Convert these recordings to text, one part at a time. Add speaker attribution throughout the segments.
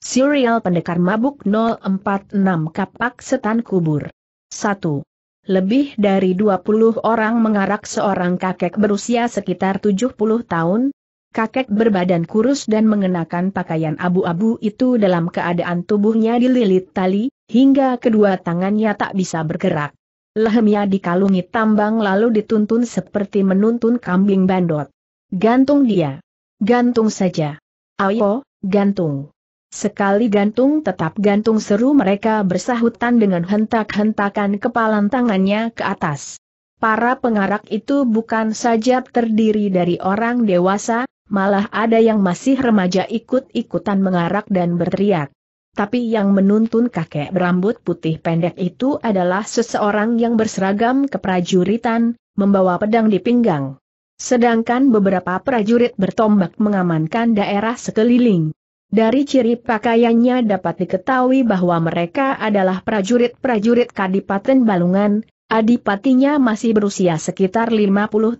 Speaker 1: Serial Pendekar Mabuk 046 Kapak Setan Kubur 1. Lebih dari 20 orang mengarak seorang kakek berusia sekitar 70 tahun. Kakek berbadan kurus dan mengenakan pakaian abu-abu itu dalam keadaan tubuhnya dililit tali, hingga kedua tangannya tak bisa bergerak. Lehemnya dikalungi tambang lalu dituntun seperti menuntun kambing bandot. Gantung dia. Gantung saja. Ayo, gantung. Sekali gantung tetap gantung seru mereka bersahutan dengan hentak-hentakan kepalan tangannya ke atas. Para pengarak itu bukan saja terdiri dari orang dewasa, malah ada yang masih remaja ikut-ikutan mengarak dan berteriak. Tapi yang menuntun kakek berambut putih pendek itu adalah seseorang yang berseragam keprajuritan, membawa pedang di pinggang. Sedangkan beberapa prajurit bertombak mengamankan daerah sekeliling. Dari ciri pakaiannya dapat diketahui bahwa mereka adalah prajurit-prajurit Kadipaten Balungan, adipatinya masih berusia sekitar 50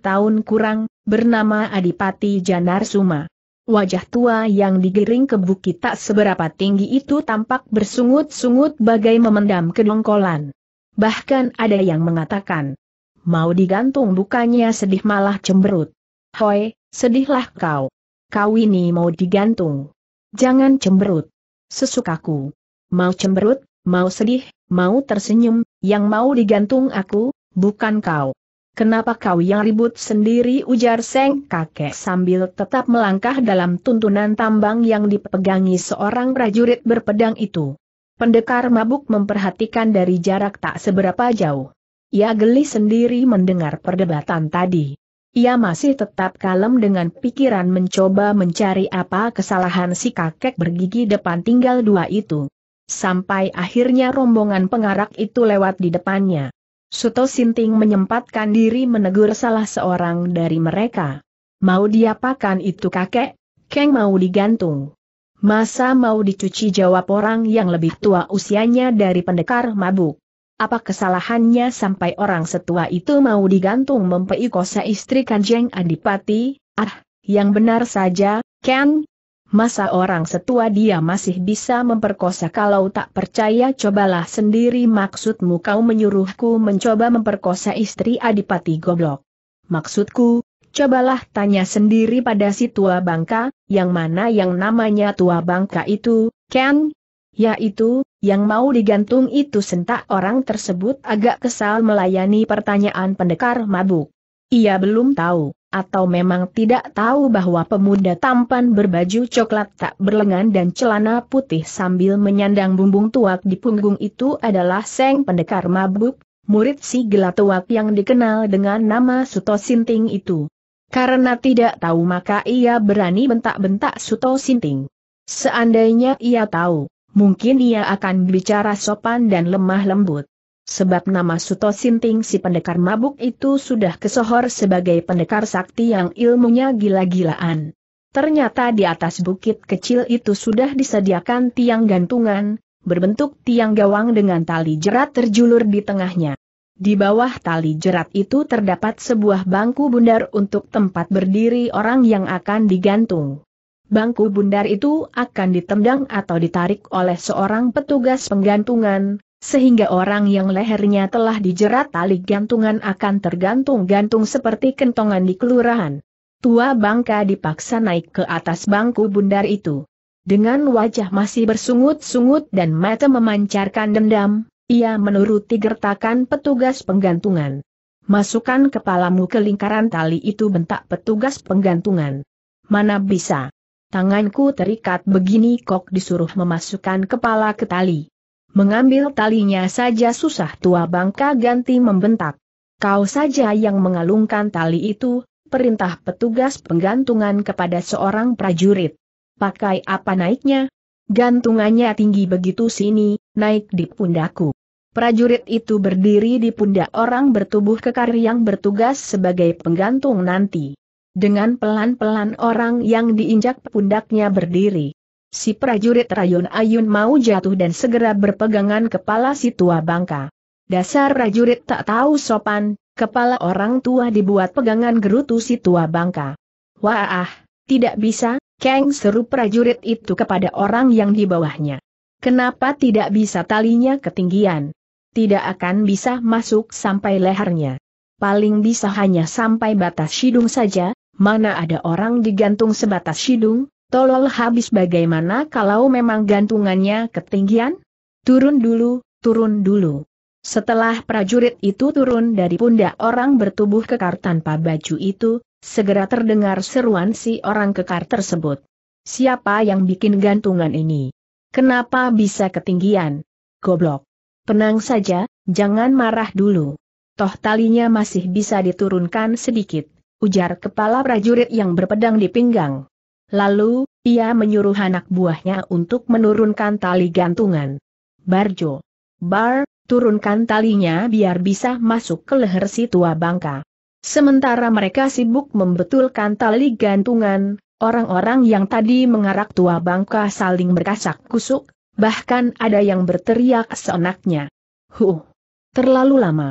Speaker 1: tahun kurang, bernama Adipati Janar Suma. Wajah tua yang digiring ke bukit tak seberapa tinggi itu tampak bersungut-sungut bagai memendam kedongkolan. Bahkan ada yang mengatakan, mau digantung bukannya sedih malah cemberut. Hoi, sedihlah kau. Kau ini mau digantung. Jangan cemberut. Sesukaku. Mau cemberut, mau sedih, mau tersenyum, yang mau digantung aku, bukan kau. Kenapa kau yang ribut sendiri ujar Seng kakek sambil tetap melangkah dalam tuntunan tambang yang dipegangi seorang prajurit berpedang itu. Pendekar mabuk memperhatikan dari jarak tak seberapa jauh. Ia geli sendiri mendengar perdebatan tadi. Ia masih tetap kalem dengan pikiran mencoba mencari apa kesalahan si kakek bergigi depan tinggal dua itu. Sampai akhirnya rombongan pengarak itu lewat di depannya. Suto Sinting menyempatkan diri menegur salah seorang dari mereka. Mau diapakan itu kakek? Keng mau digantung. Masa mau dicuci jawab orang yang lebih tua usianya dari pendekar mabuk. Apa kesalahannya sampai orang setua itu mau digantung mempei istri Kanjeng Adipati? Ah, yang benar saja, Ken. Masa orang setua dia masih bisa memperkosa kalau tak percaya cobalah sendiri maksudmu kau menyuruhku mencoba memperkosa istri Adipati goblok. Maksudku, cobalah tanya sendiri pada si tua bangka, yang mana yang namanya tua bangka itu, Ken, yaitu, yang mau digantung itu sentak orang tersebut agak kesal melayani pertanyaan pendekar mabuk. Ia belum tahu, atau memang tidak tahu bahwa pemuda tampan berbaju coklat tak berlengan dan celana putih sambil menyandang bumbung tuak di punggung itu adalah Seng Pendekar Mabuk, murid si gelatuak tuak yang dikenal dengan nama Suto Sinting itu. Karena tidak tahu maka ia berani bentak-bentak Suto Sinting. Seandainya ia tahu, mungkin ia akan bicara sopan dan lemah lembut. Sebab nama Suto Sinting si pendekar mabuk itu sudah kesohor sebagai pendekar sakti yang ilmunya gila-gilaan. Ternyata di atas bukit kecil itu sudah disediakan tiang gantungan, berbentuk tiang gawang dengan tali jerat terjulur di tengahnya. Di bawah tali jerat itu terdapat sebuah bangku bundar untuk tempat berdiri orang yang akan digantung bangku bundar itu akan ditendang atau ditarik oleh seorang petugas penggantungan, sehingga orang yang lehernya telah dijerat tali gantungan akan tergantung-gantung seperti kentongan di kelurahan. Tua bangka dipaksa naik ke atas bangku bundar itu. Dengan wajah masih bersungut-sungut dan mata memancarkan dendam, ia menuruti gertakan petugas penggantungan. Masukkan kepalamu ke lingkaran tali itu bentak petugas penggantungan. Mana bisa? Tanganku terikat begini kok disuruh memasukkan kepala ke tali. Mengambil talinya saja susah tua bangka ganti membentak. Kau saja yang mengalungkan tali itu, perintah petugas penggantungan kepada seorang prajurit. Pakai apa naiknya? Gantungannya tinggi begitu sini, naik di pundaku. Prajurit itu berdiri di pundak orang bertubuh kekar yang bertugas sebagai penggantung nanti. Dengan pelan-pelan orang yang diinjak pundaknya berdiri. Si prajurit Rayon Ayun mau jatuh dan segera berpegangan kepala si tua bangka. Dasar prajurit tak tahu sopan, kepala orang tua dibuat pegangan gerutu si tua bangka. Wah, ah, tidak bisa, Kang seru prajurit itu kepada orang yang di bawahnya. Kenapa tidak bisa talinya ketinggian? Tidak akan bisa masuk sampai lehernya. Paling bisa hanya sampai batas hidung saja, Mana ada orang digantung sebatas hidung, tolol habis bagaimana kalau memang gantungannya ketinggian? Turun dulu, turun dulu. Setelah prajurit itu turun dari pundak orang bertubuh kekar tanpa baju itu, segera terdengar seruan si orang kekar tersebut. Siapa yang bikin gantungan ini? Kenapa bisa ketinggian? Goblok. Tenang saja, jangan marah dulu. Toh talinya masih bisa diturunkan sedikit ujar kepala prajurit yang berpedang di pinggang. Lalu, ia menyuruh anak buahnya untuk menurunkan tali gantungan. Barjo. Bar, turunkan talinya biar bisa masuk ke leher si tua bangka. Sementara mereka sibuk membetulkan tali gantungan, orang-orang yang tadi mengarak tua bangka saling berkasak kusuk, bahkan ada yang berteriak seenaknya. Huh! Terlalu lama.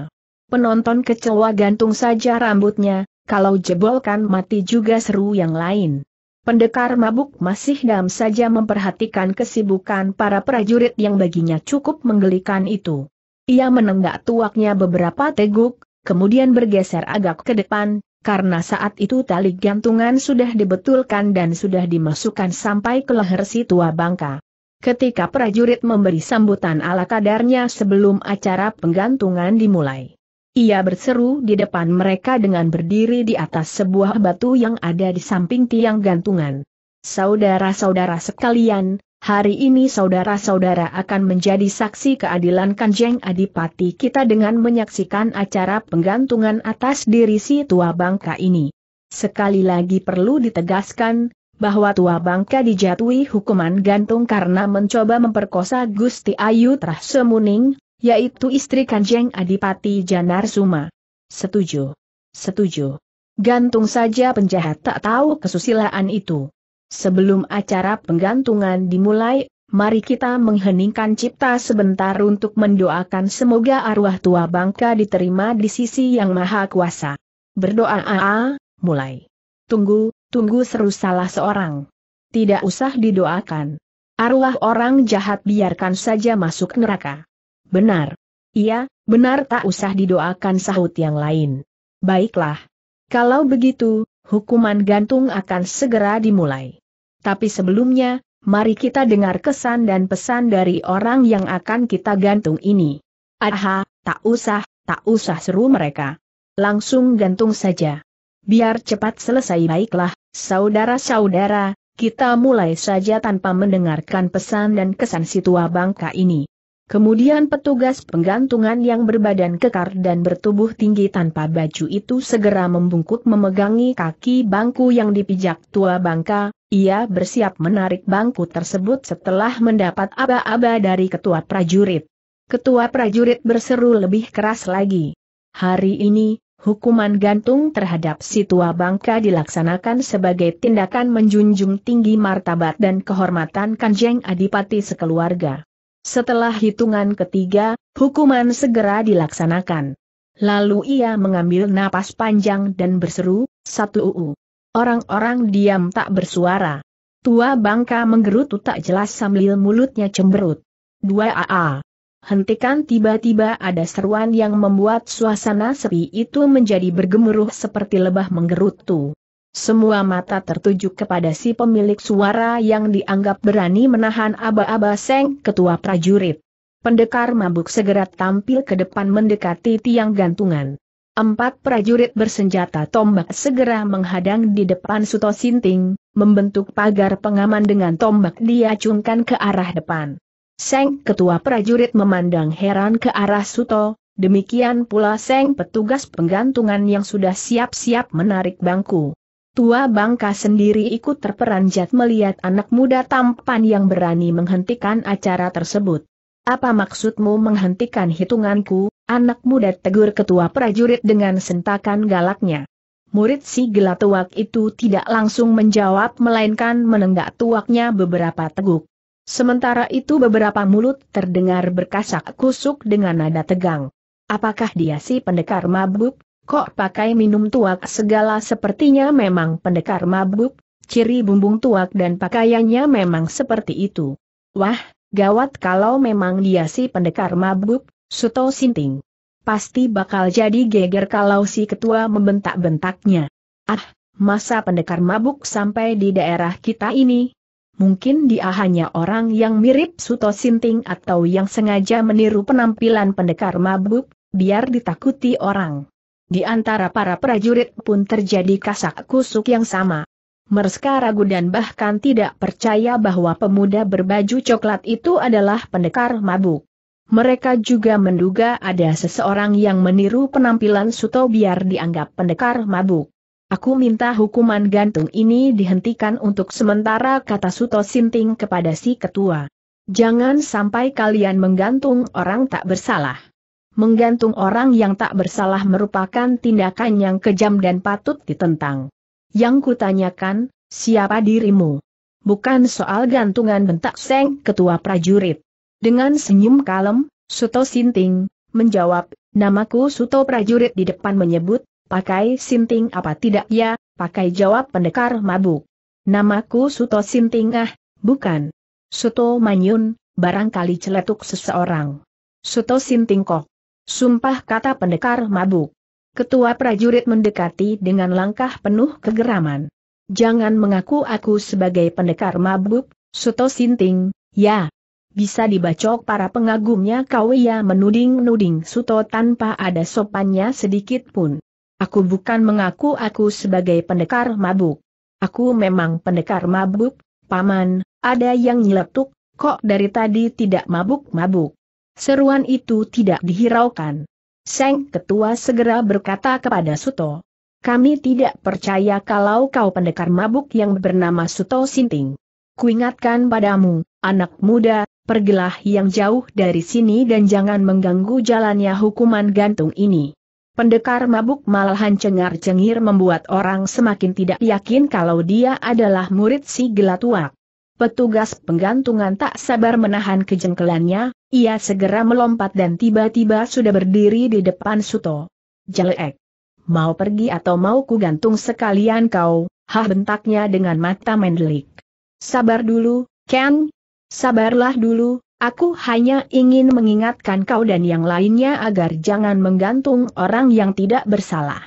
Speaker 1: Penonton kecewa gantung saja rambutnya, kalau jebolkan mati juga seru yang lain. Pendekar mabuk masih dam saja memperhatikan kesibukan para prajurit yang baginya cukup menggelikan itu. Ia menenggak tuaknya beberapa teguk, kemudian bergeser agak ke depan, karena saat itu tali gantungan sudah dibetulkan dan sudah dimasukkan sampai ke leher si tua bangka. Ketika prajurit memberi sambutan ala kadarnya sebelum acara penggantungan dimulai. Ia berseru di depan mereka dengan berdiri di atas sebuah batu yang ada di samping tiang gantungan. Saudara-saudara sekalian, Hari ini saudara-saudara akan menjadi saksi keadilan Kanjeng Adipati kita dengan menyaksikan acara penggantungan atas diri si tua bangka ini. Sekali lagi perlu ditegaskan, bahwa tua bangka dijatuhi hukuman gantung karena mencoba memperkosa Gusti Ayu Trah Semuning, yaitu istri Kanjeng Adipati Janar Suma. Setuju. Setuju. Gantung saja penjahat tak tahu kesusilaan itu. Sebelum acara penggantungan dimulai, mari kita mengheningkan cipta sebentar untuk mendoakan semoga arwah tua bangka diterima di sisi yang maha kuasa. Berdoa aa, mulai. Tunggu, tunggu seru salah seorang. Tidak usah didoakan. Arwah orang jahat biarkan saja masuk neraka. Benar. Iya, benar tak usah didoakan sahut yang lain. Baiklah. Kalau begitu, hukuman gantung akan segera dimulai. Tapi sebelumnya, mari kita dengar kesan dan pesan dari orang yang akan kita gantung ini. Aha, tak usah, tak usah seru mereka. Langsung gantung saja. Biar cepat selesai baiklah, saudara-saudara, kita mulai saja tanpa mendengarkan pesan dan kesan si tua bangka ini. Kemudian petugas penggantungan yang berbadan kekar dan bertubuh tinggi tanpa baju itu segera membungkuk memegangi kaki bangku yang dipijak tua bangka, ia bersiap menarik bangku tersebut setelah mendapat aba-aba dari ketua prajurit. Ketua prajurit berseru lebih keras lagi. Hari ini, hukuman gantung terhadap si tua bangka dilaksanakan sebagai tindakan menjunjung tinggi martabat dan kehormatan Kanjeng Adipati sekeluarga. Setelah hitungan ketiga, hukuman segera dilaksanakan. Lalu ia mengambil napas panjang dan berseru, satu uu. Orang-orang diam tak bersuara. Tua bangka menggerutu tak jelas sambil mulutnya cemberut. Dua aa. Hentikan tiba-tiba ada seruan yang membuat suasana sepi itu menjadi bergemuruh seperti lebah menggerutu. Semua mata tertuju kepada si pemilik suara yang dianggap berani menahan aba-aba Seng Ketua Prajurit. Pendekar mabuk segera tampil ke depan mendekati tiang gantungan. Empat prajurit bersenjata tombak segera menghadang di depan Suto Sinting, membentuk pagar pengaman dengan tombak diacungkan ke arah depan. Seng ketua prajurit memandang heran ke arah Suto, demikian pula Seng petugas penggantungan yang sudah siap-siap menarik bangku. Tua bangka sendiri ikut terperanjat melihat anak muda tampan yang berani menghentikan acara tersebut. Apa maksudmu menghentikan hitunganku, anak muda tegur ketua prajurit dengan sentakan galaknya. Murid si gelap tuak itu tidak langsung menjawab melainkan menenggak tuaknya beberapa teguk. Sementara itu beberapa mulut terdengar berkasak kusuk dengan nada tegang. Apakah dia si pendekar mabuk? Kok pakai minum tuak segala sepertinya memang pendekar mabuk, ciri bumbung tuak dan pakaiannya memang seperti itu. Wah, gawat kalau memang dia si pendekar mabuk, Suto Sinting. Pasti bakal jadi geger kalau si ketua membentak-bentaknya. Ah, masa pendekar mabuk sampai di daerah kita ini? Mungkin dia hanya orang yang mirip Suto Sinting atau yang sengaja meniru penampilan pendekar mabuk, biar ditakuti orang. Di antara para prajurit pun terjadi kasak kusuk yang sama. Merska ragu dan bahkan tidak percaya bahwa pemuda berbaju coklat itu adalah pendekar mabuk. Mereka juga menduga ada seseorang yang meniru penampilan Suto biar dianggap pendekar mabuk. Aku minta hukuman gantung ini dihentikan untuk sementara kata Suto Sinting kepada si ketua. Jangan sampai kalian menggantung orang tak bersalah menggantung orang yang tak bersalah merupakan tindakan yang kejam dan patut ditentang. Yang kutanyakan, siapa dirimu? Bukan soal gantungan bentak Seng Ketua Prajurit. Dengan senyum kalem, Suto Sinting, menjawab, namaku Suto Prajurit di depan menyebut, pakai Sinting apa tidak ya, pakai jawab pendekar mabuk. Namaku Suto Sinting ah, bukan. Suto Manyun, barangkali celetuk seseorang. Suto Sinting kok? Sumpah kata pendekar mabuk. Ketua prajurit mendekati dengan langkah penuh kegeraman. Jangan mengaku aku sebagai pendekar mabuk, Suto Sinting, ya. Bisa dibacok para pengagumnya kau ya menuding-nuding Suto tanpa ada sopannya sedikit pun. Aku bukan mengaku aku sebagai pendekar mabuk. Aku memang pendekar mabuk, paman, ada yang nyeletuk, kok dari tadi tidak mabuk-mabuk. Seruan itu tidak dihiraukan. Seng Ketua segera berkata kepada Suto. Kami tidak percaya kalau kau pendekar mabuk yang bernama Suto Sinting. Kuingatkan padamu, anak muda, pergilah yang jauh dari sini dan jangan mengganggu jalannya hukuman gantung ini. Pendekar mabuk malahan cengar-cengir membuat orang semakin tidak yakin kalau dia adalah murid si gelatuak. Petugas penggantungan tak sabar menahan kejengkelannya, ia segera melompat dan tiba-tiba sudah berdiri di depan Suto. Jelek. Mau pergi atau mau ku gantung sekalian kau, hah bentaknya dengan mata mendelik. Sabar dulu, Ken. Sabarlah dulu, aku hanya ingin mengingatkan kau dan yang lainnya agar jangan menggantung orang yang tidak bersalah.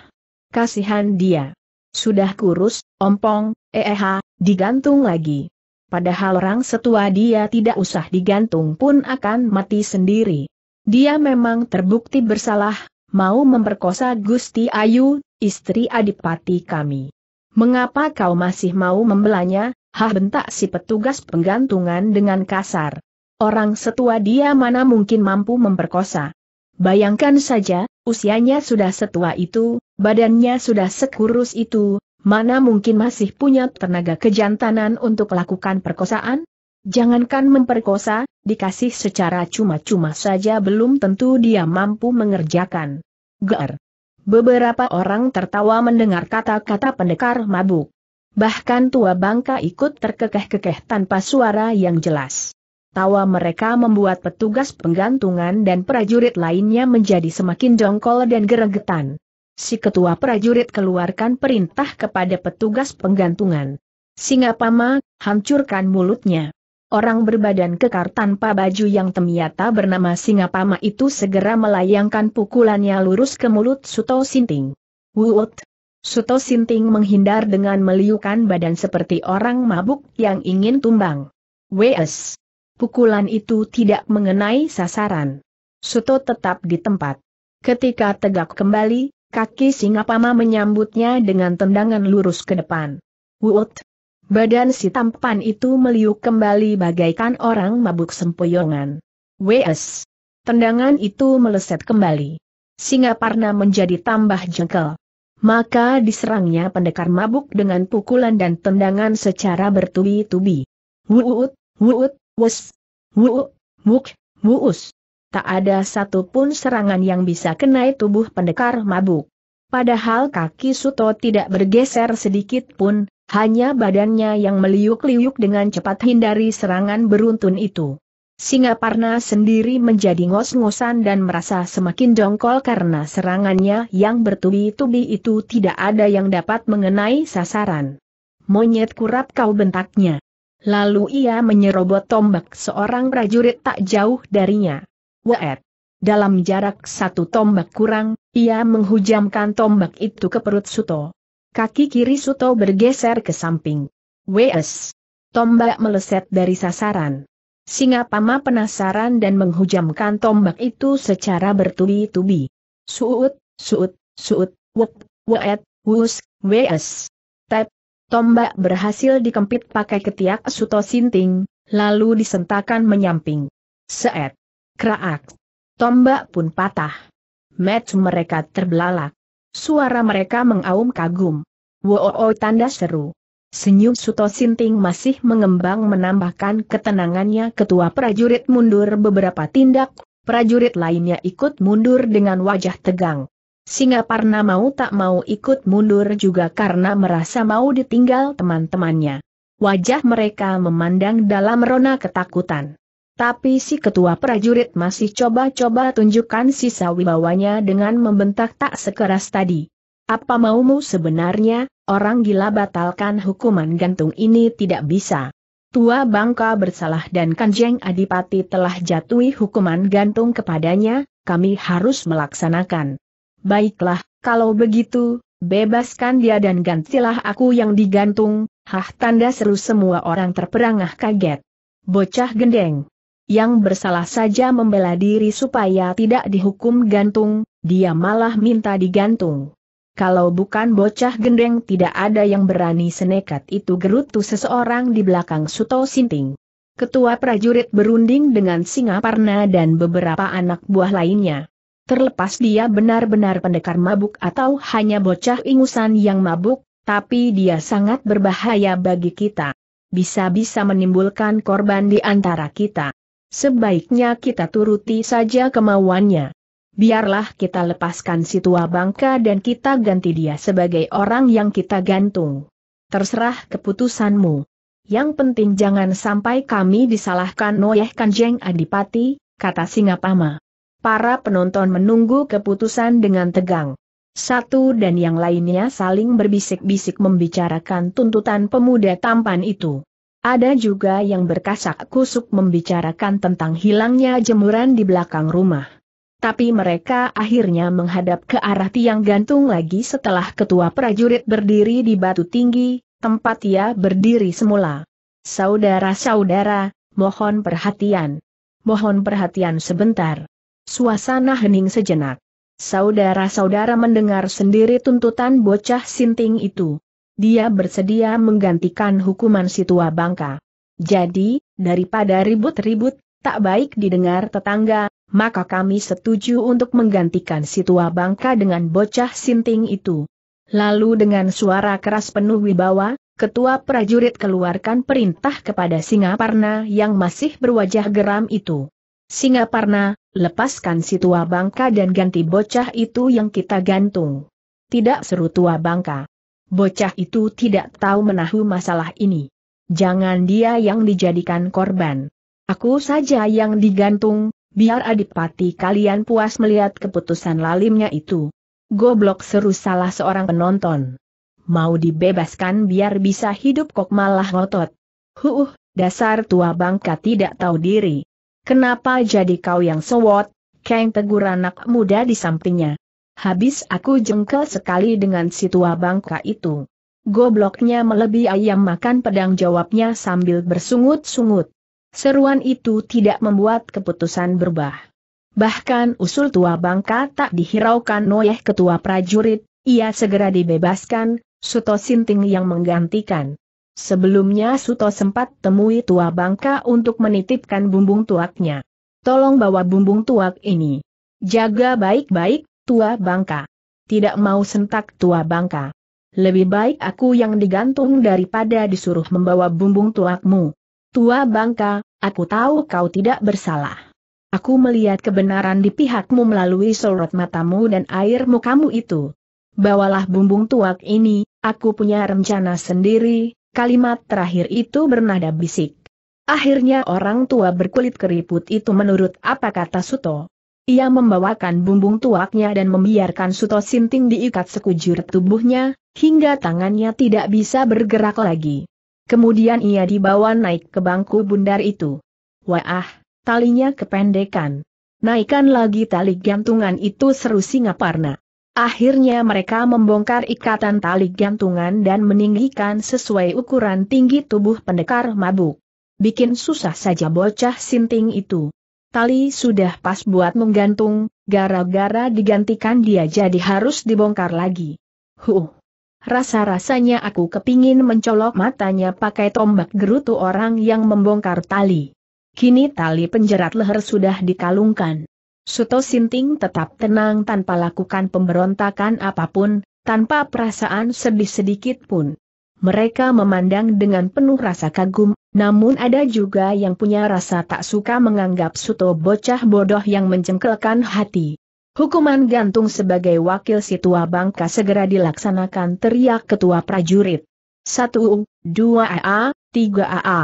Speaker 1: Kasihan dia. Sudah kurus, ompong, eh, eh digantung lagi padahal orang setua dia tidak usah digantung pun akan mati sendiri. Dia memang terbukti bersalah, mau memperkosa Gusti Ayu, istri adipati kami. Mengapa kau masih mau membelanya? Hah bentak si petugas penggantungan dengan kasar. Orang setua dia mana mungkin mampu memperkosa. Bayangkan saja, usianya sudah setua itu, badannya sudah sekurus itu, Mana mungkin masih punya tenaga kejantanan untuk lakukan perkosaan? Jangankan memperkosa, dikasih secara cuma-cuma saja belum tentu dia mampu mengerjakan. Ger. Beberapa orang tertawa mendengar kata-kata pendekar mabuk. Bahkan tua bangka ikut terkekeh-kekeh tanpa suara yang jelas. Tawa mereka membuat petugas penggantungan dan prajurit lainnya menjadi semakin jongkol dan geregetan si ketua prajurit keluarkan perintah kepada petugas penggantungan. Singapama, hancurkan mulutnya. Orang berbadan kekar tanpa baju yang temiata bernama Singapama itu segera melayangkan pukulannya lurus ke mulut Suto Sinting. Wut! Suto Sinting menghindar dengan meliukan badan seperti orang mabuk yang ingin tumbang. W.S. Pukulan itu tidak mengenai sasaran. Suto tetap di tempat. Ketika tegak kembali, Kaki singa pama menyambutnya dengan tendangan lurus ke depan. Wut! Badan si tampan itu meliuk kembali bagaikan orang mabuk sempoyongan. Wes! Tendangan itu meleset kembali. Singa parna menjadi tambah jengkel. Maka diserangnya pendekar mabuk dengan pukulan dan tendangan secara bertubi-tubi. Wut! Wut! wus, Woot! wuk, wuus tak ada satupun serangan yang bisa kenai tubuh pendekar mabuk. Padahal kaki Suto tidak bergeser sedikit pun, hanya badannya yang meliuk-liuk dengan cepat hindari serangan beruntun itu. Singaparna sendiri menjadi ngos-ngosan dan merasa semakin jongkol karena serangannya yang bertubi-tubi itu tidak ada yang dapat mengenai sasaran. Monyet kurap kau bentaknya. Lalu ia menyerobot tombak seorang prajurit tak jauh darinya. Waet. Dalam jarak satu tombak kurang, ia menghujamkan tombak itu ke perut Suto. Kaki kiri Suto bergeser ke samping. Wes. Tombak meleset dari sasaran. Singa Pama penasaran dan menghujamkan tombak itu secara bertubi-tubi. Suut, suut, suut, wup, weet, wus, wes. Tep. Tombak berhasil dikempit pakai ketiak Suto Sinting, lalu disentakan menyamping. Seet. Kraak. Tombak pun patah. Match mereka terbelalak. Suara mereka mengaum kagum. Woo tanda seru. Senyum Suto Sinting masih mengembang menambahkan ketenangannya ketua prajurit mundur beberapa tindak, prajurit lainnya ikut mundur dengan wajah tegang. Singaparna mau tak mau ikut mundur juga karena merasa mau ditinggal teman-temannya. Wajah mereka memandang dalam rona ketakutan. Tapi si ketua prajurit masih coba-coba tunjukkan sisa wibawanya dengan membentak tak sekeras tadi. Apa maumu sebenarnya, orang gila batalkan hukuman gantung ini tidak bisa. Tua bangka bersalah dan Kanjeng Adipati telah jatuhi hukuman gantung kepadanya, kami harus melaksanakan. Baiklah, kalau begitu, bebaskan dia dan gantilah aku yang digantung, hah tanda seru semua orang terperangah kaget. Bocah gendeng yang bersalah saja membela diri supaya tidak dihukum gantung, dia malah minta digantung. Kalau bukan bocah gendeng tidak ada yang berani senekat itu gerutu seseorang di belakang Suto Sinting. Ketua prajurit berunding dengan Singaparna dan beberapa anak buah lainnya. Terlepas dia benar-benar pendekar mabuk atau hanya bocah ingusan yang mabuk, tapi dia sangat berbahaya bagi kita. Bisa-bisa menimbulkan korban di antara kita. Sebaiknya kita turuti saja kemauannya. Biarlah kita lepaskan si tua bangka dan kita ganti dia sebagai orang yang kita gantung. Terserah keputusanmu. Yang penting jangan sampai kami disalahkan Noyeh Kanjeng Adipati, kata Singapama. Para penonton menunggu keputusan dengan tegang. Satu dan yang lainnya saling berbisik-bisik membicarakan tuntutan pemuda tampan itu. Ada juga yang berkasak kusuk membicarakan tentang hilangnya jemuran di belakang rumah. Tapi mereka akhirnya menghadap ke arah tiang gantung lagi setelah ketua prajurit berdiri di batu tinggi, tempat ia berdiri semula. Saudara-saudara, mohon perhatian. Mohon perhatian sebentar. Suasana hening sejenak. Saudara-saudara mendengar sendiri tuntutan bocah sinting itu dia bersedia menggantikan hukuman si tua bangka. Jadi, daripada ribut-ribut, tak baik didengar tetangga, maka kami setuju untuk menggantikan si tua bangka dengan bocah sinting itu. Lalu dengan suara keras penuh wibawa, ketua prajurit keluarkan perintah kepada Singaparna yang masih berwajah geram itu. Singaparna, lepaskan si tua bangka dan ganti bocah itu yang kita gantung. Tidak seru tua bangka. Bocah itu tidak tahu menahu masalah ini. Jangan dia yang dijadikan korban. Aku saja yang digantung, biar adipati kalian puas melihat keputusan lalimnya itu. Goblok seru salah seorang penonton. Mau dibebaskan biar bisa hidup kok malah ngotot. Huh, dasar tua bangka tidak tahu diri. Kenapa jadi kau yang sewot? keng tegur anak muda di sampingnya. Habis aku jengkel sekali dengan si tua bangka itu. Gobloknya melebihi ayam makan pedang jawabnya sambil bersungut-sungut. Seruan itu tidak membuat keputusan berubah. Bahkan usul tua bangka tak dihiraukan oleh ketua prajurit, ia segera dibebaskan, Suto Sinting yang menggantikan. Sebelumnya Suto sempat temui tua bangka untuk menitipkan bumbung tuaknya. Tolong bawa bumbung tuak ini. Jaga baik-baik, tua bangka. Tidak mau sentak tua bangka. Lebih baik aku yang digantung daripada disuruh membawa bumbung tuakmu. Tua bangka, aku tahu kau tidak bersalah. Aku melihat kebenaran di pihakmu melalui sorot matamu dan air mukamu itu. Bawalah bumbung tuak ini, aku punya rencana sendiri, kalimat terakhir itu bernada bisik. Akhirnya orang tua berkulit keriput itu menurut apa kata Suto, ia membawakan bumbung tuaknya dan membiarkan Suto Sinting diikat sekujur tubuhnya, hingga tangannya tidak bisa bergerak lagi. Kemudian ia dibawa naik ke bangku bundar itu. Wah, talinya kependekan. Naikkan lagi tali gantungan itu seru Singaparna. Akhirnya mereka membongkar ikatan tali gantungan dan meninggikan sesuai ukuran tinggi tubuh pendekar mabuk. Bikin susah saja bocah sinting itu tali sudah pas buat menggantung, gara-gara digantikan dia jadi harus dibongkar lagi. Huh. Rasa-rasanya aku kepingin mencolok matanya pakai tombak gerutu orang yang membongkar tali. Kini tali penjerat leher sudah dikalungkan. Suto Sinting tetap tenang tanpa lakukan pemberontakan apapun, tanpa perasaan sedih sedikit pun mereka memandang dengan penuh rasa kagum, namun ada juga yang punya rasa tak suka menganggap Suto bocah bodoh yang mencengkelkan hati. Hukuman gantung sebagai wakil situa bangka segera dilaksanakan teriak ketua prajurit. 1, 2 AA, 3 AA.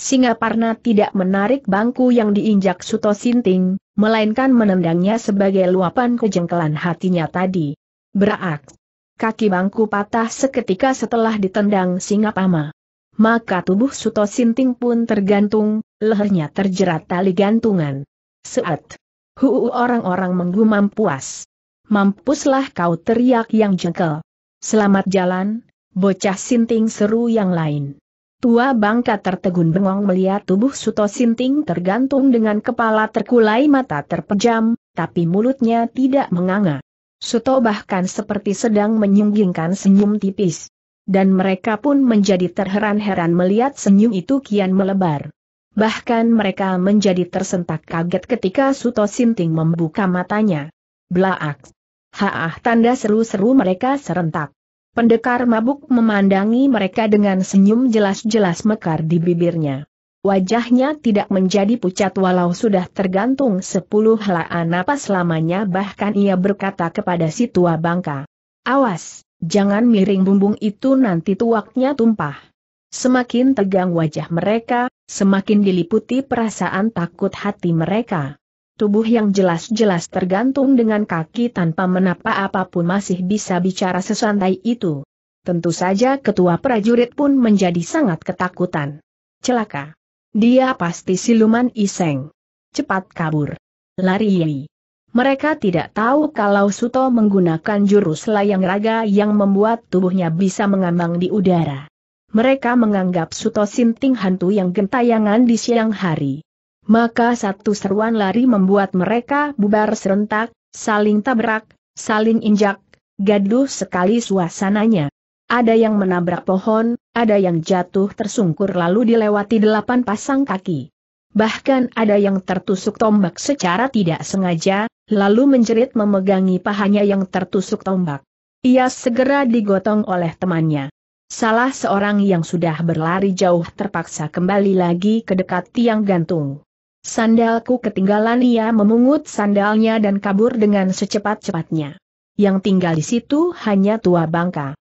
Speaker 1: Singaparna tidak menarik bangku yang diinjak Suto Sinting, melainkan menendangnya sebagai luapan kejengkelan hatinya tadi. Beraak kaki bangku patah seketika setelah ditendang singa pama. Maka tubuh Suto Sinting pun tergantung, lehernya terjerat tali gantungan. Saat, Huu orang-orang menggumam puas. Mampuslah kau teriak yang jengkel. Selamat jalan, bocah Sinting seru yang lain. Tua bangka tertegun bengong melihat tubuh Suto Sinting tergantung dengan kepala terkulai mata terpejam, tapi mulutnya tidak menganga. Suto bahkan seperti sedang menyunggingkan senyum tipis. Dan mereka pun menjadi terheran-heran melihat senyum itu kian melebar. Bahkan mereka menjadi tersentak kaget ketika Suto Sinting membuka matanya. Blaak! Haah tanda seru-seru mereka serentak. Pendekar mabuk memandangi mereka dengan senyum jelas-jelas mekar di bibirnya. Wajahnya tidak menjadi pucat walau sudah tergantung sepuluh helaan napas lamanya bahkan ia berkata kepada si tua bangka. Awas, jangan miring bumbung itu nanti tuaknya tumpah. Semakin tegang wajah mereka, semakin diliputi perasaan takut hati mereka. Tubuh yang jelas-jelas tergantung dengan kaki tanpa menapa apapun masih bisa bicara sesantai itu. Tentu saja ketua prajurit pun menjadi sangat ketakutan. Celaka. Dia pasti siluman iseng. Cepat kabur. Lari. Mereka tidak tahu kalau Suto menggunakan jurus layang raga yang membuat tubuhnya bisa mengambang di udara. Mereka menganggap Suto sinting hantu yang gentayangan di siang hari. Maka satu seruan lari membuat mereka bubar serentak, saling tabrak, saling injak, gaduh sekali suasananya. Ada yang menabrak pohon, ada yang jatuh tersungkur lalu dilewati delapan pasang kaki. Bahkan ada yang tertusuk tombak secara tidak sengaja, lalu menjerit memegangi pahanya yang tertusuk tombak. Ia segera digotong oleh temannya. Salah seorang yang sudah berlari jauh terpaksa kembali lagi ke dekat tiang gantung. Sandalku ketinggalan ia memungut sandalnya dan kabur dengan secepat-cepatnya. Yang tinggal di situ hanya tua bangka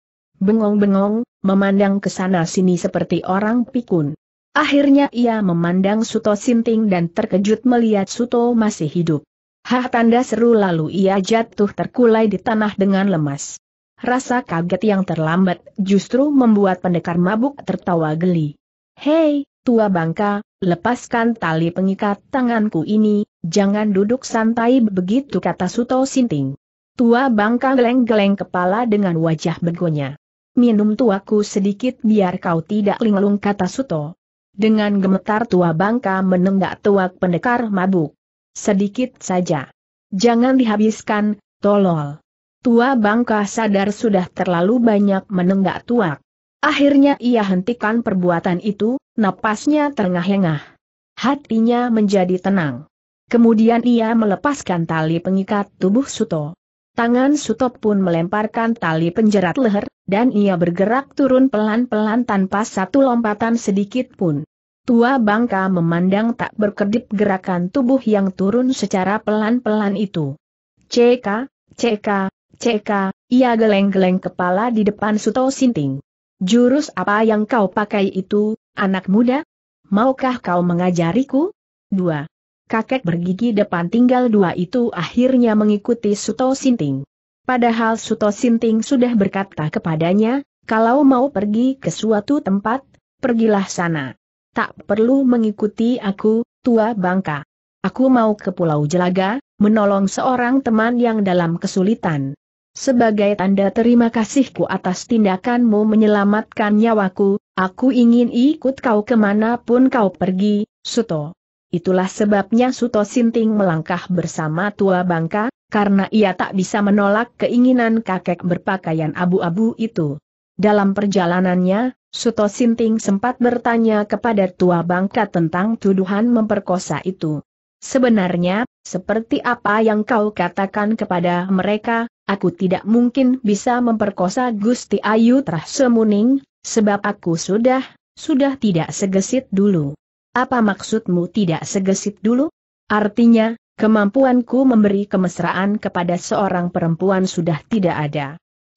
Speaker 1: bengong-bengong, memandang ke sana sini seperti orang pikun. Akhirnya ia memandang Suto Sinting dan terkejut melihat Suto masih hidup. Hah tanda seru lalu ia jatuh terkulai di tanah dengan lemas. Rasa kaget yang terlambat justru membuat pendekar mabuk tertawa geli. Hei, tua bangka, lepaskan tali pengikat tanganku ini, jangan duduk santai begitu kata Suto Sinting. Tua bangka geleng-geleng kepala dengan wajah begonya. Minum tuaku sedikit biar kau tidak linglung kata Suto. Dengan gemetar tua bangka menenggak tuak pendekar mabuk. Sedikit saja. Jangan dihabiskan, tolol. Tua bangka sadar sudah terlalu banyak menenggak tuak. Akhirnya ia hentikan perbuatan itu, napasnya terengah-engah. Hatinya menjadi tenang. Kemudian ia melepaskan tali pengikat tubuh Suto. Tangan Suto pun melemparkan tali penjerat leher, dan ia bergerak turun pelan-pelan tanpa satu lompatan sedikit pun. Tua bangka memandang tak berkedip gerakan tubuh yang turun secara pelan-pelan itu. Ceka, ceka, ceka, ia geleng-geleng kepala di depan Suto Sinting. Jurus apa yang kau pakai itu, anak muda? Maukah kau mengajariku? 2. Kakek bergigi depan tinggal dua itu akhirnya mengikuti Suto Sinting. Padahal Suto Sinting sudah berkata kepadanya, kalau mau pergi ke suatu tempat, pergilah sana. Tak perlu mengikuti aku, tua bangka. Aku mau ke Pulau Jelaga, menolong seorang teman yang dalam kesulitan. Sebagai tanda terima kasihku atas tindakanmu menyelamatkan nyawaku, aku ingin ikut kau kemanapun kau pergi, Suto. Itulah sebabnya Suto Sinting melangkah bersama Tua Bangka, karena ia tak bisa menolak keinginan kakek berpakaian abu-abu itu. Dalam perjalanannya, Suto Sinting sempat bertanya kepada tua bangka tentang tuduhan memperkosa itu. Sebenarnya, seperti apa yang kau katakan kepada mereka, aku tidak mungkin bisa memperkosa Gusti Ayu Trahsemuning, sebab aku sudah, sudah tidak segesit dulu. Apa maksudmu tidak segesit dulu? Artinya, Kemampuanku memberi kemesraan kepada seorang perempuan sudah tidak ada.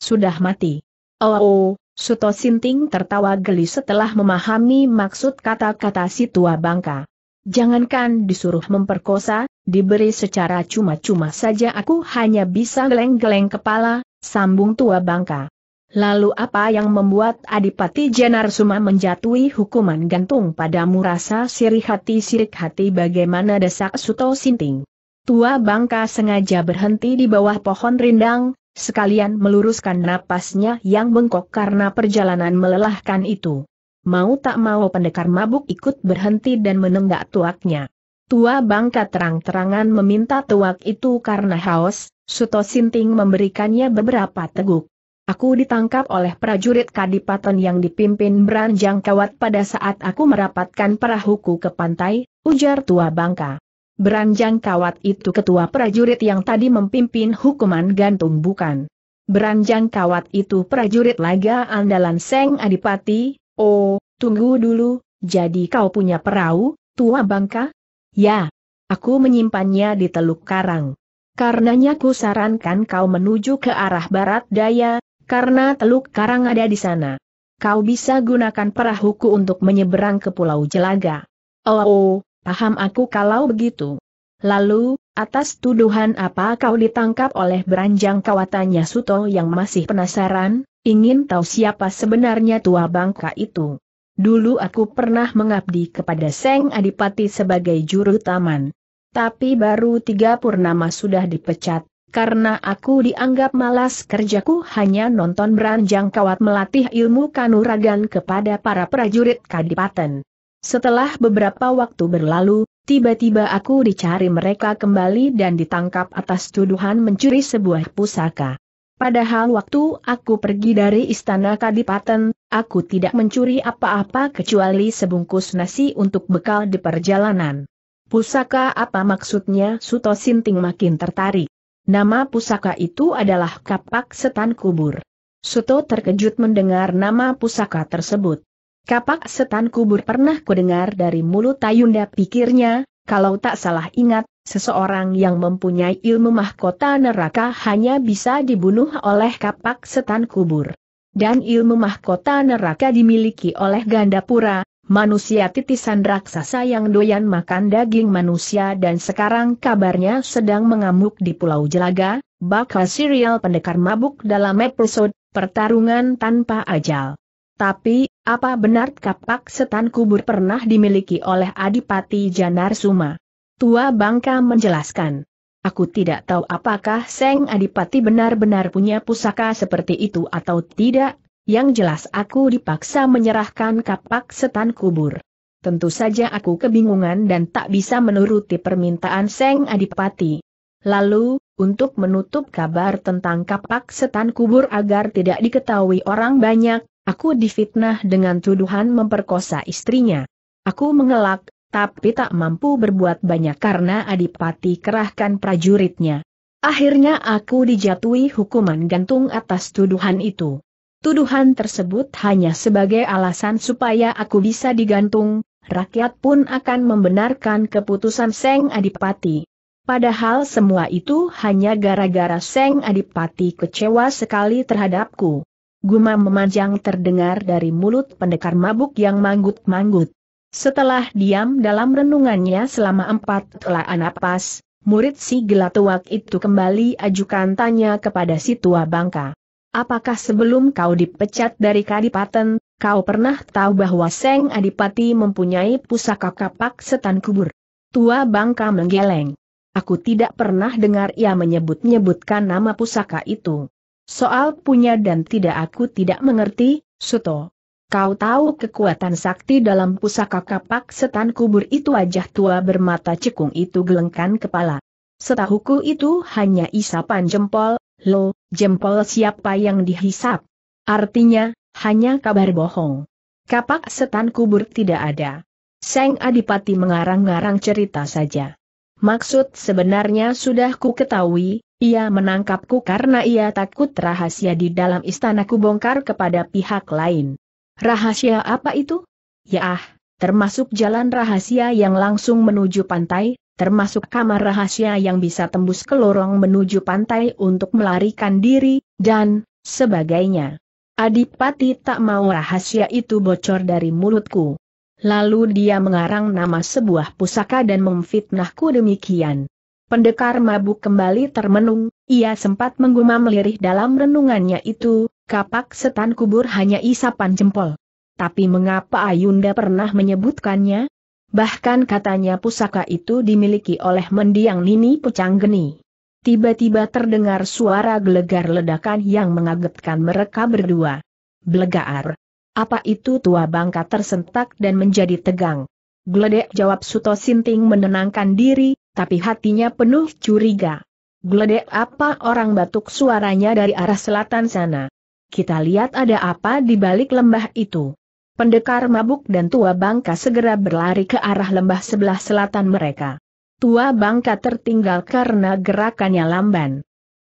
Speaker 1: Sudah mati. Oh, oh Suto Sinting tertawa geli setelah memahami maksud kata-kata si tua bangka. Jangankan disuruh memperkosa, diberi secara cuma-cuma saja aku hanya bisa geleng-geleng kepala, sambung tua bangka. Lalu apa yang membuat Adipati Jenar Suma menjatuhi hukuman gantung padamu rasa sirih hati sirik hati bagaimana desak Suto Sinting. Tua bangka sengaja berhenti di bawah pohon rindang, sekalian meluruskan napasnya yang bengkok karena perjalanan melelahkan itu. Mau tak mau pendekar mabuk ikut berhenti dan menenggak tuaknya. Tua bangka terang-terangan meminta tuak itu karena haus, Suto Sinting memberikannya beberapa teguk. Aku ditangkap oleh prajurit Kadipaten yang dipimpin Beranjang Kawat pada saat aku merapatkan perahuku ke pantai, ujar Tua Bangka. Beranjang Kawat itu ketua prajurit yang tadi memimpin hukuman gantung bukan? Beranjang Kawat itu prajurit laga andalan Seng Adipati, oh, tunggu dulu, jadi kau punya perahu, Tua Bangka? Ya, aku menyimpannya di Teluk Karang. Karenanya ku sarankan kau menuju ke arah barat daya, karena Teluk Karang ada di sana. Kau bisa gunakan perahuku untuk menyeberang ke Pulau Jelaga. Oh, oh paham aku kalau begitu. Lalu, atas tuduhan apa kau ditangkap oleh beranjang kawatannya Suto yang masih penasaran, ingin tahu siapa sebenarnya tua bangka itu. Dulu aku pernah mengabdi kepada Seng Adipati sebagai juru taman. Tapi baru tiga purnama sudah dipecat, karena aku dianggap malas kerjaku hanya nonton beranjang kawat melatih ilmu kanuragan kepada para prajurit kadipaten. Setelah beberapa waktu berlalu, tiba-tiba aku dicari mereka kembali dan ditangkap atas tuduhan mencuri sebuah pusaka. Padahal waktu aku pergi dari istana kadipaten, aku tidak mencuri apa-apa kecuali sebungkus nasi untuk bekal di perjalanan. Pusaka apa maksudnya Suto Sinting makin tertarik. Nama pusaka itu adalah Kapak Setan Kubur. Suto terkejut mendengar nama pusaka tersebut. Kapak Setan Kubur pernah kudengar dari mulut Tayunda pikirnya, kalau tak salah ingat, seseorang yang mempunyai ilmu mahkota neraka hanya bisa dibunuh oleh Kapak Setan Kubur. Dan ilmu mahkota neraka dimiliki oleh Gandapura, manusia titisan raksasa yang doyan makan daging manusia dan sekarang kabarnya sedang mengamuk di Pulau Jelaga, bakal serial pendekar mabuk dalam episode Pertarungan Tanpa Ajal. Tapi, apa benar kapak setan kubur pernah dimiliki oleh Adipati Janar Suma? Tua Bangka menjelaskan. Aku tidak tahu apakah Seng Adipati benar-benar punya pusaka seperti itu atau tidak, yang jelas aku dipaksa menyerahkan kapak setan kubur. Tentu saja aku kebingungan dan tak bisa menuruti permintaan Seng Adipati. Lalu, untuk menutup kabar tentang kapak setan kubur agar tidak diketahui orang banyak, aku difitnah dengan tuduhan memperkosa istrinya. Aku mengelak, tapi tak mampu berbuat banyak karena Adipati kerahkan prajuritnya. Akhirnya aku dijatuhi hukuman gantung atas tuduhan itu. Tuduhan tersebut hanya sebagai alasan supaya aku bisa digantung, rakyat pun akan membenarkan keputusan Seng Adipati. Padahal semua itu hanya gara-gara Seng Adipati kecewa sekali terhadapku. Guma memanjang terdengar dari mulut pendekar mabuk yang manggut-manggut. Setelah diam dalam renungannya selama empat telaan napas, murid si gelatuak itu kembali ajukan tanya kepada si tua bangka. Apakah sebelum kau dipecat dari Kadipaten, kau pernah tahu bahwa Seng Adipati mempunyai pusaka kapak setan kubur? Tua bangka menggeleng. Aku tidak pernah dengar ia menyebut-nyebutkan nama pusaka itu. Soal punya dan tidak aku tidak mengerti, Suto. Kau tahu kekuatan sakti dalam pusaka kapak setan kubur itu wajah tua bermata cekung itu gelengkan kepala. Setahuku itu hanya isapan jempol, Lo, jempol siapa yang dihisap? Artinya, hanya kabar bohong. Kapak setan kubur tidak ada. Seng Adipati mengarang ngarang cerita saja. Maksud sebenarnya sudah ku ketahui, ia menangkapku karena ia takut rahasia di dalam istanaku bongkar kepada pihak lain. Rahasia apa itu? Ya ah, termasuk jalan rahasia yang langsung menuju pantai, termasuk kamar rahasia yang bisa tembus ke lorong menuju pantai untuk melarikan diri, dan sebagainya. Adipati tak mau rahasia itu bocor dari mulutku. Lalu dia mengarang nama sebuah pusaka dan memfitnahku demikian. Pendekar mabuk kembali termenung, ia sempat menggumam lirih dalam renungannya itu, kapak setan kubur hanya isapan jempol. Tapi mengapa Ayunda pernah menyebutkannya? Bahkan katanya pusaka itu dimiliki oleh mendiang Nini Pucang Geni. Tiba-tiba terdengar suara gelegar ledakan yang mengagetkan mereka berdua. Blegaar. Apa itu tua bangka tersentak dan menjadi tegang. Gledek jawab Suto Sinting menenangkan diri, tapi hatinya penuh curiga. Gledek apa orang batuk suaranya dari arah selatan sana. Kita lihat ada apa di balik lembah itu. Pendekar mabuk dan tua bangka segera berlari ke arah lembah sebelah selatan mereka. Tua bangka tertinggal karena gerakannya lamban.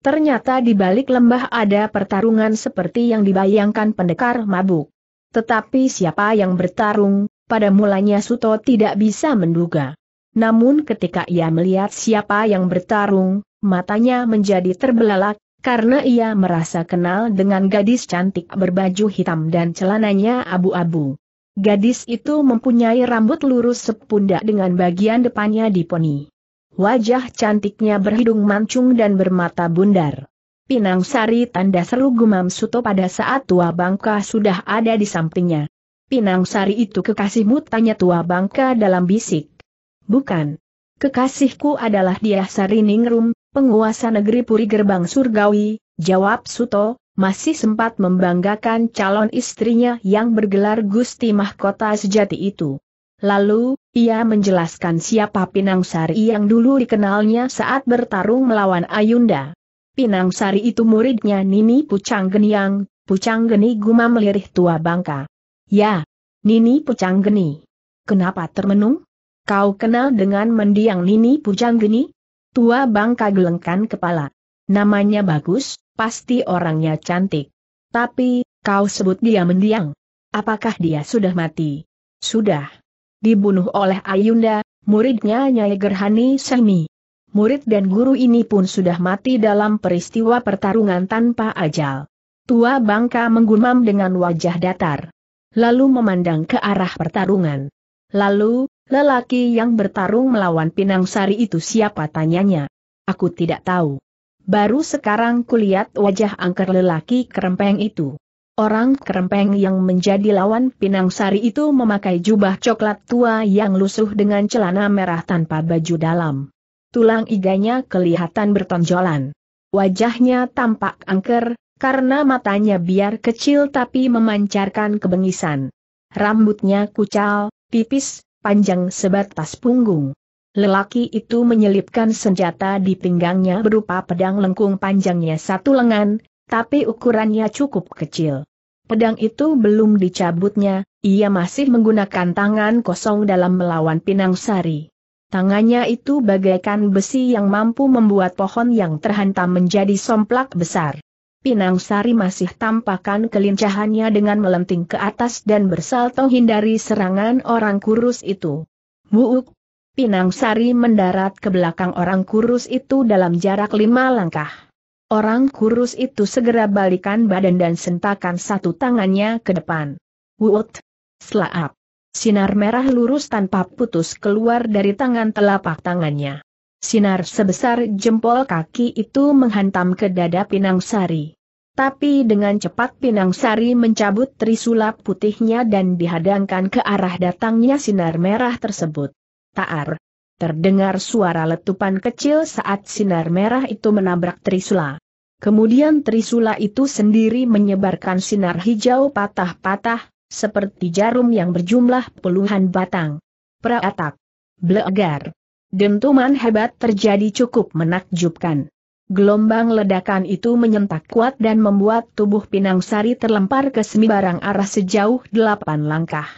Speaker 1: Ternyata di balik lembah ada pertarungan seperti yang dibayangkan pendekar mabuk. Tetapi siapa yang bertarung, pada mulanya Suto tidak bisa menduga. Namun ketika ia melihat siapa yang bertarung, matanya menjadi terbelalak, karena ia merasa kenal dengan gadis cantik berbaju hitam dan celananya abu-abu. Gadis itu mempunyai rambut lurus sepundak dengan bagian depannya diponi. Wajah cantiknya berhidung mancung dan bermata bundar. Pinang Sari tanda seru Gumam Suto pada saat tua bangka sudah ada di sampingnya. Pinang Sari itu kekasihmu tanya tua bangka dalam bisik. Bukan. Kekasihku adalah dia Sari Ningrum, penguasa negeri Puri Gerbang Surgawi, jawab Suto, masih sempat membanggakan calon istrinya yang bergelar Gusti Mahkota Sejati itu. Lalu, ia menjelaskan siapa Pinang Sari yang dulu dikenalnya saat bertarung melawan Ayunda. Pinang Sari itu muridnya Nini Pucang Geniang, Pucang Geni gumam lirih tua bangka. Ya, Nini Pucang Geni. Kenapa termenung? Kau kenal dengan mendiang Nini Pucang Geni? Tua bangka gelengkan kepala. Namanya bagus, pasti orangnya cantik. Tapi, kau sebut dia mendiang. Apakah dia sudah mati? Sudah. Dibunuh oleh Ayunda, muridnya Nyai Gerhani Semi. Murid dan guru ini pun sudah mati dalam peristiwa pertarungan tanpa ajal. Tua bangka menggumam dengan wajah datar. Lalu memandang ke arah pertarungan. Lalu, Lelaki yang bertarung melawan Pinang Sari itu siapa tanyanya? Aku tidak tahu. Baru sekarang kulihat wajah angker lelaki kerempeng itu. Orang kerempeng yang menjadi lawan Pinang Sari itu memakai jubah coklat tua yang lusuh dengan celana merah tanpa baju dalam. Tulang iganya kelihatan bertonjolan. Wajahnya tampak angker, karena matanya biar kecil tapi memancarkan kebengisan. Rambutnya kucal, tipis, panjang sebatas punggung. Lelaki itu menyelipkan senjata di pinggangnya berupa pedang lengkung panjangnya satu lengan, tapi ukurannya cukup kecil. Pedang itu belum dicabutnya, ia masih menggunakan tangan kosong dalam melawan Pinang Sari. Tangannya itu bagaikan besi yang mampu membuat pohon yang terhantam menjadi somplak besar. Pinang Sari masih tampakkan kelincahannya dengan melenting ke atas dan bersalto hindari serangan orang kurus itu. Muuk! Pinang Sari mendarat ke belakang orang kurus itu dalam jarak lima langkah. Orang kurus itu segera balikan badan dan sentakan satu tangannya ke depan. Wut! Slaap! Sinar merah lurus tanpa putus keluar dari tangan telapak tangannya. Sinar sebesar jempol kaki itu menghantam ke dada Pinang Sari. Tapi dengan cepat Pinang Sari mencabut trisula putihnya dan dihadangkan ke arah datangnya sinar merah tersebut. Taar. Terdengar suara letupan kecil saat sinar merah itu menabrak trisula. Kemudian trisula itu sendiri menyebarkan sinar hijau patah-patah, seperti jarum yang berjumlah puluhan batang. Praatak. Blegar. Dentuman hebat terjadi cukup menakjubkan. Gelombang ledakan itu menyentak kuat dan membuat tubuh Pinang Sari terlempar ke sembarang arah sejauh delapan langkah.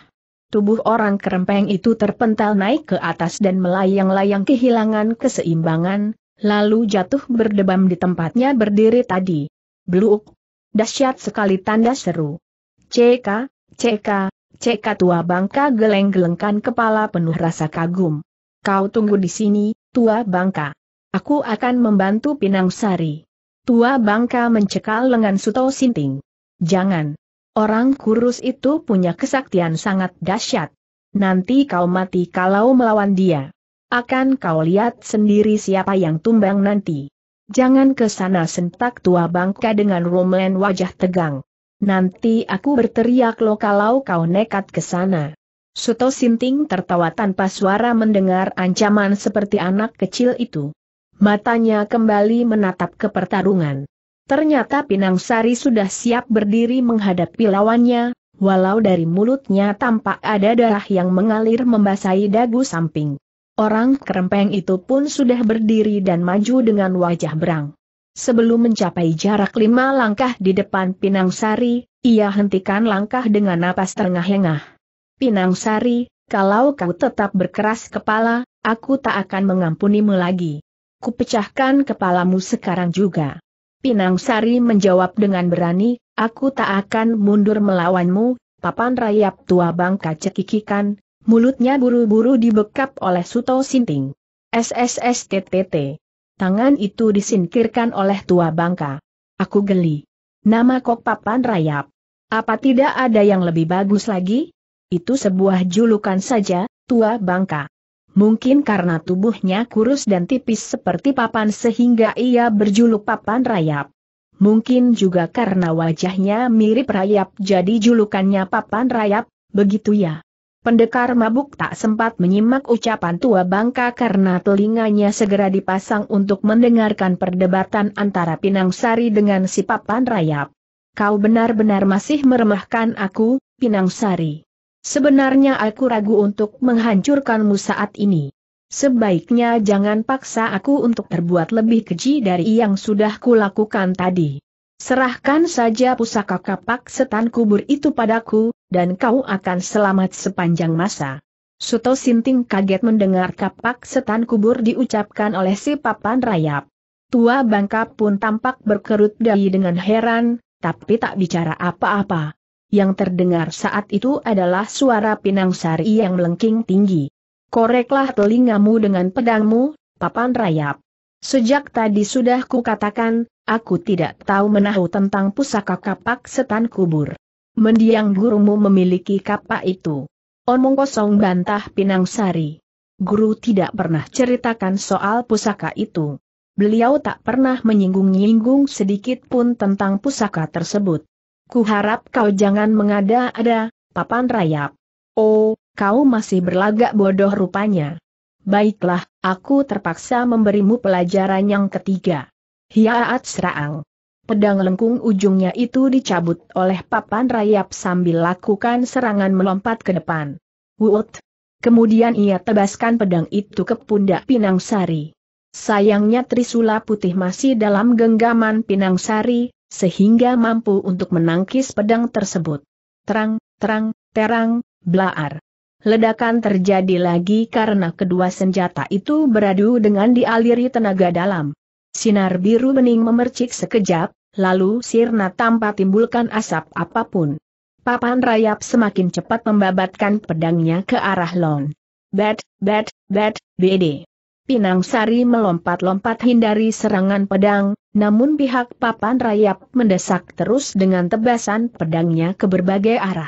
Speaker 1: Tubuh orang kerempeng itu terpental naik ke atas dan melayang-layang kehilangan keseimbangan, lalu jatuh berdebam di tempatnya berdiri tadi. Bluk! Dahsyat sekali tanda seru. Ceka, ceka, ceka tua bangka geleng-gelengkan kepala penuh rasa kagum. Kau tunggu di sini, Tua Bangka. Aku akan membantu Pinang Sari. Tua Bangka mencekal lengan Suto Sinting. Jangan. Orang kurus itu punya kesaktian sangat dahsyat. Nanti kau mati kalau melawan dia. Akan kau lihat sendiri siapa yang tumbang nanti. Jangan ke sana sentak tua bangka dengan romen wajah tegang. Nanti aku berteriak lo kalau kau nekat ke sana. Suto Sinting tertawa tanpa suara mendengar ancaman seperti anak kecil itu. Matanya kembali menatap ke pertarungan. Ternyata Pinang Sari sudah siap berdiri menghadapi lawannya, walau dari mulutnya tampak ada darah yang mengalir membasahi dagu samping. Orang kerempeng itu pun sudah berdiri dan maju dengan wajah berang. Sebelum mencapai jarak lima langkah di depan Pinang Sari, ia hentikan langkah dengan napas terengah-engah. Pinang Sari, kalau kau tetap berkeras kepala, aku tak akan mengampunimu lagi. Kupecahkan kepalamu sekarang juga. Pinang Sari menjawab dengan berani, aku tak akan mundur melawanmu, papan rayap tua bangka cekikikan, mulutnya buru-buru dibekap oleh Suto Sinting. SSSTTT. Tangan itu disingkirkan oleh tua bangka. Aku geli. Nama kok papan rayap. Apa tidak ada yang lebih bagus lagi? Itu sebuah julukan saja, tua bangka. Mungkin karena tubuhnya kurus dan tipis seperti papan sehingga ia berjuluk papan rayap. Mungkin juga karena wajahnya mirip rayap jadi julukannya papan rayap, begitu ya. Pendekar mabuk tak sempat menyimak ucapan tua bangka karena telinganya segera dipasang untuk mendengarkan perdebatan antara Pinang Sari dengan si papan rayap. Kau benar-benar masih meremahkan aku, Pinang Sari. Sebenarnya aku ragu untuk menghancurkanmu saat ini. Sebaiknya jangan paksa aku untuk terbuat lebih keji dari yang sudah kulakukan tadi. Serahkan saja pusaka kapak setan kubur itu padaku, dan kau akan selamat sepanjang masa. Suto Sinting kaget mendengar kapak setan kubur diucapkan oleh si papan rayap. Tua bangka pun tampak berkerut dahi dengan heran, tapi tak bicara apa-apa. Yang terdengar saat itu adalah suara Pinang Sari yang melengking tinggi. Koreklah telingamu dengan pedangmu, papan rayap. Sejak tadi sudah kukatakan, aku tidak tahu menahu tentang pusaka kapak setan kubur. Mendiang gurumu memiliki kapak itu. Omong kosong bantah Pinang Sari. Guru tidak pernah ceritakan soal pusaka itu. Beliau tak pernah menyinggung-nyinggung sedikit pun tentang pusaka tersebut kuharap kau jangan mengada-ada, papan rayap. Oh, kau masih berlagak bodoh rupanya. Baiklah, aku terpaksa memberimu pelajaran yang ketiga. Hiaat serang. Pedang lengkung ujungnya itu dicabut oleh papan rayap sambil lakukan serangan melompat ke depan. Wut! Kemudian ia tebaskan pedang itu ke pundak Pinang Sari. Sayangnya Trisula Putih masih dalam genggaman Pinang Sari, sehingga mampu untuk menangkis pedang tersebut. Terang, terang, terang, blaar. Ledakan terjadi lagi karena kedua senjata itu beradu dengan dialiri tenaga dalam. Sinar biru bening memercik sekejap, lalu sirna tanpa timbulkan asap apapun. Papan rayap semakin cepat membabatkan pedangnya ke arah Lon. Bat, bat, bat, BD. Pinang Sari melompat-lompat hindari serangan pedang, namun pihak papan rayap mendesak terus dengan tebasan pedangnya ke berbagai arah.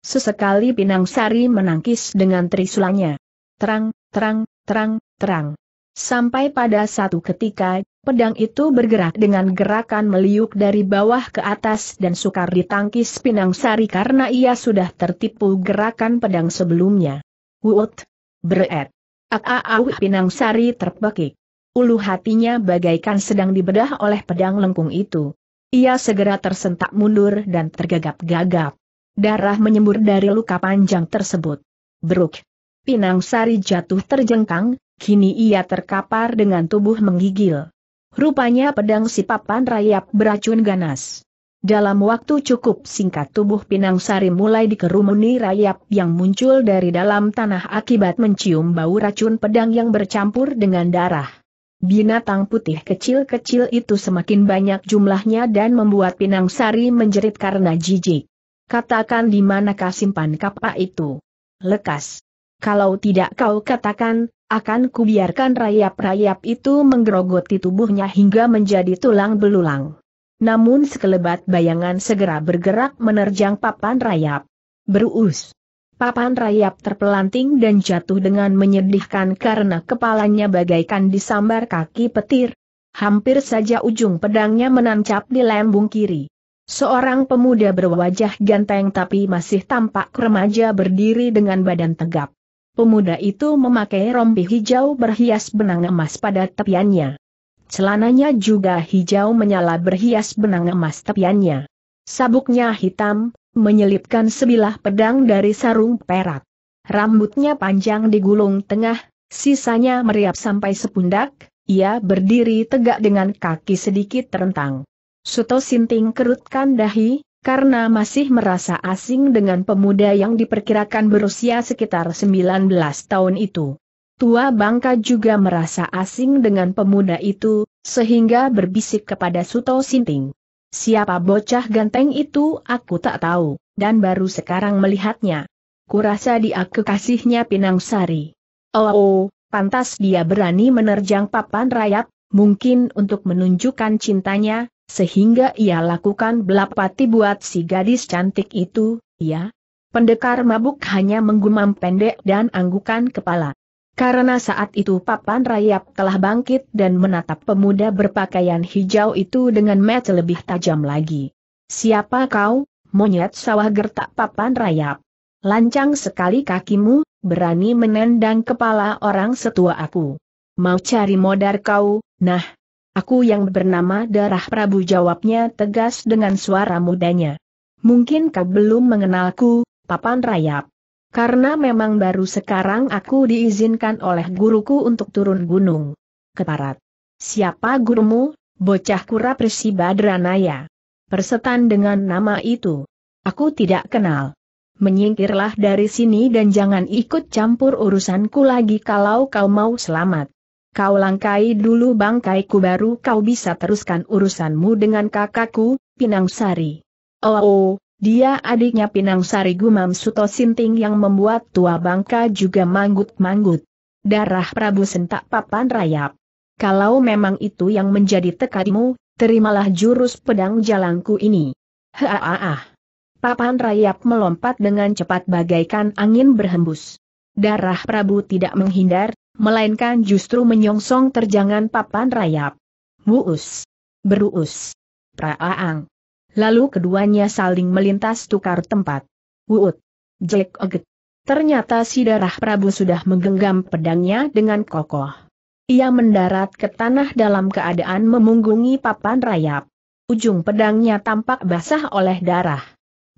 Speaker 1: Sesekali Pinang Sari menangkis dengan trisulanya. Terang, terang, terang, terang. Sampai pada satu ketika, pedang itu bergerak dengan gerakan meliuk dari bawah ke atas dan sukar ditangkis Pinang Sari karena ia sudah tertipu gerakan pedang sebelumnya. Wut! Breet! Aau Pinang Sari terpekik. Ulu hatinya bagaikan sedang dibedah oleh pedang lengkung itu. Ia segera tersentak mundur dan tergagap-gagap. Darah menyembur dari luka panjang tersebut. Beruk. Pinang Sari jatuh terjengkang, kini ia terkapar dengan tubuh menggigil. Rupanya pedang si papan rayap beracun ganas. Dalam waktu cukup singkat tubuh Pinang Sari mulai dikerumuni rayap yang muncul dari dalam tanah akibat mencium bau racun pedang yang bercampur dengan darah. Binatang putih kecil-kecil itu semakin banyak jumlahnya dan membuat Pinang Sari menjerit karena jijik. Katakan di manakah simpan kapak itu? Lekas. Kalau tidak kau katakan, akan kubiarkan rayap-rayap itu menggerogoti tubuhnya hingga menjadi tulang belulang. Namun sekelebat bayangan segera bergerak menerjang papan rayap. Berus, Papan rayap terpelanting dan jatuh dengan menyedihkan karena kepalanya bagaikan disambar kaki petir. Hampir saja ujung pedangnya menancap di lembung kiri. Seorang pemuda berwajah ganteng tapi masih tampak remaja berdiri dengan badan tegap. Pemuda itu memakai rompi hijau berhias benang emas pada tepiannya. Celananya juga hijau menyala berhias benang emas tepiannya. Sabuknya hitam, menyelipkan sebilah pedang dari sarung perak. Rambutnya panjang digulung tengah, sisanya meriap sampai sepundak, ia berdiri tegak dengan kaki sedikit terentang. Suto Sinting kerutkan dahi, karena masih merasa asing dengan pemuda yang diperkirakan berusia sekitar 19 tahun itu. Tua Bangka juga merasa asing dengan pemuda itu, sehingga berbisik kepada Suto Sinting. Siapa bocah ganteng itu aku tak tahu, dan baru sekarang melihatnya. Kurasa dia kekasihnya Pinang Sari. Oh, oh, pantas dia berani menerjang papan rayap, mungkin untuk menunjukkan cintanya, sehingga ia lakukan belapati buat si gadis cantik itu, ya. Pendekar mabuk hanya menggumam pendek dan anggukan kepala. Karena saat itu papan rayap telah bangkit dan menatap pemuda berpakaian hijau itu dengan mata lebih tajam lagi. Siapa kau, monyet sawah gertak papan rayap? Lancang sekali kakimu, berani menendang kepala orang setua aku. Mau cari modar kau, nah. Aku yang bernama Darah Prabu jawabnya tegas dengan suara mudanya. Mungkin kau belum mengenalku, papan rayap. Karena memang baru sekarang aku diizinkan oleh guruku untuk turun gunung. Keparat. Siapa gurumu? Bocah kura Persiba Badranaya? Persetan dengan nama itu. Aku tidak kenal. Menyingkirlah dari sini dan jangan ikut campur urusanku lagi kalau kau mau selamat. Kau langkai dulu bangkaiku baru kau bisa teruskan urusanmu dengan kakakku, Pinang Sari. Oh, oh dia adiknya Pinang Sari Gumam Suto Sinting yang membuat tua bangka juga manggut-manggut. Darah Prabu sentak papan rayap. Kalau memang itu yang menjadi tekadmu, terimalah jurus pedang jalanku ini. Haaah. Papan rayap melompat dengan cepat bagaikan angin berhembus. Darah Prabu tidak menghindar, melainkan justru menyongsong terjangan papan rayap. Buus, Beruus. Praaang. Lalu keduanya saling melintas tukar tempat. Wuut. Jack Oget. Ternyata si darah Prabu sudah menggenggam pedangnya dengan kokoh. Ia mendarat ke tanah dalam keadaan memunggungi papan rayap. Ujung pedangnya tampak basah oleh darah.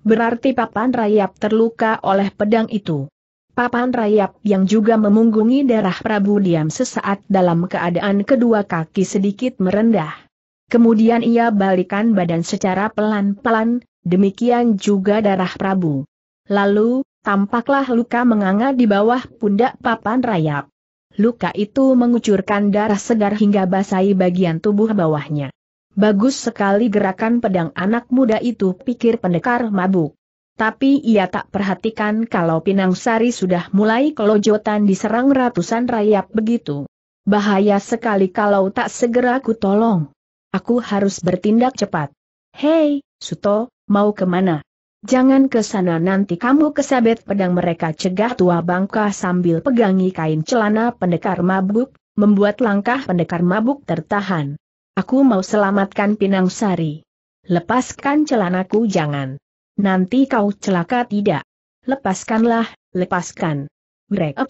Speaker 1: Berarti papan rayap terluka oleh pedang itu. Papan rayap yang juga memunggungi darah Prabu diam sesaat dalam keadaan kedua kaki sedikit merendah. Kemudian ia balikan badan secara pelan-pelan, demikian juga darah Prabu. Lalu, tampaklah luka menganga di bawah pundak papan rayap. Luka itu mengucurkan darah segar hingga basahi bagian tubuh bawahnya. Bagus sekali gerakan pedang anak muda itu pikir pendekar mabuk. Tapi ia tak perhatikan kalau Pinang Sari sudah mulai kelojotan diserang ratusan rayap begitu. Bahaya sekali kalau tak segera kutolong. Aku harus bertindak cepat. Hei, Suto, mau kemana? Jangan ke sana nanti kamu kesabet pedang mereka cegah tua bangka sambil pegangi kain celana pendekar mabuk, membuat langkah pendekar mabuk tertahan. Aku mau selamatkan Pinang Sari. Lepaskan celanaku jangan. Nanti kau celaka tidak. Lepaskanlah, lepaskan. Grek.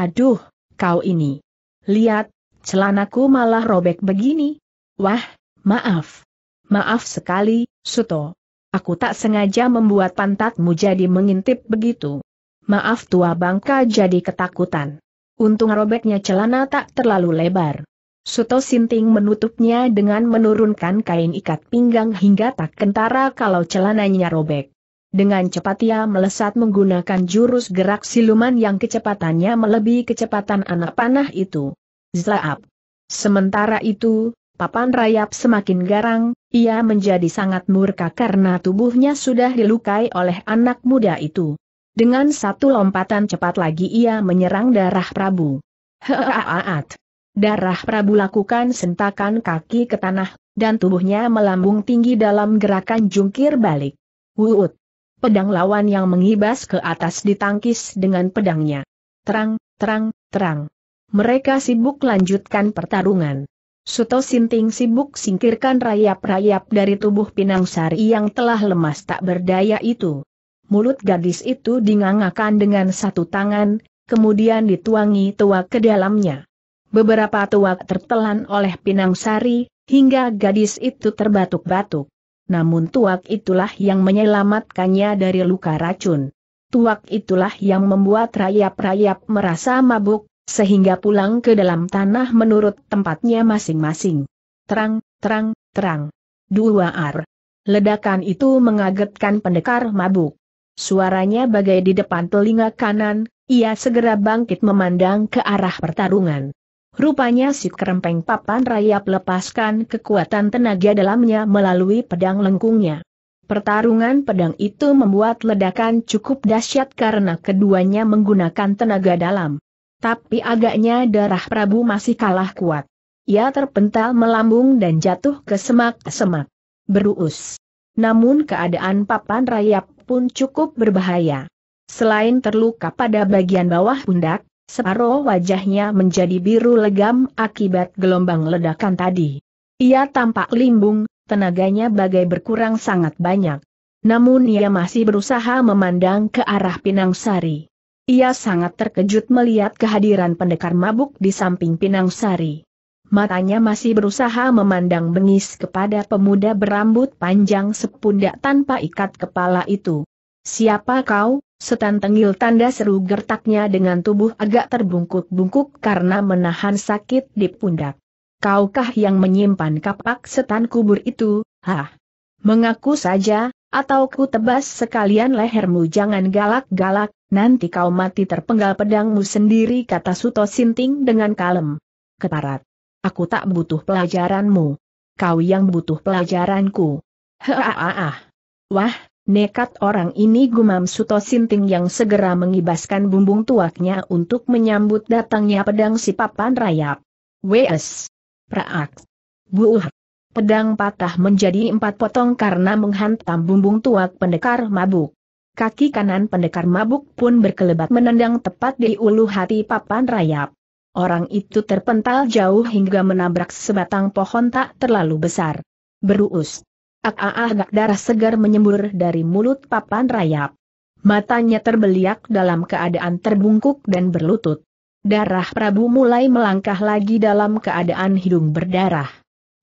Speaker 1: Aduh, kau ini. Lihat, celanaku malah robek begini. Wah, Maaf. Maaf sekali, Suto. Aku tak sengaja membuat pantatmu jadi mengintip begitu. Maaf tua bangka jadi ketakutan. Untung robeknya celana tak terlalu lebar. Suto Sinting menutupnya dengan menurunkan kain ikat pinggang hingga tak kentara kalau celananya robek. Dengan cepat ia melesat menggunakan jurus gerak siluman yang kecepatannya melebihi kecepatan anak panah itu. Zlaap. Sementara itu, papan rayap semakin garang, ia menjadi sangat murka karena tubuhnya sudah dilukai oleh anak muda itu. Dengan satu lompatan cepat lagi ia menyerang darah Prabu. Heaaat. Darah Prabu lakukan sentakan kaki ke tanah, dan tubuhnya melambung tinggi dalam gerakan jungkir balik. Wuut. Pedang lawan yang mengibas ke atas ditangkis dengan pedangnya. Terang, terang, terang. Mereka sibuk lanjutkan pertarungan. Suto Sinting sibuk singkirkan rayap-rayap dari tubuh Pinang Sari yang telah lemas tak berdaya itu. Mulut gadis itu dingangakan dengan satu tangan, kemudian dituangi tuak ke dalamnya. Beberapa tuak tertelan oleh Pinang Sari, hingga gadis itu terbatuk-batuk. Namun tuak itulah yang menyelamatkannya dari luka racun. Tuak itulah yang membuat rayap-rayap merasa mabuk, sehingga pulang ke dalam tanah menurut tempatnya masing-masing. Terang, terang, terang. Dua ar. Ledakan itu mengagetkan pendekar mabuk. Suaranya bagai di depan telinga kanan, ia segera bangkit memandang ke arah pertarungan. Rupanya si kerempeng papan rayap lepaskan kekuatan tenaga dalamnya melalui pedang lengkungnya. Pertarungan pedang itu membuat ledakan cukup dahsyat karena keduanya menggunakan tenaga dalam. Tapi agaknya darah Prabu masih kalah kuat. Ia terpental melambung dan jatuh ke semak-semak. Berus. Namun keadaan papan rayap pun cukup berbahaya. Selain terluka pada bagian bawah pundak, separuh wajahnya menjadi biru legam akibat gelombang ledakan tadi. Ia tampak limbung, tenaganya bagai berkurang sangat banyak. Namun ia masih berusaha memandang ke arah Pinang Sari. Ia sangat terkejut melihat kehadiran pendekar mabuk di samping Pinang Sari. Matanya masih berusaha memandang bengis kepada pemuda berambut panjang sepundak tanpa ikat kepala itu. Siapa kau, Setan tengil tanda seru gertaknya dengan tubuh agak terbungkuk-bungkuk karena menahan sakit di pundak. Kaukah yang menyimpan kapak setan kubur itu, hah? Mengaku saja, atau ku tebas sekalian lehermu jangan galak-galak, Nanti kau mati terpenggal pedangmu sendiri kata Suto Sinting dengan kalem. Keparat. Aku tak butuh pelajaranmu. Kau yang butuh pelajaranku. Heaaah. Wah, nekat orang ini gumam Suto Sinting yang segera mengibaskan bumbung tuaknya untuk menyambut datangnya pedang si papan rayap. Wes. Praak. Buuh. Pedang patah menjadi empat potong karena menghantam bumbung tuak pendekar mabuk. Kaki kanan pendekar mabuk pun berkelebat menendang tepat di ulu hati papan rayap. Orang itu terpental jauh hingga menabrak sebatang pohon tak terlalu besar. Beruus. Agak-agak ah, ah, darah segar menyembur dari mulut papan rayap. Matanya terbeliak dalam keadaan terbungkuk dan berlutut. Darah Prabu mulai melangkah lagi dalam keadaan hidung berdarah.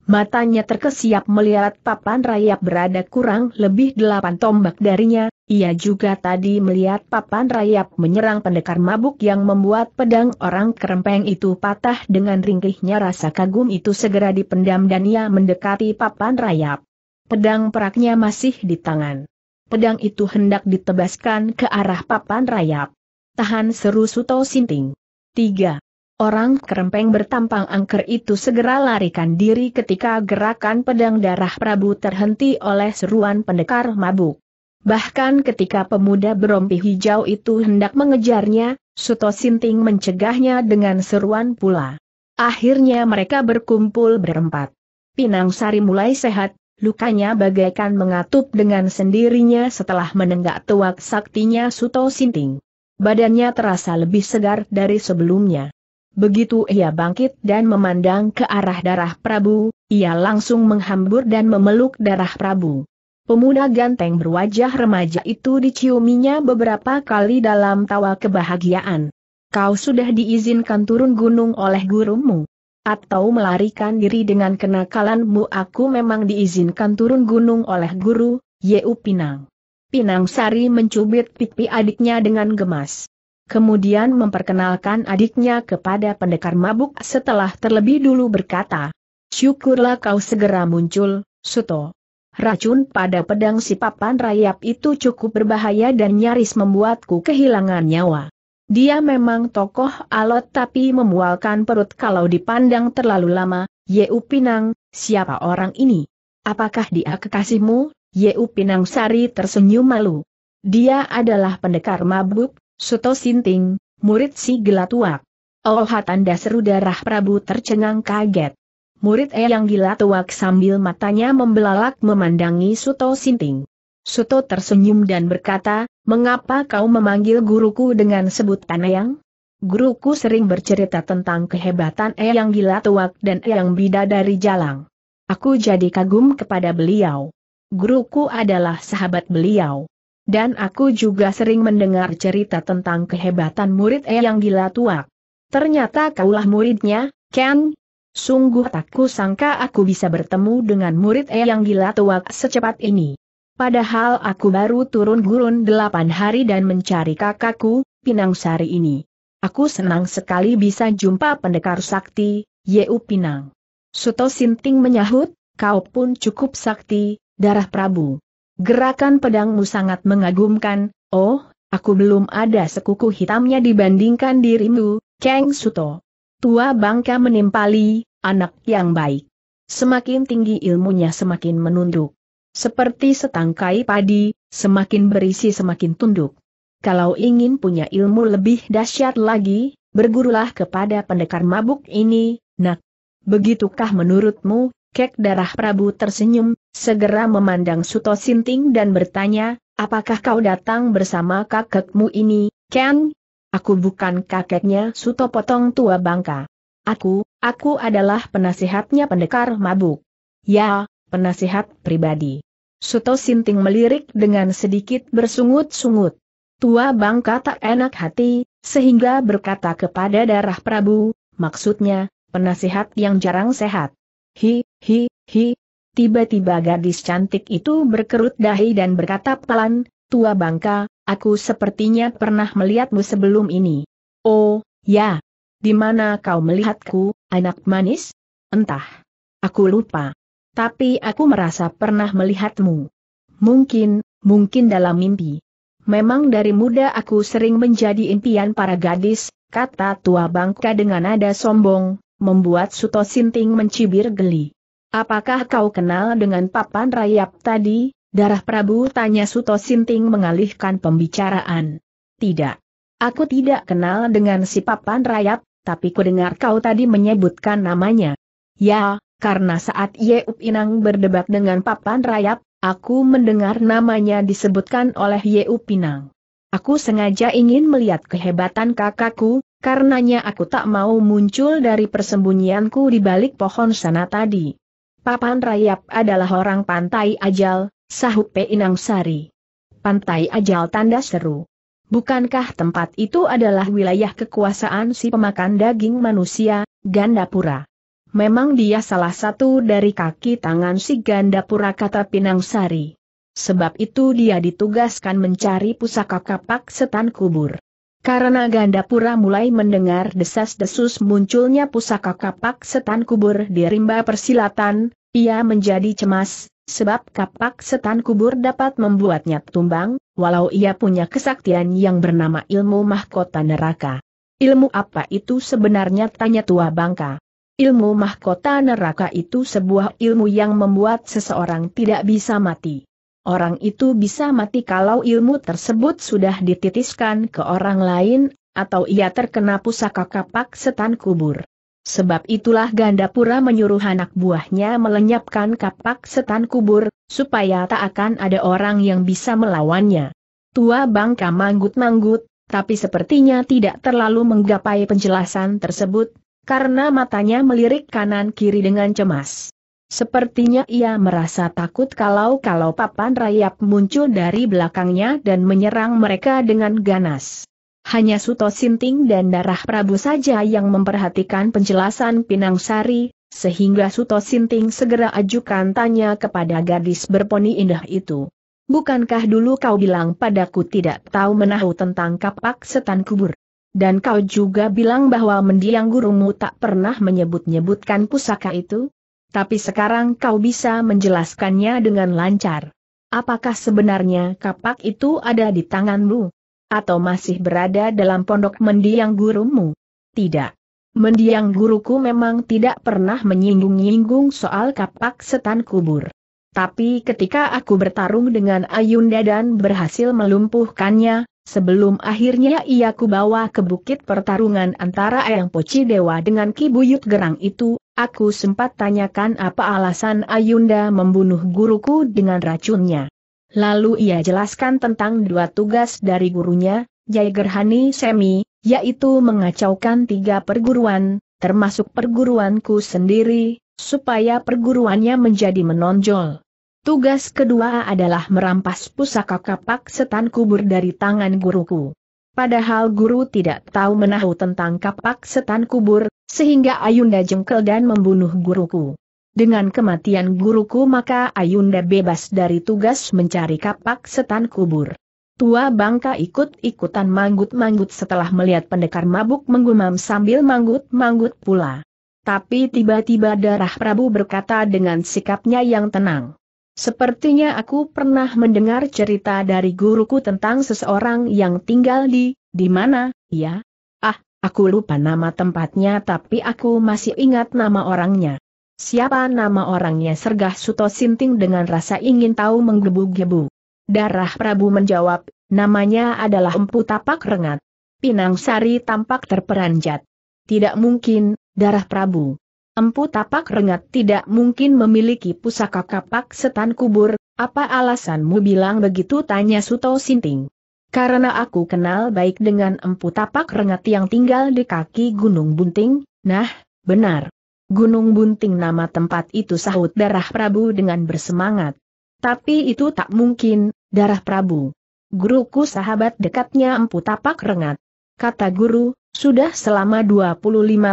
Speaker 1: Matanya terkesiap melihat papan rayap berada kurang lebih delapan tombak darinya, ia juga tadi melihat papan rayap menyerang pendekar mabuk yang membuat pedang orang kerempeng itu patah dengan ringkihnya rasa kagum itu segera dipendam dan ia mendekati papan rayap. Pedang peraknya masih di tangan. Pedang itu hendak ditebaskan ke arah papan rayap. Tahan seru Suto Sinting. 3. Orang kerempeng bertampang angker itu segera larikan diri ketika gerakan pedang darah Prabu terhenti oleh seruan pendekar mabuk. Bahkan ketika pemuda berompi hijau itu hendak mengejarnya, Suto Sinting mencegahnya dengan seruan pula. Akhirnya mereka berkumpul berempat. Pinang Sari mulai sehat, lukanya bagaikan mengatup dengan sendirinya setelah menenggak tuak saktinya Suto Sinting. Badannya terasa lebih segar dari sebelumnya. Begitu ia bangkit dan memandang ke arah darah Prabu, ia langsung menghambur dan memeluk darah Prabu. Pemuda ganteng berwajah remaja itu diciuminya beberapa kali dalam tawa kebahagiaan. Kau sudah diizinkan turun gunung oleh gurumu. Atau melarikan diri dengan kenakalanmu aku memang diizinkan turun gunung oleh guru, Yeu Pinang. Pinang Sari mencubit pipi adiknya dengan gemas. Kemudian memperkenalkan adiknya kepada pendekar mabuk setelah terlebih dulu berkata, Syukurlah kau segera muncul, Suto. Racun pada pedang si papan rayap itu cukup berbahaya dan nyaris membuatku kehilangan nyawa. Dia memang tokoh alot tapi memualkan perut kalau dipandang terlalu lama, Yeu Pinang, siapa orang ini? Apakah dia kekasihmu? Yeu Pinang Sari tersenyum malu. Dia adalah pendekar mabuk, Suto Sinting, murid si Gelatuak. Oh tanda seru darah Prabu tercengang kaget. Murid Eyang gila tuak sambil matanya membelalak memandangi Suto Sinting. Suto tersenyum dan berkata, mengapa kau memanggil guruku dengan sebutan Eyang? Guruku sering bercerita tentang kehebatan Eyang gila tuak dan Eyang bida dari Jalang. Aku jadi kagum kepada beliau. Guruku adalah sahabat beliau. Dan aku juga sering mendengar cerita tentang kehebatan murid Eyang gila tuak. Ternyata kaulah muridnya, Ken, Sungguh tak kusangka aku bisa bertemu dengan murid E yang gila tuak secepat ini. Padahal aku baru turun gurun delapan hari dan mencari kakakku, Pinang Sari ini. Aku senang sekali bisa jumpa pendekar sakti, Yeu Pinang. Suto Sinting menyahut, kau pun cukup sakti, darah Prabu. Gerakan pedangmu sangat mengagumkan, oh, aku belum ada sekuku hitamnya dibandingkan dirimu, Kang Suto. Tua bangka menimpali, anak yang baik. Semakin tinggi ilmunya semakin menunduk. Seperti setangkai padi, semakin berisi semakin tunduk. Kalau ingin punya ilmu lebih dahsyat lagi, bergurulah kepada pendekar mabuk ini, nak. Begitukah menurutmu, kek darah Prabu tersenyum, segera memandang Suto Sinting dan bertanya, apakah kau datang bersama kakekmu ini, Ken? Aku bukan kakeknya Suto Potong Tua Bangka. Aku, aku adalah penasihatnya pendekar mabuk. Ya, penasihat pribadi. Suto Sinting melirik dengan sedikit bersungut-sungut. Tua Bangka tak enak hati, sehingga berkata kepada darah Prabu, maksudnya, penasihat yang jarang sehat. Hi, hi, hi. Tiba-tiba gadis cantik itu berkerut dahi dan berkata pelan, Tua Bangka, Aku sepertinya pernah melihatmu sebelum ini. Oh, ya. Di mana kau melihatku, anak manis? Entah. Aku lupa. Tapi aku merasa pernah melihatmu. Mungkin, mungkin dalam mimpi. Memang dari muda aku sering menjadi impian para gadis, kata tua bangka dengan nada sombong, membuat Suto Sinting mencibir geli. Apakah kau kenal dengan papan rayap tadi? Darah Prabu tanya Suto Sinting mengalihkan pembicaraan. Tidak. Aku tidak kenal dengan si papan rayap, tapi ku dengar kau tadi menyebutkan namanya. Ya, karena saat Yeup Inang berdebat dengan papan rayap, aku mendengar namanya disebutkan oleh Yeup Inang. Aku sengaja ingin melihat kehebatan kakakku, karenanya aku tak mau muncul dari persembunyianku di balik pohon sana tadi. Papan Rayap adalah orang pantai ajal, Sahut Inang Sari. Pantai Ajal tanda seru. Bukankah tempat itu adalah wilayah kekuasaan si pemakan daging manusia, Gandapura? Memang dia salah satu dari kaki tangan si Gandapura kata Pinang Sari. Sebab itu dia ditugaskan mencari pusaka kapak setan kubur. Karena Gandapura mulai mendengar desas-desus munculnya pusaka kapak setan kubur di rimba persilatan, ia menjadi cemas, sebab kapak setan kubur dapat membuatnya tumbang, walau ia punya kesaktian yang bernama ilmu mahkota neraka. Ilmu apa itu sebenarnya tanya tua bangka. Ilmu mahkota neraka itu sebuah ilmu yang membuat seseorang tidak bisa mati. Orang itu bisa mati kalau ilmu tersebut sudah dititiskan ke orang lain, atau ia terkena pusaka kapak setan kubur. Sebab itulah Gandapura menyuruh anak buahnya melenyapkan kapak setan kubur, supaya tak akan ada orang yang bisa melawannya. Tua bangka manggut-manggut, tapi sepertinya tidak terlalu menggapai penjelasan tersebut, karena matanya melirik kanan-kiri dengan cemas. Sepertinya ia merasa takut kalau-kalau papan rayap muncul dari belakangnya dan menyerang mereka dengan ganas. Hanya Suto Sinting dan darah Prabu saja yang memperhatikan penjelasan Pinang Sari, sehingga Suto Sinting segera ajukan tanya kepada gadis berponi indah itu. Bukankah dulu kau bilang padaku tidak tahu menahu tentang kapak setan kubur? Dan kau juga bilang bahwa mendiang gurumu tak pernah menyebut-nyebutkan pusaka itu? Tapi sekarang kau bisa menjelaskannya dengan lancar. Apakah sebenarnya kapak itu ada di tanganmu? Atau masih berada dalam pondok mendiang gurumu? Tidak. Mendiang guruku memang tidak pernah menyinggung-nyinggung soal kapak setan kubur. Tapi ketika aku bertarung dengan Ayunda dan berhasil melumpuhkannya, sebelum akhirnya ia kubawa ke bukit pertarungan antara Eyang Poci Dewa dengan Ki Buyut Gerang itu, aku sempat tanyakan apa alasan Ayunda membunuh guruku dengan racunnya. Lalu ia jelaskan tentang dua tugas dari gurunya, Jai Gerhani Semi, yaitu mengacaukan tiga perguruan, termasuk perguruanku sendiri, supaya perguruannya menjadi menonjol. Tugas kedua adalah merampas pusaka kapak setan kubur dari tangan guruku. Padahal guru tidak tahu menahu tentang kapak setan kubur, sehingga Ayunda jengkel dan membunuh guruku. Dengan kematian guruku maka Ayunda bebas dari tugas mencari kapak setan kubur. Tua bangka ikut-ikutan manggut-manggut setelah melihat pendekar mabuk menggumam sambil manggut-manggut pula. Tapi tiba-tiba darah Prabu berkata dengan sikapnya yang tenang. Sepertinya aku pernah mendengar cerita dari guruku tentang seseorang yang tinggal di, di mana, ya? Ah, aku lupa nama tempatnya tapi aku masih ingat nama orangnya. Siapa nama orangnya sergah Suto Sinting dengan rasa ingin tahu menggebu-gebu. Darah Prabu menjawab, namanya adalah Empu Tapak Rengat. Pinang Sari tampak terperanjat. Tidak mungkin, Darah Prabu. Empu Tapak Rengat tidak mungkin memiliki pusaka kapak setan kubur, apa alasanmu bilang begitu tanya Suto Sinting. Karena aku kenal baik dengan Empu Tapak Rengat yang tinggal di kaki Gunung Bunting, nah, benar. Gunung Bunting nama tempat itu sahut darah Prabu dengan bersemangat. Tapi itu tak mungkin, darah Prabu. Guruku sahabat dekatnya Empu Tapak Rengat. Kata guru, sudah selama 25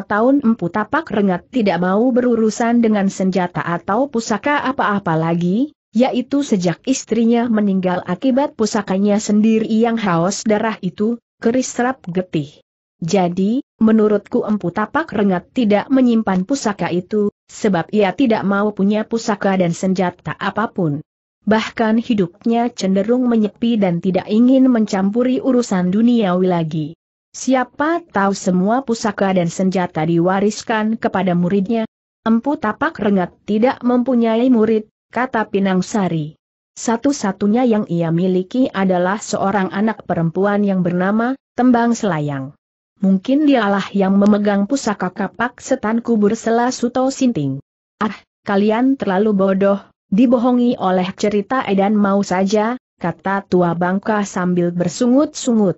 Speaker 1: tahun Empu Tapak Rengat tidak mau berurusan dengan senjata atau pusaka apa-apa lagi, yaitu sejak istrinya meninggal akibat pusakanya sendiri yang haus darah itu, keris serap getih. Jadi, menurutku Empu Tapak Rengat tidak menyimpan pusaka itu, sebab ia tidak mau punya pusaka dan senjata apapun. Bahkan hidupnya cenderung menyepi dan tidak ingin mencampuri urusan duniawi lagi. Siapa tahu semua pusaka dan senjata diwariskan kepada muridnya. Empu Tapak Rengat tidak mempunyai murid, kata Pinang Sari. Satu-satunya yang ia miliki adalah seorang anak perempuan yang bernama Tembang Selayang mungkin dialah yang memegang pusaka kapak setan kubur Selasuto Sinting. Ah, kalian terlalu bodoh, dibohongi oleh cerita Edan mau saja, kata tua bangka sambil bersungut-sungut.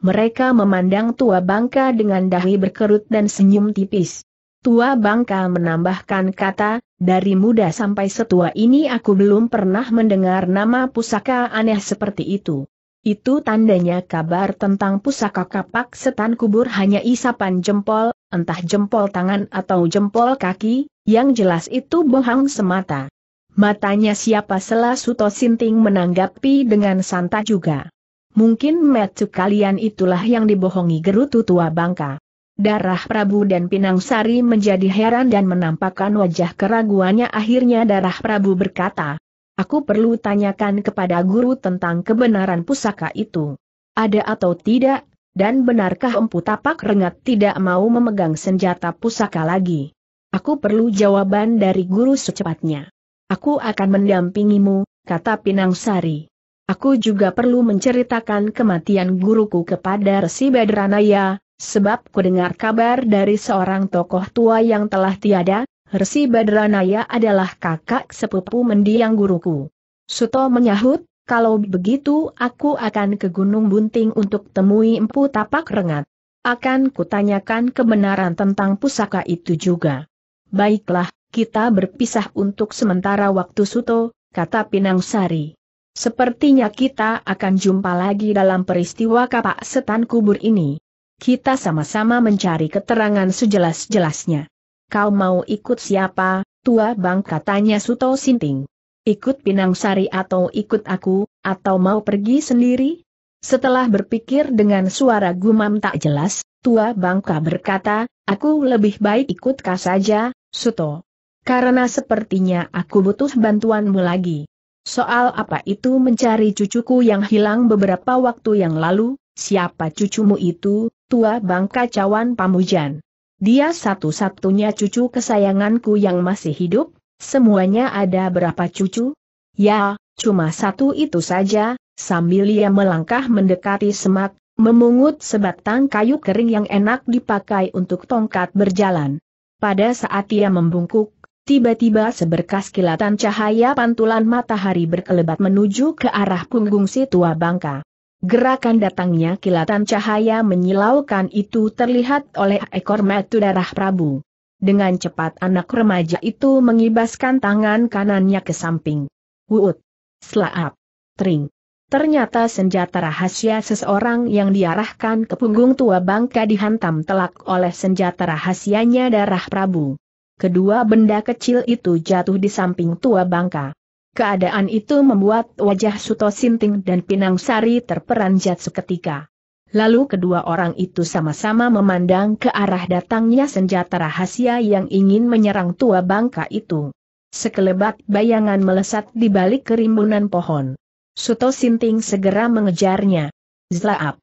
Speaker 1: Mereka memandang tua bangka dengan dahi berkerut dan senyum tipis. Tua bangka menambahkan kata, dari muda sampai setua ini aku belum pernah mendengar nama pusaka aneh seperti itu. Itu tandanya kabar tentang pusaka kapak setan kubur hanya isapan jempol, entah jempol tangan atau jempol kaki, yang jelas itu bohong semata. Matanya siapa selah Suto Sinting menanggapi dengan santai juga. Mungkin metu kalian itulah yang dibohongi gerutu tua bangka. Darah Prabu dan Pinang Sari menjadi heran dan menampakkan wajah keraguannya akhirnya Darah Prabu berkata, Aku perlu tanyakan kepada guru tentang kebenaran pusaka itu. Ada atau tidak, dan benarkah empu tapak rengat tidak mau memegang senjata pusaka lagi? Aku perlu jawaban dari guru secepatnya. Aku akan mendampingimu, kata Pinang Sari. Aku juga perlu menceritakan kematian guruku kepada Resi Badranaya, sebab ku dengar kabar dari seorang tokoh tua yang telah tiada, Resi Badranaya adalah kakak sepupu mendiang guruku. Suto menyahut, kalau begitu aku akan ke Gunung Bunting untuk temui Empu Tapak Rengat. Akan kutanyakan kebenaran tentang pusaka itu juga. Baiklah, kita berpisah untuk sementara waktu Suto, kata Pinang Sari. Sepertinya kita akan jumpa lagi dalam peristiwa kapak setan kubur ini. Kita sama-sama mencari keterangan sejelas-jelasnya kau mau ikut siapa, tua bang katanya Suto Sinting. Ikut Pinang Sari atau ikut aku, atau mau pergi sendiri? Setelah berpikir dengan suara gumam tak jelas, tua bangka berkata, aku lebih baik ikut kau saja, Suto. Karena sepertinya aku butuh bantuanmu lagi. Soal apa itu mencari cucuku yang hilang beberapa waktu yang lalu, siapa cucumu itu, tua bangka cawan pamujan. Dia satu-satunya cucu kesayanganku yang masih hidup, semuanya ada berapa cucu? Ya, cuma satu itu saja, sambil ia melangkah mendekati semak, memungut sebatang kayu kering yang enak dipakai untuk tongkat berjalan. Pada saat ia membungkuk, tiba-tiba seberkas kilatan cahaya pantulan matahari berkelebat menuju ke arah punggung si tua bangka. Gerakan datangnya kilatan cahaya menyilaukan itu terlihat oleh ekor mata darah Prabu. Dengan cepat anak remaja itu mengibaskan tangan kanannya ke samping. Wuut. Slaap. Tring. Ternyata senjata rahasia seseorang yang diarahkan ke punggung tua bangka dihantam telak oleh senjata rahasianya darah Prabu. Kedua benda kecil itu jatuh di samping tua bangka. Keadaan itu membuat wajah Suto Sinting dan Pinang Sari terperanjat seketika. Lalu kedua orang itu sama-sama memandang ke arah datangnya senjata rahasia yang ingin menyerang tua bangka itu. Sekelebat bayangan melesat di balik kerimbunan pohon. Suto Sinting segera mengejarnya. Zlaap.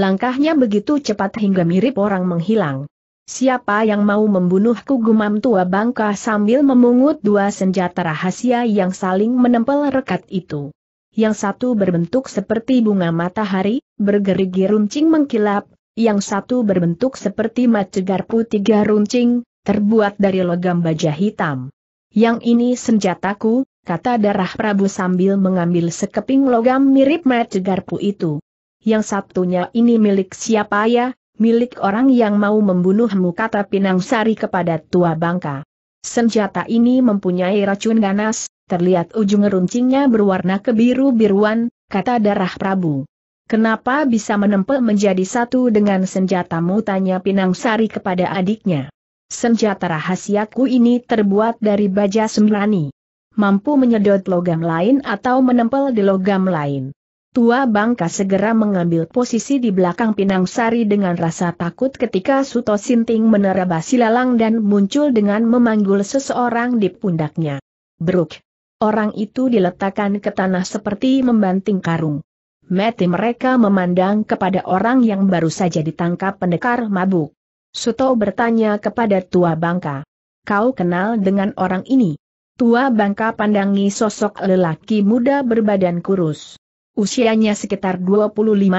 Speaker 1: Langkahnya begitu cepat hingga mirip orang menghilang. Siapa yang mau membunuhku gumam tua bangka sambil memungut dua senjata rahasia yang saling menempel rekat itu. Yang satu berbentuk seperti bunga matahari, bergerigi runcing mengkilap, yang satu berbentuk seperti macegar putih runcing, terbuat dari logam baja hitam. Yang ini senjataku, kata darah Prabu sambil mengambil sekeping logam mirip macegar putih itu. Yang satunya ini milik siapa ya, milik orang yang mau membunuhmu kata Pinang Sari kepada Tua Bangka. Senjata ini mempunyai racun ganas, terlihat ujung runcingnya berwarna kebiru-biruan, kata darah Prabu. Kenapa bisa menempel menjadi satu dengan senjatamu tanya Pinang Sari kepada adiknya. Senjata rahasiaku ini terbuat dari baja sembrani. Mampu menyedot logam lain atau menempel di logam lain. Tua Bangka segera mengambil posisi di belakang Pinang Sari dengan rasa takut ketika Suto Sinting menerabas silalang dan muncul dengan memanggul seseorang di pundaknya. Bruk. Orang itu diletakkan ke tanah seperti membanting karung. Mati mereka memandang kepada orang yang baru saja ditangkap pendekar mabuk. Suto bertanya kepada Tua Bangka. Kau kenal dengan orang ini? Tua Bangka pandangi sosok lelaki muda berbadan kurus. Usianya sekitar 25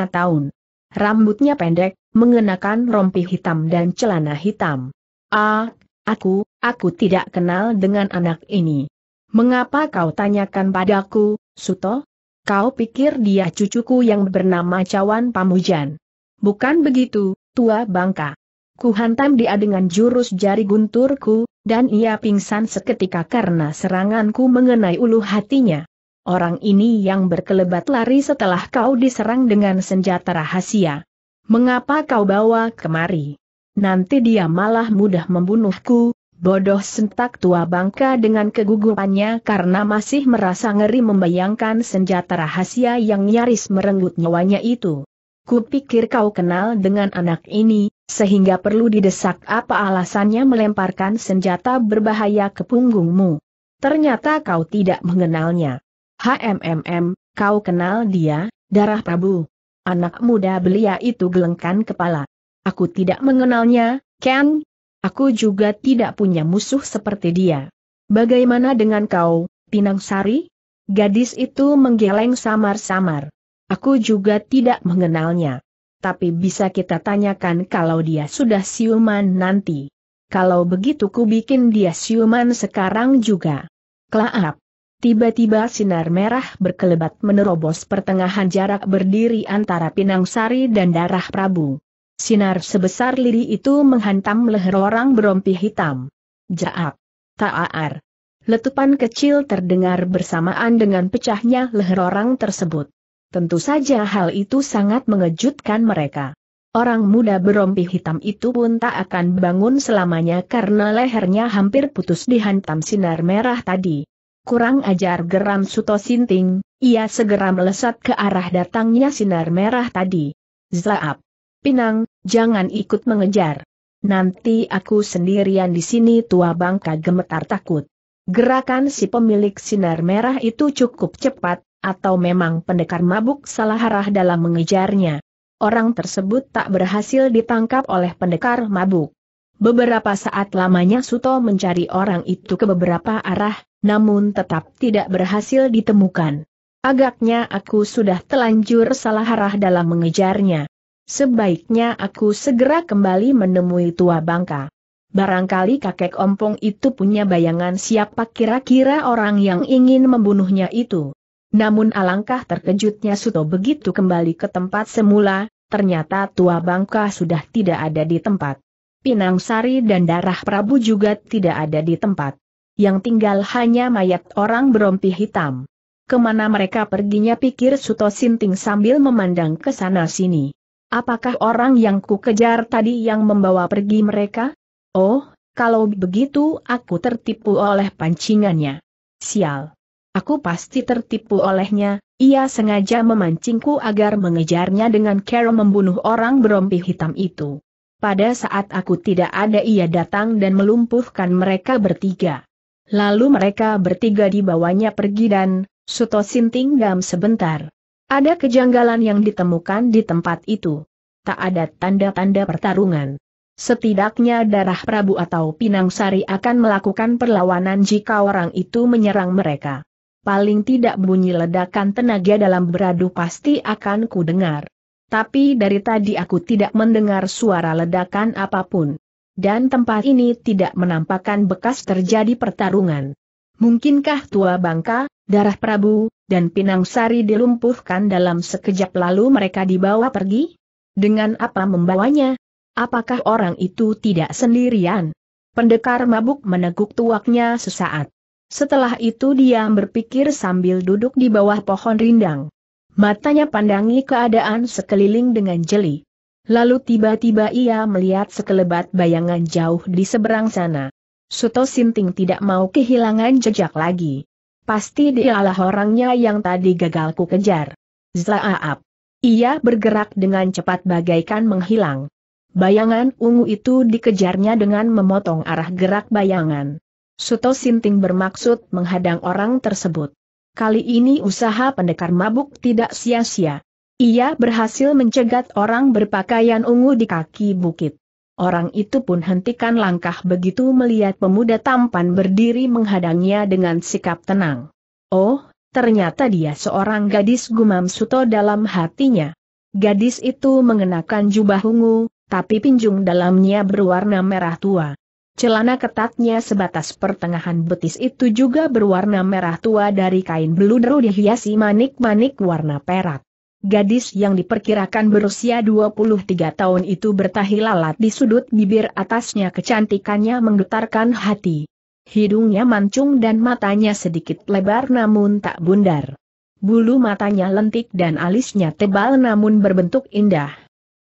Speaker 1: tahun. Rambutnya pendek, mengenakan rompi hitam dan celana hitam. Ah, aku, aku tidak kenal dengan anak ini. Mengapa kau tanyakan padaku, Suto? Kau pikir dia cucuku yang bernama Cawan Pamujan? Bukan begitu, tua bangka. Kuhantam dia dengan jurus jari gunturku, dan ia pingsan seketika karena seranganku mengenai ulu hatinya. Orang ini yang berkelebat lari setelah kau diserang dengan senjata rahasia. Mengapa kau bawa kemari? Nanti dia malah mudah membunuhku, bodoh sentak tua bangka dengan kegugupannya karena masih merasa ngeri membayangkan senjata rahasia yang nyaris merenggut nyawanya itu. Kupikir kau kenal dengan anak ini, sehingga perlu didesak apa alasannya melemparkan senjata berbahaya ke punggungmu. Ternyata kau tidak mengenalnya. HMMM, kau kenal dia, darah Prabu. Anak muda belia itu gelengkan kepala. Aku tidak mengenalnya, Ken. Aku juga tidak punya musuh seperti dia. Bagaimana dengan kau, Pinang Sari? Gadis itu menggeleng samar-samar. Aku juga tidak mengenalnya. Tapi bisa kita tanyakan kalau dia sudah siuman nanti. Kalau begitu ku bikin dia siuman sekarang juga. Kelaap. Tiba-tiba sinar merah berkelebat menerobos pertengahan jarak berdiri antara Pinang Sari dan darah Prabu. Sinar sebesar lidi itu menghantam leher orang berompi hitam. Jaak! Taar! Letupan kecil terdengar bersamaan dengan pecahnya leher orang tersebut. Tentu saja hal itu sangat mengejutkan mereka. Orang muda berompi hitam itu pun tak akan bangun selamanya karena lehernya hampir putus dihantam sinar merah tadi. Kurang ajar geram Suto Sinting, ia segera melesat ke arah datangnya sinar merah tadi. Zaap! Pinang, jangan ikut mengejar. Nanti aku sendirian di sini tua bangka gemetar takut. Gerakan si pemilik sinar merah itu cukup cepat, atau memang pendekar mabuk salah arah dalam mengejarnya. Orang tersebut tak berhasil ditangkap oleh pendekar mabuk. Beberapa saat lamanya Suto mencari orang itu ke beberapa arah, namun tetap tidak berhasil ditemukan. Agaknya aku sudah telanjur salah arah dalam mengejarnya. Sebaiknya aku segera kembali menemui tua bangka. Barangkali kakek ompong itu punya bayangan siapa kira-kira orang yang ingin membunuhnya itu. Namun alangkah terkejutnya Suto begitu kembali ke tempat semula, ternyata tua bangka sudah tidak ada di tempat. Pinang Sari dan darah Prabu juga tidak ada di tempat yang tinggal hanya mayat orang berompi hitam. Kemana mereka perginya pikir Suto Sinting sambil memandang ke sana sini. Apakah orang yang ku kejar tadi yang membawa pergi mereka? Oh, kalau begitu aku tertipu oleh pancingannya. Sial. Aku pasti tertipu olehnya, ia sengaja memancingku agar mengejarnya dengan cara membunuh orang berompi hitam itu. Pada saat aku tidak ada ia datang dan melumpuhkan mereka bertiga. Lalu mereka bertiga dibawanya pergi dan, Sinting gam sebentar. Ada kejanggalan yang ditemukan di tempat itu. Tak ada tanda-tanda pertarungan. Setidaknya darah Prabu atau Pinang Sari akan melakukan perlawanan jika orang itu menyerang mereka. Paling tidak bunyi ledakan tenaga dalam beradu pasti akan kudengar. Tapi dari tadi aku tidak mendengar suara ledakan apapun dan tempat ini tidak menampakkan bekas terjadi pertarungan. Mungkinkah tua bangka, darah Prabu, dan Pinang Sari dilumpuhkan dalam sekejap lalu mereka dibawa pergi? Dengan apa membawanya? Apakah orang itu tidak sendirian? Pendekar mabuk meneguk tuaknya sesaat. Setelah itu dia berpikir sambil duduk di bawah pohon rindang. Matanya pandangi keadaan sekeliling dengan jeli. Lalu tiba-tiba ia melihat sekelebat bayangan jauh di seberang sana. Suto Sinting tidak mau kehilangan jejak lagi. Pasti dialah orangnya yang tadi gagal ku kejar. Zlaaap. Ia bergerak dengan cepat bagaikan menghilang. Bayangan ungu itu dikejarnya dengan memotong arah gerak bayangan. Suto Sinting bermaksud menghadang orang tersebut. Kali ini usaha pendekar mabuk tidak sia-sia. Ia berhasil mencegat orang berpakaian ungu di kaki bukit. Orang itu pun hentikan langkah begitu melihat pemuda tampan berdiri menghadangnya dengan sikap tenang. Oh, ternyata dia seorang gadis gumam Suto dalam hatinya. Gadis itu mengenakan jubah ungu, tapi pinjung dalamnya berwarna merah tua. Celana ketatnya sebatas pertengahan betis itu juga berwarna merah tua dari kain beludru dihiasi manik-manik warna perak. Gadis yang diperkirakan berusia 23 tahun itu bertahi lalat di sudut bibir atasnya kecantikannya menggetarkan hati. Hidungnya mancung dan matanya sedikit lebar namun tak bundar. Bulu matanya lentik dan alisnya tebal namun berbentuk indah.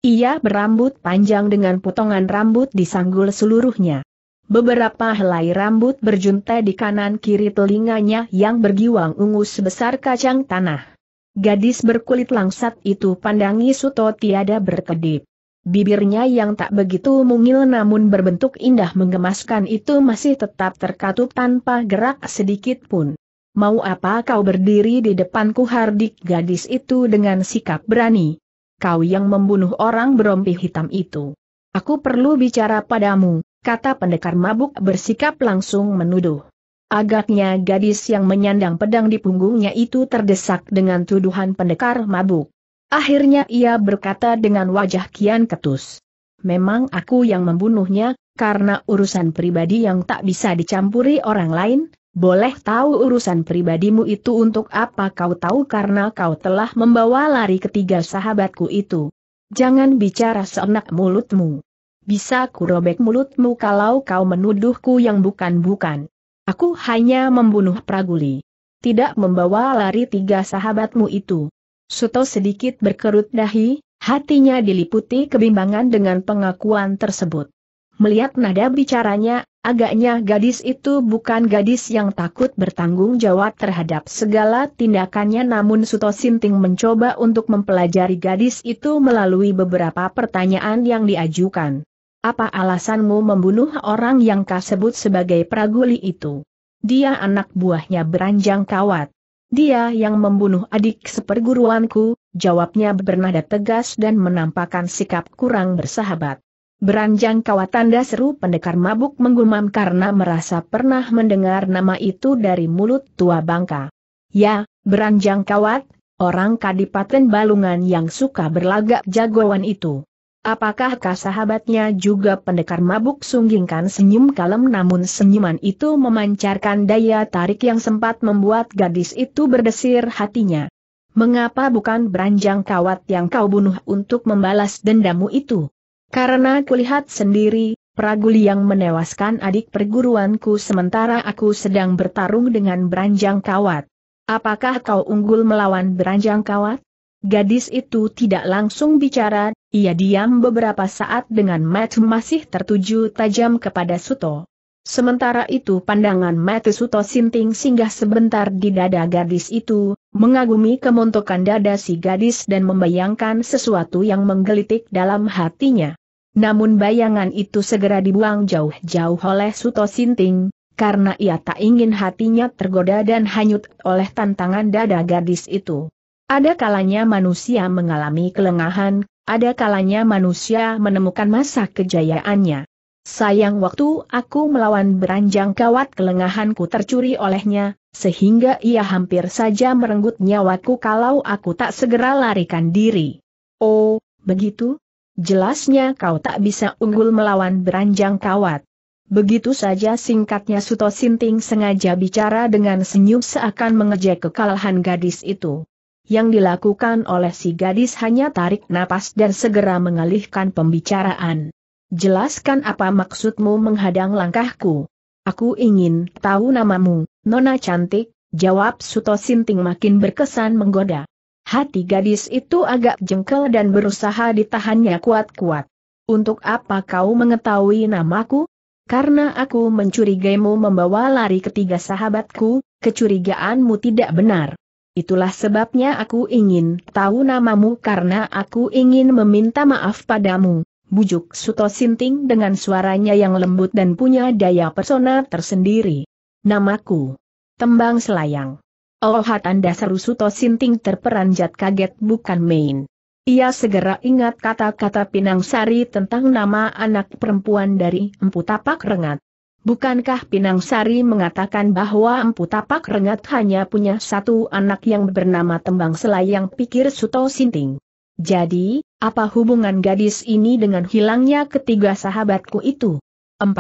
Speaker 1: Ia berambut panjang dengan potongan rambut disanggul seluruhnya. Beberapa helai rambut berjuntai di kanan kiri telinganya yang bergiwang ungu sebesar kacang tanah. Gadis berkulit langsat itu pandangi Suto tiada berkedip. Bibirnya yang tak begitu mungil namun berbentuk indah menggemaskan itu masih tetap terkatup tanpa gerak sedikit pun. Mau apa kau berdiri di depanku hardik gadis itu dengan sikap berani. Kau yang membunuh orang berompi hitam itu. Aku perlu bicara padamu, kata pendekar mabuk bersikap langsung menuduh. Agaknya gadis yang menyandang pedang di punggungnya itu terdesak dengan tuduhan pendekar mabuk. Akhirnya ia berkata dengan wajah kian ketus. Memang aku yang membunuhnya, karena urusan pribadi yang tak bisa dicampuri orang lain, boleh tahu urusan pribadimu itu untuk apa kau tahu karena kau telah membawa lari ketiga sahabatku itu. Jangan bicara seenak mulutmu. Bisa kurobek mulutmu kalau kau menuduhku yang bukan-bukan. Aku hanya membunuh Praguli. Tidak membawa lari tiga sahabatmu itu. Suto sedikit berkerut dahi, hatinya diliputi kebimbangan dengan pengakuan tersebut. Melihat nada bicaranya, agaknya gadis itu bukan gadis yang takut bertanggung jawab terhadap segala tindakannya namun Suto Sinting mencoba untuk mempelajari gadis itu melalui beberapa pertanyaan yang diajukan. Apa alasanmu membunuh orang yang kasebut sebagai praguli itu? Dia anak buahnya beranjang kawat. Dia yang membunuh adik seperguruanku, jawabnya bernada tegas dan menampakkan sikap kurang bersahabat. Beranjang kawat tanda seru pendekar mabuk menggumam karena merasa pernah mendengar nama itu dari mulut tua bangka. Ya, beranjang kawat, orang kadipaten balungan yang suka berlagak jagoan itu. Apakahkah sahabatnya juga pendekar mabuk sunggingkan senyum kalem namun senyuman itu memancarkan daya tarik yang sempat membuat gadis itu berdesir hatinya. Mengapa bukan beranjang kawat yang kau bunuh untuk membalas dendammu itu? Karena kulihat sendiri, Praguli yang menewaskan adik perguruanku sementara aku sedang bertarung dengan beranjang kawat. Apakah kau unggul melawan beranjang kawat? Gadis itu tidak langsung bicara, ia diam beberapa saat dengan mata masih tertuju tajam kepada Suto. Sementara itu pandangan mata Suto Sinting singgah sebentar di dada gadis itu, mengagumi kemuntukan dada si gadis dan membayangkan sesuatu yang menggelitik dalam hatinya. Namun bayangan itu segera dibuang jauh-jauh oleh Suto Sinting, karena ia tak ingin hatinya tergoda dan hanyut oleh tantangan dada gadis itu. Ada kalanya manusia mengalami kelengahan, ada kalanya manusia menemukan masa kejayaannya. Sayang waktu aku melawan beranjang kawat kelengahanku tercuri olehnya, sehingga ia hampir saja merenggut nyawaku kalau aku tak segera larikan diri. Oh, begitu? Jelasnya kau tak bisa unggul melawan beranjang kawat. Begitu saja singkatnya Suto Sinting sengaja bicara dengan senyum seakan mengejek kekalahan gadis itu. Yang dilakukan oleh si gadis hanya tarik napas dan segera mengalihkan pembicaraan. Jelaskan apa maksudmu menghadang langkahku. Aku ingin tahu namamu, Nona Cantik, jawab Suto Sinting makin berkesan menggoda. Hati gadis itu agak jengkel dan berusaha ditahannya kuat-kuat. Untuk apa kau mengetahui namaku? Karena aku mencurigaimu membawa lari ketiga sahabatku, kecurigaanmu tidak benar. Itulah sebabnya aku ingin tahu namamu karena aku ingin meminta maaf padamu. Bujuk Suto Sinting dengan suaranya yang lembut dan punya daya persona tersendiri. Namaku. Tembang Selayang. Oh Anda seru Suto Sinting terperanjat kaget bukan main. Ia segera ingat kata-kata Pinang Sari tentang nama anak perempuan dari Empu Tapak Rengat. Bukankah Pinang Sari mengatakan bahwa Empu Tapak Rengat hanya punya satu anak yang bernama Tembang Selayang pikir Suto Sinting? Jadi, apa hubungan gadis ini dengan hilangnya ketiga sahabatku itu? 4.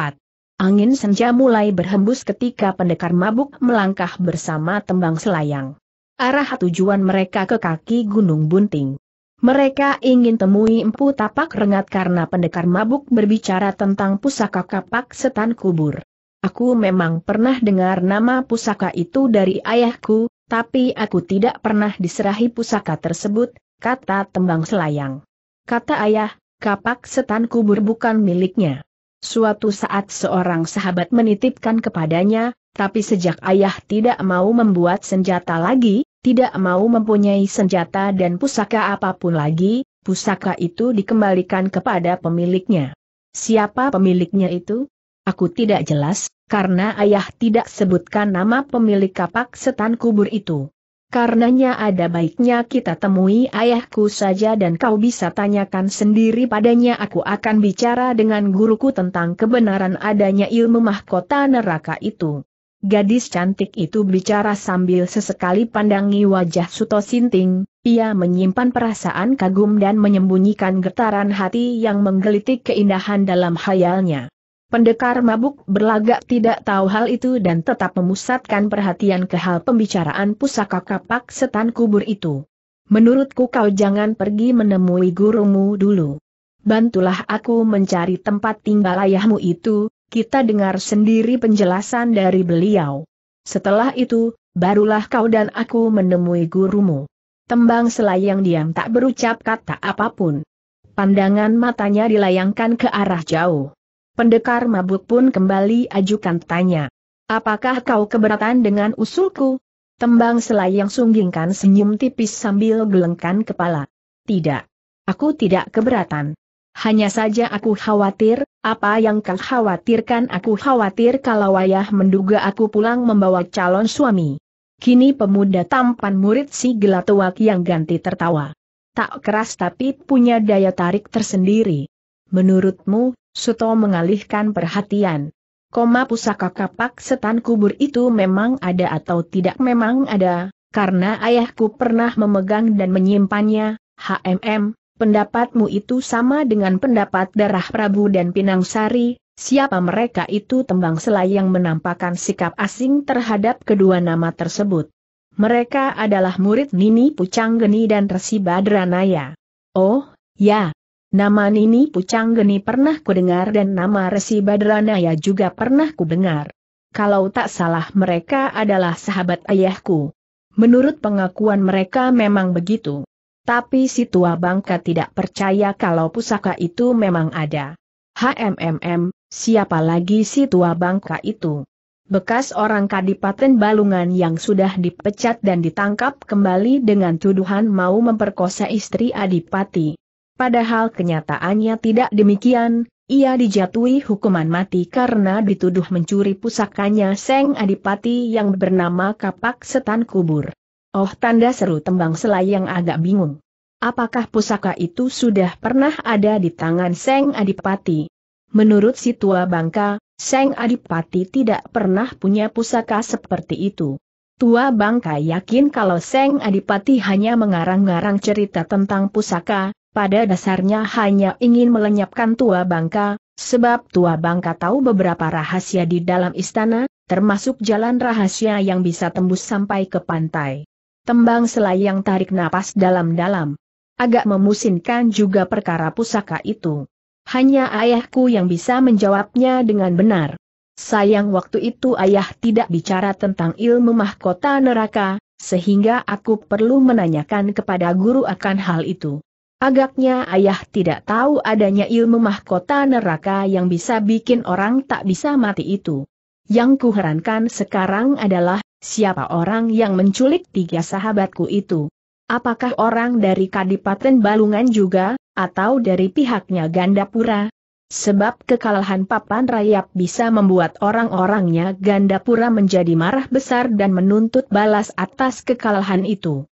Speaker 1: Angin senja mulai berhembus ketika pendekar mabuk melangkah bersama Tembang Selayang. Arah tujuan mereka ke kaki Gunung Bunting. Mereka ingin temui empu tapak rengat karena pendekar mabuk berbicara tentang pusaka kapak setan kubur. Aku memang pernah dengar nama pusaka itu dari ayahku, tapi aku tidak pernah diserahi pusaka tersebut, kata tembang selayang. Kata ayah, kapak setan kubur bukan miliknya. Suatu saat seorang sahabat menitipkan kepadanya, tapi sejak ayah tidak mau membuat senjata lagi, tidak mau mempunyai senjata dan pusaka apapun lagi, pusaka itu dikembalikan kepada pemiliknya. Siapa pemiliknya itu? Aku tidak jelas, karena ayah tidak sebutkan nama pemilik kapak setan kubur itu. Karenanya ada baiknya kita temui ayahku saja dan kau bisa tanyakan sendiri padanya aku akan bicara dengan guruku tentang kebenaran adanya ilmu mahkota neraka itu. Gadis cantik itu bicara sambil sesekali pandangi wajah Suto Sinting, ia menyimpan perasaan kagum dan menyembunyikan getaran hati yang menggelitik keindahan dalam hayalnya. Pendekar mabuk berlagak tidak tahu hal itu dan tetap memusatkan perhatian ke hal pembicaraan pusaka kapak setan kubur itu. Menurutku kau jangan pergi menemui gurumu dulu. Bantulah aku mencari tempat tinggal ayahmu itu, kita dengar sendiri penjelasan dari beliau. Setelah itu, barulah kau dan aku menemui gurumu. Tembang selayang diam tak berucap kata apapun. Pandangan matanya dilayangkan ke arah jauh. Pendekar mabuk pun kembali ajukan tanya. Apakah kau keberatan dengan usulku? Tembang selayang sunggingkan senyum tipis sambil gelengkan kepala. Tidak. Aku tidak keberatan. Hanya saja aku khawatir, apa yang kau khawatirkan aku khawatir kalau ayah menduga aku pulang membawa calon suami. Kini pemuda tampan murid si gelatuak yang ganti tertawa. Tak keras tapi punya daya tarik tersendiri. Menurutmu, Suto mengalihkan perhatian. Koma pusaka kapak setan kubur itu memang ada atau tidak memang ada, karena ayahku pernah memegang dan menyimpannya, HMM, pendapatmu itu sama dengan pendapat darah Prabu dan Pinang Sari, siapa mereka itu tembang selayang menampakkan sikap asing terhadap kedua nama tersebut. Mereka adalah murid Nini Pucang Geni dan Resi Badranaya. Oh, ya. Nama Nini Pucang Geni pernah kudengar dan nama Resi Badranaya juga pernah kudengar. Kalau tak salah mereka adalah sahabat ayahku. Menurut pengakuan mereka memang begitu. Tapi si tua bangka tidak percaya kalau pusaka itu memang ada. HMMM, siapa lagi si tua bangka itu? Bekas orang Kadipaten Balungan yang sudah dipecat dan ditangkap kembali dengan tuduhan mau memperkosa istri Adipati. Padahal kenyataannya tidak demikian, ia dijatuhi hukuman mati karena dituduh mencuri pusakanya Seng Adipati yang bernama Kapak Setan Kubur. Oh tanda seru tembang selayang agak bingung. Apakah pusaka itu sudah pernah ada di tangan Seng Adipati? Menurut si tua bangka, Seng Adipati tidak pernah punya pusaka seperti itu. Tua bangka yakin kalau Seng Adipati hanya mengarang ngarang cerita tentang pusaka, pada dasarnya hanya ingin melenyapkan tua bangka, sebab tua bangka tahu beberapa rahasia di dalam istana, termasuk jalan rahasia yang bisa tembus sampai ke pantai. Tembang selayang tarik napas dalam-dalam. Agak memusinkan juga perkara pusaka itu. Hanya ayahku yang bisa menjawabnya dengan benar. Sayang waktu itu ayah tidak bicara tentang ilmu mahkota neraka, sehingga aku perlu menanyakan kepada guru akan hal itu. Agaknya ayah tidak tahu adanya ilmu mahkota neraka yang bisa bikin orang tak bisa mati itu. Yang kuherankan sekarang adalah siapa orang yang menculik tiga sahabatku itu? Apakah orang dari Kadipaten Balungan juga, atau dari pihaknya Gandapura? Sebab kekalahan papan rayap bisa membuat orang-orangnya Gandapura menjadi marah besar dan menuntut balas atas kekalahan itu.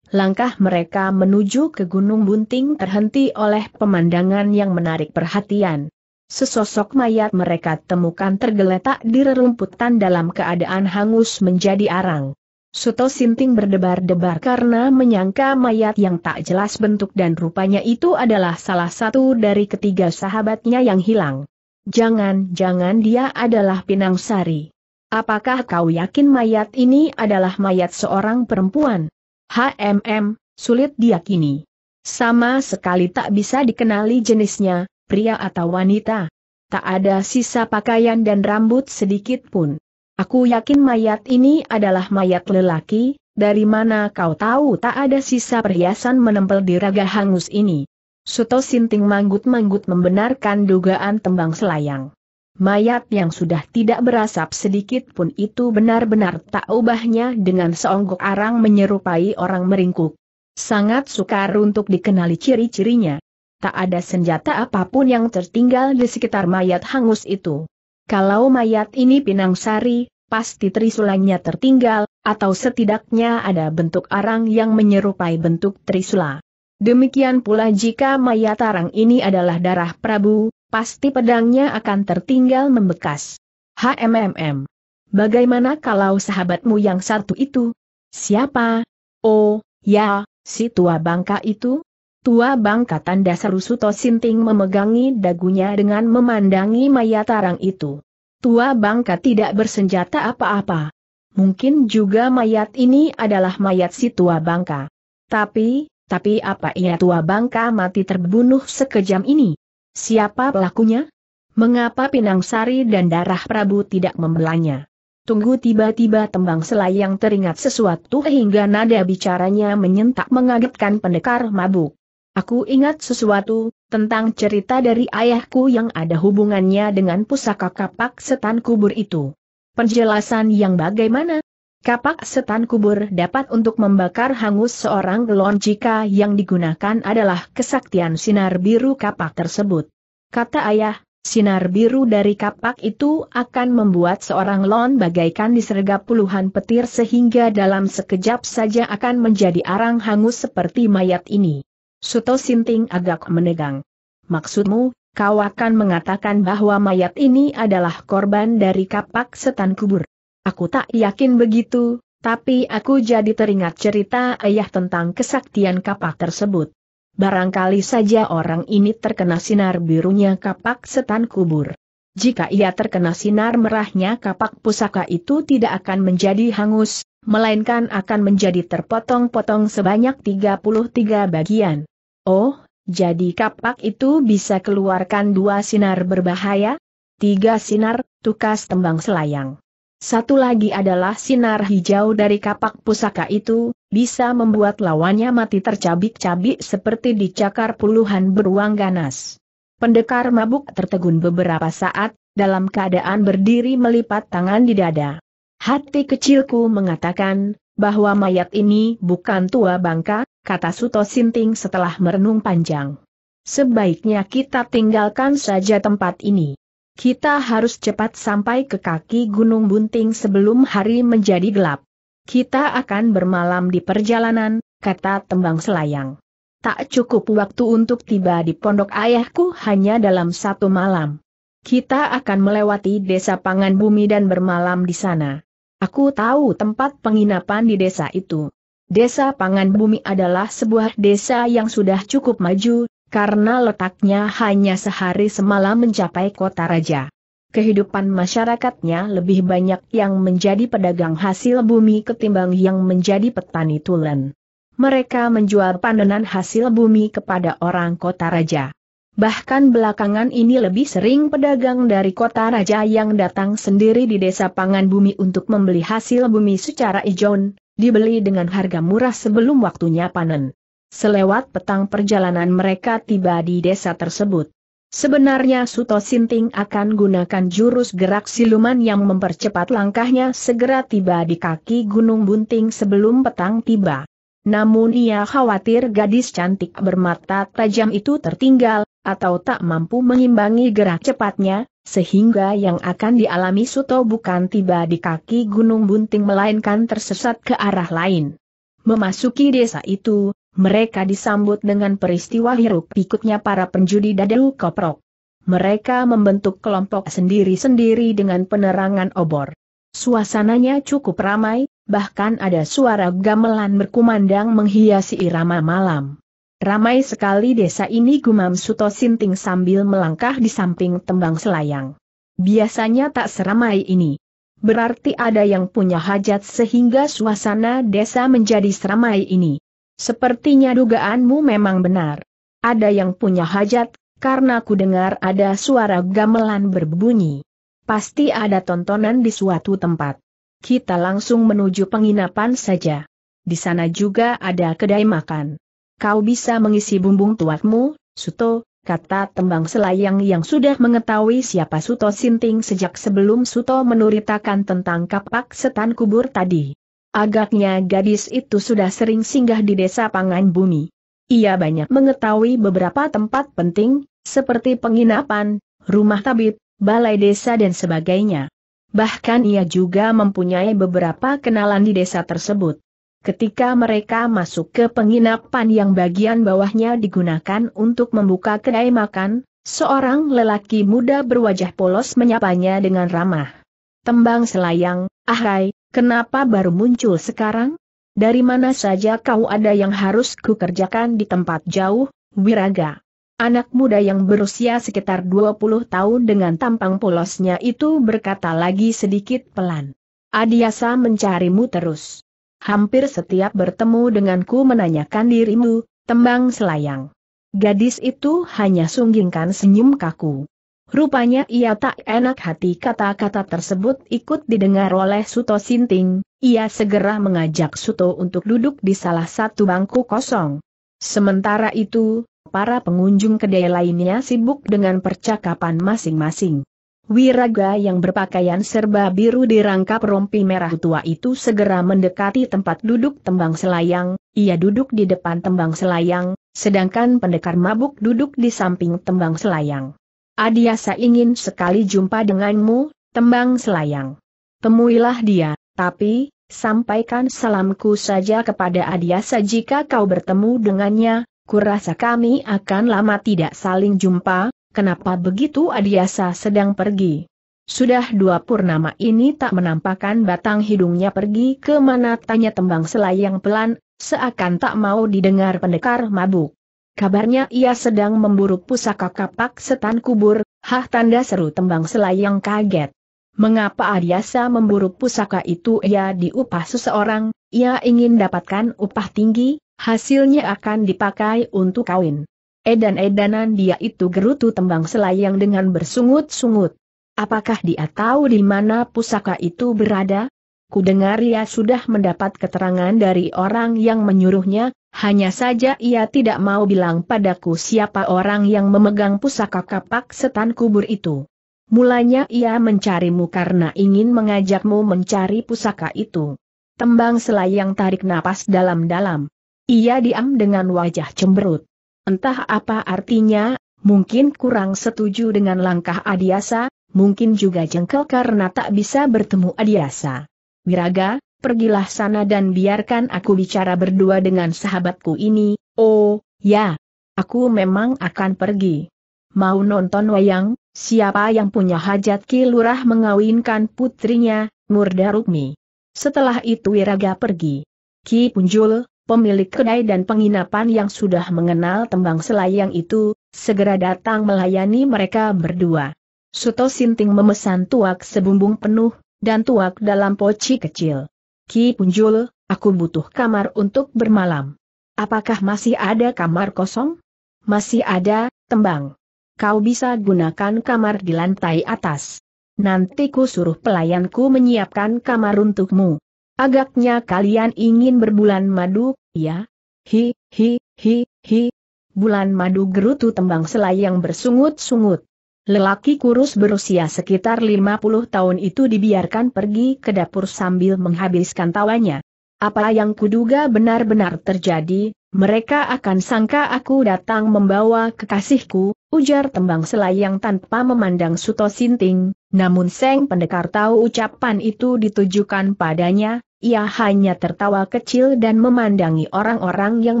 Speaker 1: Langkah mereka menuju ke Gunung Bunting terhenti oleh pemandangan yang menarik perhatian. Sesosok mayat mereka temukan tergeletak di rerumputan dalam keadaan hangus menjadi arang. Suto Sinting berdebar-debar karena menyangka mayat yang tak jelas bentuk dan rupanya itu adalah salah satu dari ketiga sahabatnya yang hilang. Jangan-jangan dia adalah Pinang Sari. Apakah kau yakin mayat ini adalah mayat seorang perempuan? HMM, sulit diyakini. Sama sekali tak bisa dikenali jenisnya, pria atau wanita. Tak ada sisa pakaian dan rambut sedikit pun. Aku yakin mayat ini adalah mayat lelaki, dari mana kau tahu tak ada sisa perhiasan menempel di raga hangus ini. Suto Sinting manggut-manggut membenarkan dugaan tembang selayang. Mayat yang sudah tidak berasap sedikit pun itu benar-benar tak ubahnya dengan seonggok arang menyerupai orang meringkuk. Sangat sukar untuk dikenali ciri-cirinya. Tak ada senjata apapun yang tertinggal di sekitar mayat hangus itu. Kalau mayat ini Pinang Sari, pasti trisulanya tertinggal, atau setidaknya ada bentuk arang yang menyerupai bentuk trisula. Demikian pula jika mayat arang ini adalah darah Prabu, pasti pedangnya akan tertinggal membekas. HMMM. Bagaimana kalau sahabatmu yang satu itu? Siapa? Oh, ya, si tua bangka itu? Tua bangka tanda seru Suto Sinting memegangi dagunya dengan memandangi mayat arang itu. Tua bangka tidak bersenjata apa-apa. Mungkin juga mayat ini adalah mayat si tua bangka. Tapi, tapi apa ia tua bangka mati terbunuh sekejam ini? Siapa pelakunya? Mengapa Pinang Sari dan darah Prabu tidak membelanya? Tunggu tiba-tiba tembang selayang teringat sesuatu hingga nada bicaranya menyentak mengagetkan pendekar mabuk. Aku ingat sesuatu, tentang cerita dari ayahku yang ada hubungannya dengan pusaka kapak setan kubur itu. Penjelasan yang bagaimana? Kapak setan kubur dapat untuk membakar hangus seorang gelon jika yang digunakan adalah kesaktian sinar biru kapak tersebut. Kata ayah, sinar biru dari kapak itu akan membuat seorang lon bagaikan disergap puluhan petir sehingga dalam sekejap saja akan menjadi arang hangus seperti mayat ini. Suto Sinting agak menegang. Maksudmu, kau akan mengatakan bahwa mayat ini adalah korban dari kapak setan kubur. Aku tak yakin begitu, tapi aku jadi teringat cerita ayah tentang kesaktian kapak tersebut. Barangkali saja orang ini terkena sinar birunya kapak setan kubur. Jika ia terkena sinar merahnya kapak pusaka itu tidak akan menjadi hangus, melainkan akan menjadi terpotong-potong sebanyak 33 bagian. Oh, jadi kapak itu bisa keluarkan dua sinar berbahaya? Tiga sinar, tukas tembang selayang. Satu lagi adalah sinar hijau dari kapak pusaka itu, bisa membuat lawannya mati tercabik-cabik seperti dicakar puluhan beruang ganas. Pendekar mabuk tertegun beberapa saat, dalam keadaan berdiri melipat tangan di dada. Hati kecilku mengatakan, bahwa mayat ini bukan tua bangka, kata Suto Sinting setelah merenung panjang. Sebaiknya kita tinggalkan saja tempat ini. Kita harus cepat sampai ke kaki Gunung Bunting sebelum hari menjadi gelap. Kita akan bermalam di perjalanan, kata tembang selayang. Tak cukup waktu untuk tiba di pondok ayahku hanya dalam satu malam. Kita akan melewati desa Pangan Bumi dan bermalam di sana. Aku tahu tempat penginapan di desa itu. Desa Pangan Bumi adalah sebuah desa yang sudah cukup maju, karena letaknya hanya sehari semalam mencapai kota raja. Kehidupan masyarakatnya lebih banyak yang menjadi pedagang hasil bumi ketimbang yang menjadi petani tulen. Mereka menjual panenan hasil bumi kepada orang kota raja. Bahkan belakangan ini lebih sering pedagang dari kota raja yang datang sendiri di desa pangan bumi untuk membeli hasil bumi secara ijon, dibeli dengan harga murah sebelum waktunya panen. Selewat petang perjalanan mereka tiba di desa tersebut. Sebenarnya Suto Sinting akan gunakan jurus gerak siluman yang mempercepat langkahnya segera tiba di kaki Gunung Bunting sebelum petang tiba. Namun ia khawatir gadis cantik bermata tajam itu tertinggal, atau tak mampu mengimbangi gerak cepatnya, sehingga yang akan dialami Suto bukan tiba di kaki Gunung Bunting melainkan tersesat ke arah lain. Memasuki desa itu, mereka disambut dengan peristiwa hiruk pikuknya para penjudi dadu koprok. Mereka membentuk kelompok sendiri-sendiri dengan penerangan obor. Suasananya cukup ramai, bahkan ada suara gamelan berkumandang menghiasi irama malam. Ramai sekali desa ini gumam Suto Sinting sambil melangkah di samping tembang selayang. Biasanya tak seramai ini. Berarti ada yang punya hajat sehingga suasana desa menjadi seramai ini. Sepertinya dugaanmu memang benar. Ada yang punya hajat, karena ku dengar ada suara gamelan berbunyi. Pasti ada tontonan di suatu tempat. Kita langsung menuju penginapan saja. Di sana juga ada kedai makan kau bisa mengisi bumbung tuatmu, Suto, kata tembang selayang yang sudah mengetahui siapa Suto Sinting sejak sebelum Suto menuritakan tentang kapak setan kubur tadi. Agaknya gadis itu sudah sering singgah di desa Pangan Bumi. Ia banyak mengetahui beberapa tempat penting, seperti penginapan, rumah tabib, balai desa dan sebagainya. Bahkan ia juga mempunyai beberapa kenalan di desa tersebut. Ketika mereka masuk ke penginapan yang bagian bawahnya digunakan untuk membuka kedai makan, seorang lelaki muda berwajah polos menyapanya dengan ramah. Tembang selayang, ahai, kenapa baru muncul sekarang? Dari mana saja kau ada yang harus kukerjakan di tempat jauh, Wiraga? Anak muda yang berusia sekitar 20 tahun dengan tampang polosnya itu berkata lagi sedikit pelan. Adiasa mencarimu terus. Hampir setiap bertemu denganku menanyakan dirimu, tembang selayang. Gadis itu hanya sunggingkan senyum kaku. Rupanya ia tak enak hati kata-kata tersebut ikut didengar oleh Suto Sinting, ia segera mengajak Suto untuk duduk di salah satu bangku kosong. Sementara itu, para pengunjung kedai lainnya sibuk dengan percakapan masing-masing. Wiraga yang berpakaian serba biru dirangkap rompi merah tua itu segera mendekati tempat duduk tembang selayang, ia duduk di depan tembang selayang, sedangkan pendekar mabuk duduk di samping tembang selayang. Adiasa ingin sekali jumpa denganmu, tembang selayang. Temuilah dia, tapi, sampaikan salamku saja kepada Adiasa jika kau bertemu dengannya, kurasa kami akan lama tidak saling jumpa, Kenapa begitu Adiasa sedang pergi? Sudah dua purnama ini tak menampakkan batang hidungnya pergi ke mana tanya tembang selayang pelan, seakan tak mau didengar pendekar mabuk. Kabarnya ia sedang memburu pusaka kapak setan kubur, hah tanda seru tembang selayang kaget. Mengapa Adiasa memburu pusaka itu ia diupah seseorang, ia ingin dapatkan upah tinggi, hasilnya akan dipakai untuk kawin. Edan-edanan dia itu gerutu tembang selayang dengan bersungut-sungut. Apakah dia tahu di mana pusaka itu berada? Kudengar ia sudah mendapat keterangan dari orang yang menyuruhnya, hanya saja ia tidak mau bilang padaku siapa orang yang memegang pusaka kapak setan kubur itu. Mulanya ia mencarimu karena ingin mengajakmu mencari pusaka itu. Tembang selayang tarik napas dalam-dalam. Ia diam dengan wajah cemberut. Entah apa artinya, mungkin kurang setuju dengan langkah Adiasa, mungkin juga jengkel karena tak bisa bertemu Adiasa. Wiraga, pergilah sana dan biarkan aku bicara berdua dengan sahabatku ini, oh, ya, aku memang akan pergi. Mau nonton wayang, siapa yang punya hajat Ki Lurah mengawinkan putrinya, Murda Rukmi. Setelah itu Wiraga pergi. Ki Punjul, pemilik kedai dan penginapan yang sudah mengenal tembang selayang itu, segera datang melayani mereka berdua. Suto Sinting memesan tuak sebumbung penuh, dan tuak dalam poci kecil. Ki Punjul, aku butuh kamar untuk bermalam. Apakah masih ada kamar kosong? Masih ada, tembang. Kau bisa gunakan kamar di lantai atas. Nanti ku suruh pelayanku menyiapkan kamar untukmu. Agaknya kalian ingin berbulan madu, Ya, hi, hi, hi, hi. Bulan madu gerutu tembang selayang bersungut-sungut. Lelaki kurus berusia sekitar 50 tahun itu dibiarkan pergi ke dapur sambil menghabiskan tawanya. Apa yang kuduga benar-benar terjadi, mereka akan sangka aku datang membawa kekasihku, ujar tembang selayang tanpa memandang Suto Sinting, namun Seng Pendekar tahu ucapan itu ditujukan padanya, ia hanya tertawa kecil dan memandangi orang-orang yang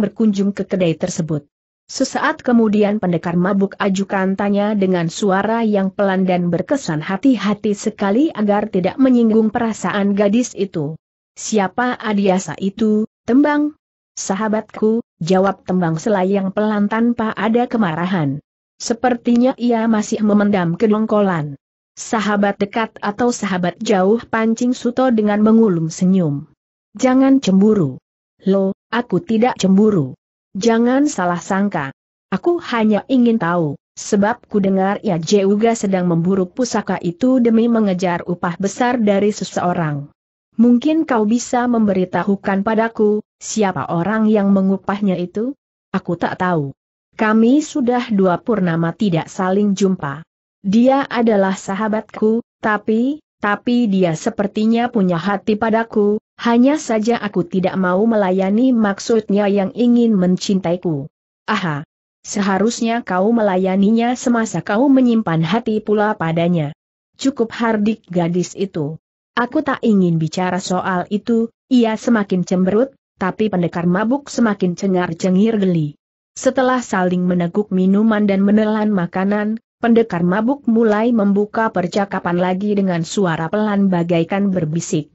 Speaker 1: berkunjung ke kedai tersebut. Sesaat kemudian pendekar mabuk ajukan tanya dengan suara yang pelan dan berkesan hati-hati sekali agar tidak menyinggung perasaan gadis itu. Siapa adiasa itu, tembang? Sahabatku, jawab tembang selayang pelan tanpa ada kemarahan. Sepertinya ia masih memendam kedongkolan sahabat dekat atau sahabat jauh pancing Suto dengan mengulum senyum. Jangan cemburu. Lo, aku tidak cemburu. Jangan salah sangka. Aku hanya ingin tahu, sebab ku dengar ia Jeuga sedang memburu pusaka itu demi mengejar upah besar dari seseorang. Mungkin kau bisa memberitahukan padaku, siapa orang yang mengupahnya itu? Aku tak tahu. Kami sudah dua purnama tidak saling jumpa. Dia adalah sahabatku, tapi, tapi dia sepertinya punya hati padaku, hanya saja aku tidak mau melayani maksudnya yang ingin mencintaiku. Aha! Seharusnya kau melayaninya semasa kau menyimpan hati pula padanya. Cukup hardik gadis itu. Aku tak ingin bicara soal itu, ia semakin cemberut, tapi pendekar mabuk semakin cengar-cengir geli. Setelah saling meneguk minuman dan menelan makanan, Pendekar mabuk mulai membuka percakapan lagi dengan suara pelan bagaikan berbisik.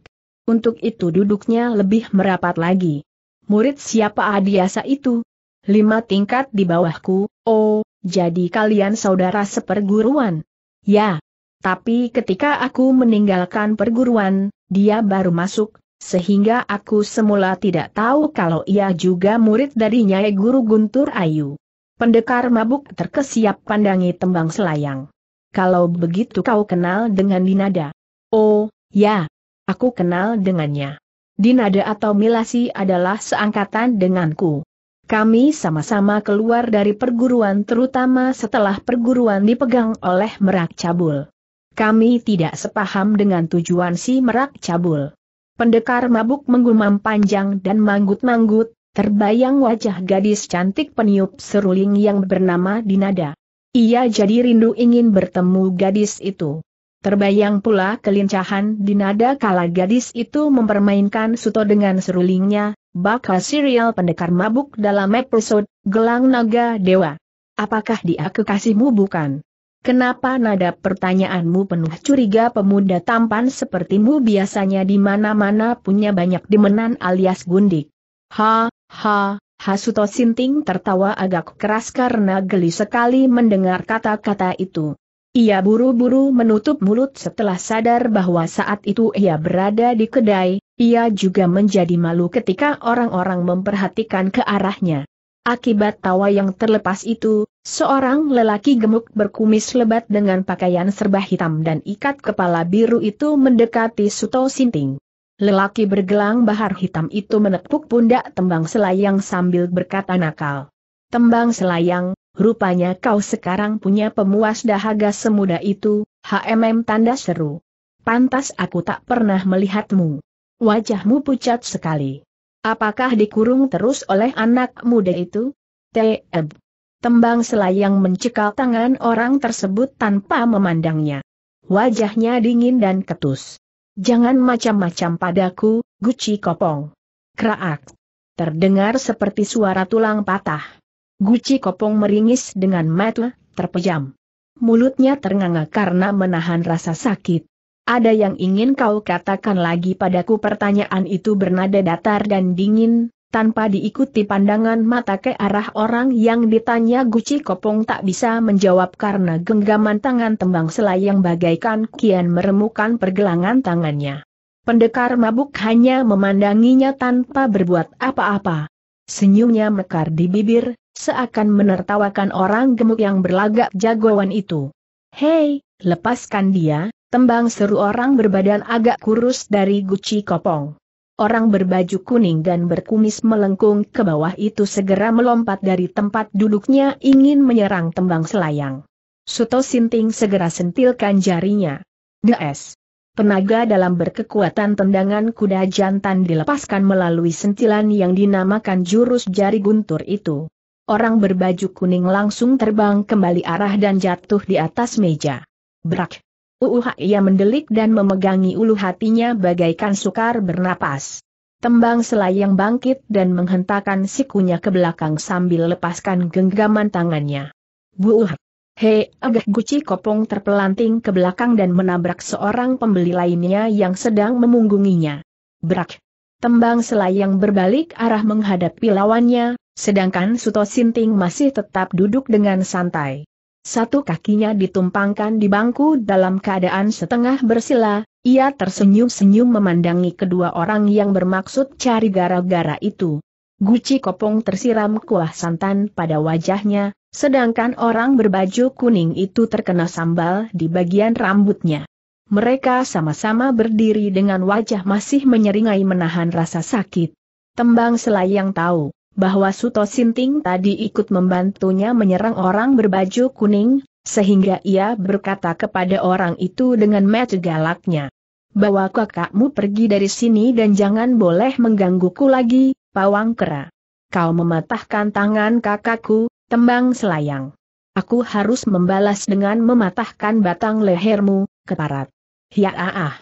Speaker 1: Untuk itu duduknya lebih merapat lagi. Murid siapa Adiasa itu? Lima tingkat di bawahku, oh, jadi kalian saudara seperguruan? Ya. Tapi ketika aku meninggalkan perguruan, dia baru masuk, sehingga aku semula tidak tahu kalau ia juga murid dari Nyai Guru Guntur Ayu. Pendekar mabuk terkesiap pandangi tembang selayang. Kalau begitu kau kenal dengan Dinada. Oh, ya. Aku kenal dengannya. Dinada atau Milasi adalah seangkatan denganku. Kami sama-sama keluar dari perguruan terutama setelah perguruan dipegang oleh Merak Cabul. Kami tidak sepaham dengan tujuan si Merak Cabul. Pendekar mabuk menggumam panjang dan manggut-manggut, Terbayang wajah gadis cantik peniup seruling yang bernama Dinada. Ia jadi rindu ingin bertemu gadis itu. Terbayang pula kelincahan Dinada kala gadis itu mempermainkan Suto dengan serulingnya, bakal serial pendekar mabuk dalam episode Gelang Naga Dewa. Apakah dia kekasihmu bukan? Kenapa nada pertanyaanmu penuh curiga pemuda tampan sepertimu biasanya di mana-mana punya banyak demenan alias gundik? Ha, Ha, Hasuto Sinting tertawa agak keras karena geli sekali mendengar kata-kata itu. Ia buru-buru menutup mulut setelah sadar bahwa saat itu ia berada di kedai, ia juga menjadi malu ketika orang-orang memperhatikan ke arahnya. Akibat tawa yang terlepas itu, seorang lelaki gemuk berkumis lebat dengan pakaian serba hitam dan ikat kepala biru itu mendekati Suto Sinting. Lelaki bergelang bahar hitam itu menepuk pundak tembang selayang sambil berkata nakal. Tembang selayang, rupanya kau sekarang punya pemuas dahaga semuda itu, HMM tanda seru. Pantas aku tak pernah melihatmu. Wajahmu pucat sekali. Apakah dikurung terus oleh anak muda itu? Teb. Tembang selayang mencekal tangan orang tersebut tanpa memandangnya. Wajahnya dingin dan ketus. Jangan macam-macam padaku, Guci Kopong. Kraak. Terdengar seperti suara tulang patah. Guci Kopong meringis dengan mata terpejam. Mulutnya ternganga karena menahan rasa sakit. Ada yang ingin kau katakan lagi padaku pertanyaan itu bernada datar dan dingin, tanpa diikuti pandangan mata ke arah orang yang ditanya Guci Kopong tak bisa menjawab karena genggaman tangan tembang selayang bagaikan kian meremukan pergelangan tangannya. Pendekar mabuk hanya memandanginya tanpa berbuat apa-apa. Senyumnya mekar di bibir, seakan menertawakan orang gemuk yang berlagak jagoan itu. Hei, lepaskan dia, tembang seru orang berbadan agak kurus dari Guci Kopong. Orang berbaju kuning dan berkumis melengkung ke bawah itu segera melompat dari tempat duduknya ingin menyerang tembang selayang. Suto Sinting segera sentilkan jarinya. Des. Penaga dalam berkekuatan tendangan kuda jantan dilepaskan melalui sentilan yang dinamakan jurus jari guntur itu. Orang berbaju kuning langsung terbang kembali arah dan jatuh di atas meja. Brak! Uuh ia mendelik dan memegangi ulu hatinya bagaikan sukar bernapas. Tembang selayang bangkit dan menghentakkan sikunya ke belakang sambil lepaskan genggaman tangannya. Buuh! Hei, agak guci kopong terpelanting ke belakang dan menabrak seorang pembeli lainnya yang sedang memunggunginya. Brak! Tembang selayang berbalik arah menghadapi lawannya, sedangkan Suto Sinting masih tetap duduk dengan santai. Satu kakinya ditumpangkan di bangku dalam keadaan setengah bersila, ia tersenyum-senyum memandangi kedua orang yang bermaksud cari gara-gara itu. Guci kopong tersiram kuah santan pada wajahnya, sedangkan orang berbaju kuning itu terkena sambal di bagian rambutnya. Mereka sama-sama berdiri dengan wajah masih menyeringai menahan rasa sakit. Tembang selayang tahu, bahwa Suto Sinting tadi ikut membantunya menyerang orang berbaju kuning, sehingga ia berkata kepada orang itu dengan mata galaknya. Bawa kakakmu pergi dari sini dan jangan boleh menggangguku lagi, pawang kera. Kau mematahkan tangan kakakku, tembang selayang. Aku harus membalas dengan mematahkan batang lehermu, keparat. Ya ah, ah.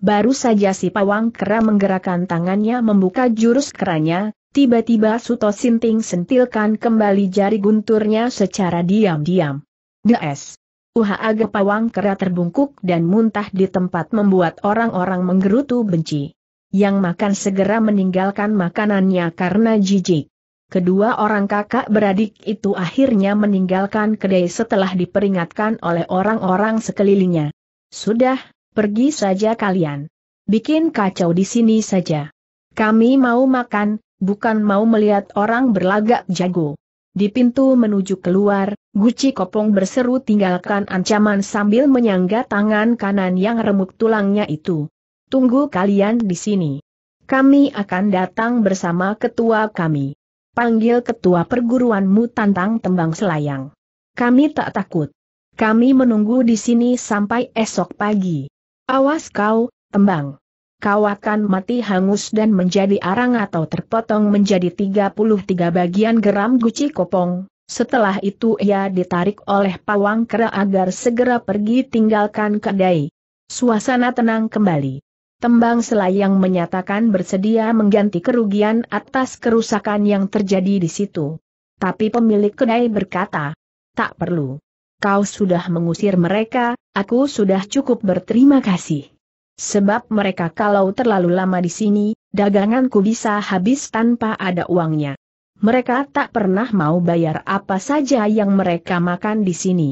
Speaker 1: Baru saja si pawang kera menggerakkan tangannya membuka jurus keranya, Tiba-tiba Suto Sinting sentilkan kembali jari gunturnya secara diam-diam. Des. Uha aga Pawang kera terbungkuk dan muntah di tempat membuat orang-orang menggerutu benci. Yang makan segera meninggalkan makanannya karena jijik. Kedua orang kakak beradik itu akhirnya meninggalkan kedai setelah diperingatkan oleh orang-orang sekelilingnya. Sudah, pergi saja kalian. Bikin kacau di sini saja. Kami mau makan, bukan mau melihat orang berlagak jago. Di pintu menuju keluar, Guci Kopong berseru tinggalkan ancaman sambil menyangga tangan kanan yang remuk tulangnya itu. Tunggu kalian di sini. Kami akan datang bersama ketua kami. Panggil ketua perguruanmu tantang tembang selayang. Kami tak takut. Kami menunggu di sini sampai esok pagi. Awas kau, tembang kau akan mati hangus dan menjadi arang atau terpotong menjadi 33 bagian geram guci kopong. Setelah itu ia ditarik oleh pawang kera agar segera pergi tinggalkan kedai. Suasana tenang kembali. Tembang selayang menyatakan bersedia mengganti kerugian atas kerusakan yang terjadi di situ. Tapi pemilik kedai berkata, tak perlu. Kau sudah mengusir mereka, aku sudah cukup berterima kasih. Sebab mereka kalau terlalu lama di sini, daganganku bisa habis tanpa ada uangnya. Mereka tak pernah mau bayar apa saja yang mereka makan di sini.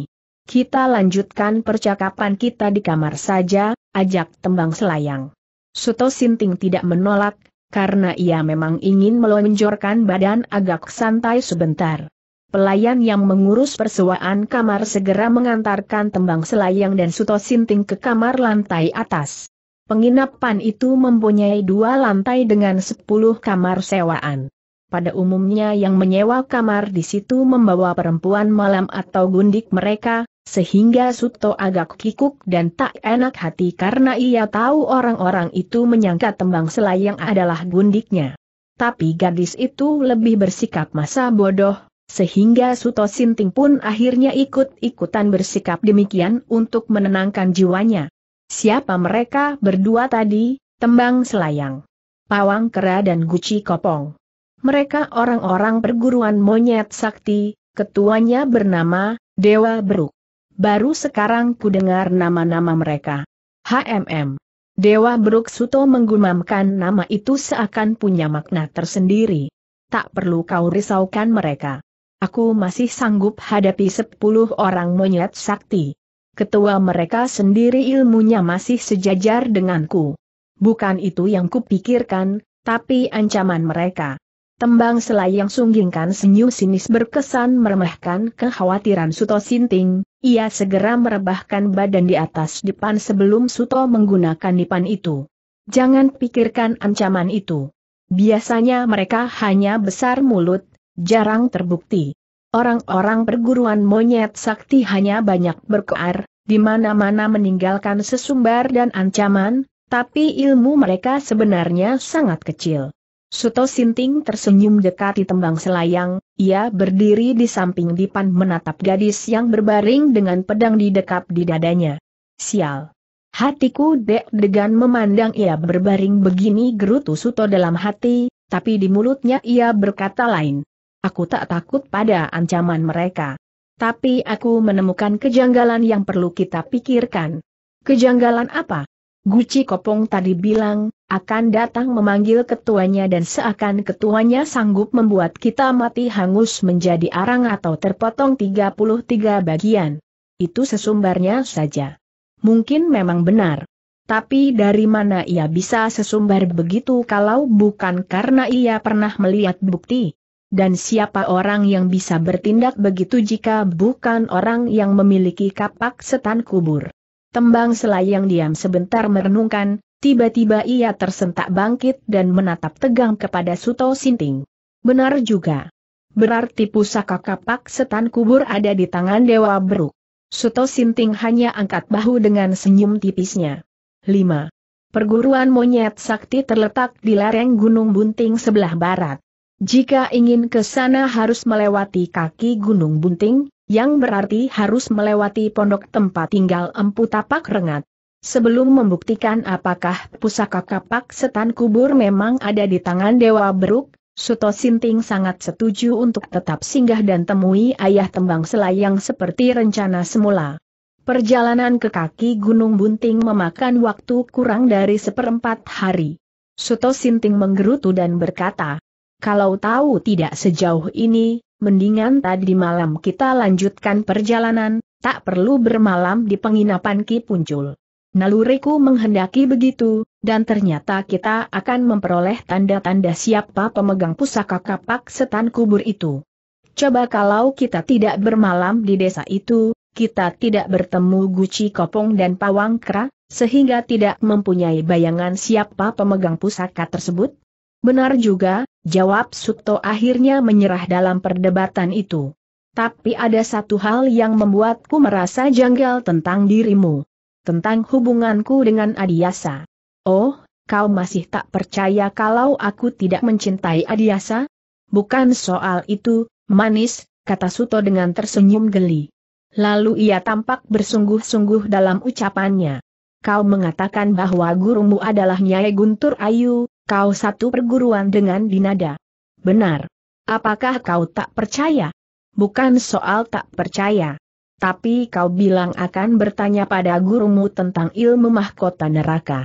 Speaker 1: Kita lanjutkan percakapan kita di kamar saja, ajak tembang selayang. Suto Sinting tidak menolak, karena ia memang ingin melonjorkan badan agak santai sebentar. Pelayan yang mengurus persewaan kamar segera mengantarkan tembang selayang dan Suto Sinting ke kamar lantai atas. Penginapan itu mempunyai dua lantai dengan sepuluh kamar sewaan. Pada umumnya yang menyewa kamar di situ membawa perempuan malam atau gundik mereka, sehingga Suto agak kikuk dan tak enak hati karena ia tahu orang-orang itu menyangka tembang selayang adalah gundiknya. Tapi gadis itu lebih bersikap masa bodoh, sehingga Suto Sinting pun akhirnya ikut-ikutan bersikap demikian untuk menenangkan jiwanya. Siapa mereka berdua tadi, tembang selayang? Pawang Kera dan Guci Kopong. Mereka orang-orang perguruan monyet sakti, ketuanya bernama Dewa Beruk. Baru sekarang ku dengar nama-nama mereka. HMM. Dewa Beruk Suto menggumamkan nama itu seakan punya makna tersendiri. Tak perlu kau risaukan mereka. Aku masih sanggup hadapi sepuluh orang monyet sakti. Ketua mereka sendiri ilmunya masih sejajar denganku. Bukan itu yang kupikirkan, tapi ancaman mereka. Tembang selayang sunggingkan senyum sinis berkesan meremehkan kekhawatiran Suto Sinting, ia segera merebahkan badan di atas depan sebelum Suto menggunakan dipan itu. Jangan pikirkan ancaman itu. Biasanya mereka hanya besar mulut, jarang terbukti. Orang-orang perguruan monyet sakti hanya banyak berkoar, di mana-mana meninggalkan sesumbar dan ancaman, tapi ilmu mereka sebenarnya sangat kecil. Suto Sinting tersenyum dekat di tembang selayang, ia berdiri di samping Dipan menatap gadis yang berbaring dengan pedang di dekap di dadanya. Sial! Hatiku deg-degan memandang ia berbaring begini gerutu Suto dalam hati, tapi di mulutnya ia berkata lain. Aku tak takut pada ancaman mereka. Tapi aku menemukan kejanggalan yang perlu kita pikirkan. Kejanggalan apa? Guci Kopong tadi bilang, akan datang memanggil ketuanya dan seakan ketuanya sanggup membuat kita mati hangus menjadi arang atau terpotong 33 bagian. Itu sesumbarnya saja. Mungkin memang benar. Tapi dari mana ia bisa sesumbar begitu kalau bukan karena ia pernah melihat bukti? Dan siapa orang yang bisa bertindak begitu jika bukan orang yang memiliki kapak setan kubur? Tembang selayang diam sebentar merenungkan, tiba-tiba ia tersentak bangkit dan menatap tegang kepada Suto Sinting. Benar juga. Berarti pusaka kapak setan kubur ada di tangan Dewa Beruk. Suto Sinting hanya angkat bahu dengan senyum tipisnya. 5. Perguruan monyet sakti terletak di lereng Gunung Bunting sebelah barat. Jika ingin ke sana harus melewati kaki Gunung Bunting, yang berarti harus melewati pondok tempat tinggal empu tapak rengat. Sebelum membuktikan apakah pusaka kapak setan kubur memang ada di tangan Dewa Beruk, Suto Sinting sangat setuju untuk tetap singgah dan temui ayah tembang selayang seperti rencana semula. Perjalanan ke kaki Gunung Bunting memakan waktu kurang dari seperempat hari. Suto Sinting menggerutu dan berkata, kalau tahu tidak sejauh ini, mendingan tadi malam kita lanjutkan perjalanan, tak perlu bermalam di penginapan Ki Puncul. Naluriku menghendaki begitu, dan ternyata kita akan memperoleh tanda-tanda siapa pemegang pusaka kapak setan kubur itu. Coba kalau kita tidak bermalam di desa itu, kita tidak bertemu Guci Kopong dan Pawangkra, sehingga tidak mempunyai bayangan siapa pemegang pusaka tersebut? Benar juga, jawab Suto. akhirnya menyerah dalam perdebatan itu. Tapi ada satu hal yang membuatku merasa janggal tentang dirimu. Tentang hubunganku dengan Adiasa. Oh, kau masih tak percaya kalau aku tidak mencintai Adiasa? Bukan soal itu, manis, kata Suto dengan tersenyum geli. Lalu ia tampak bersungguh-sungguh dalam ucapannya. Kau mengatakan bahwa gurumu adalah Nyai Guntur Ayu, Kau satu perguruan dengan Dinada. Benar. Apakah kau tak percaya? Bukan soal tak percaya. Tapi kau bilang akan bertanya pada gurumu tentang ilmu mahkota neraka.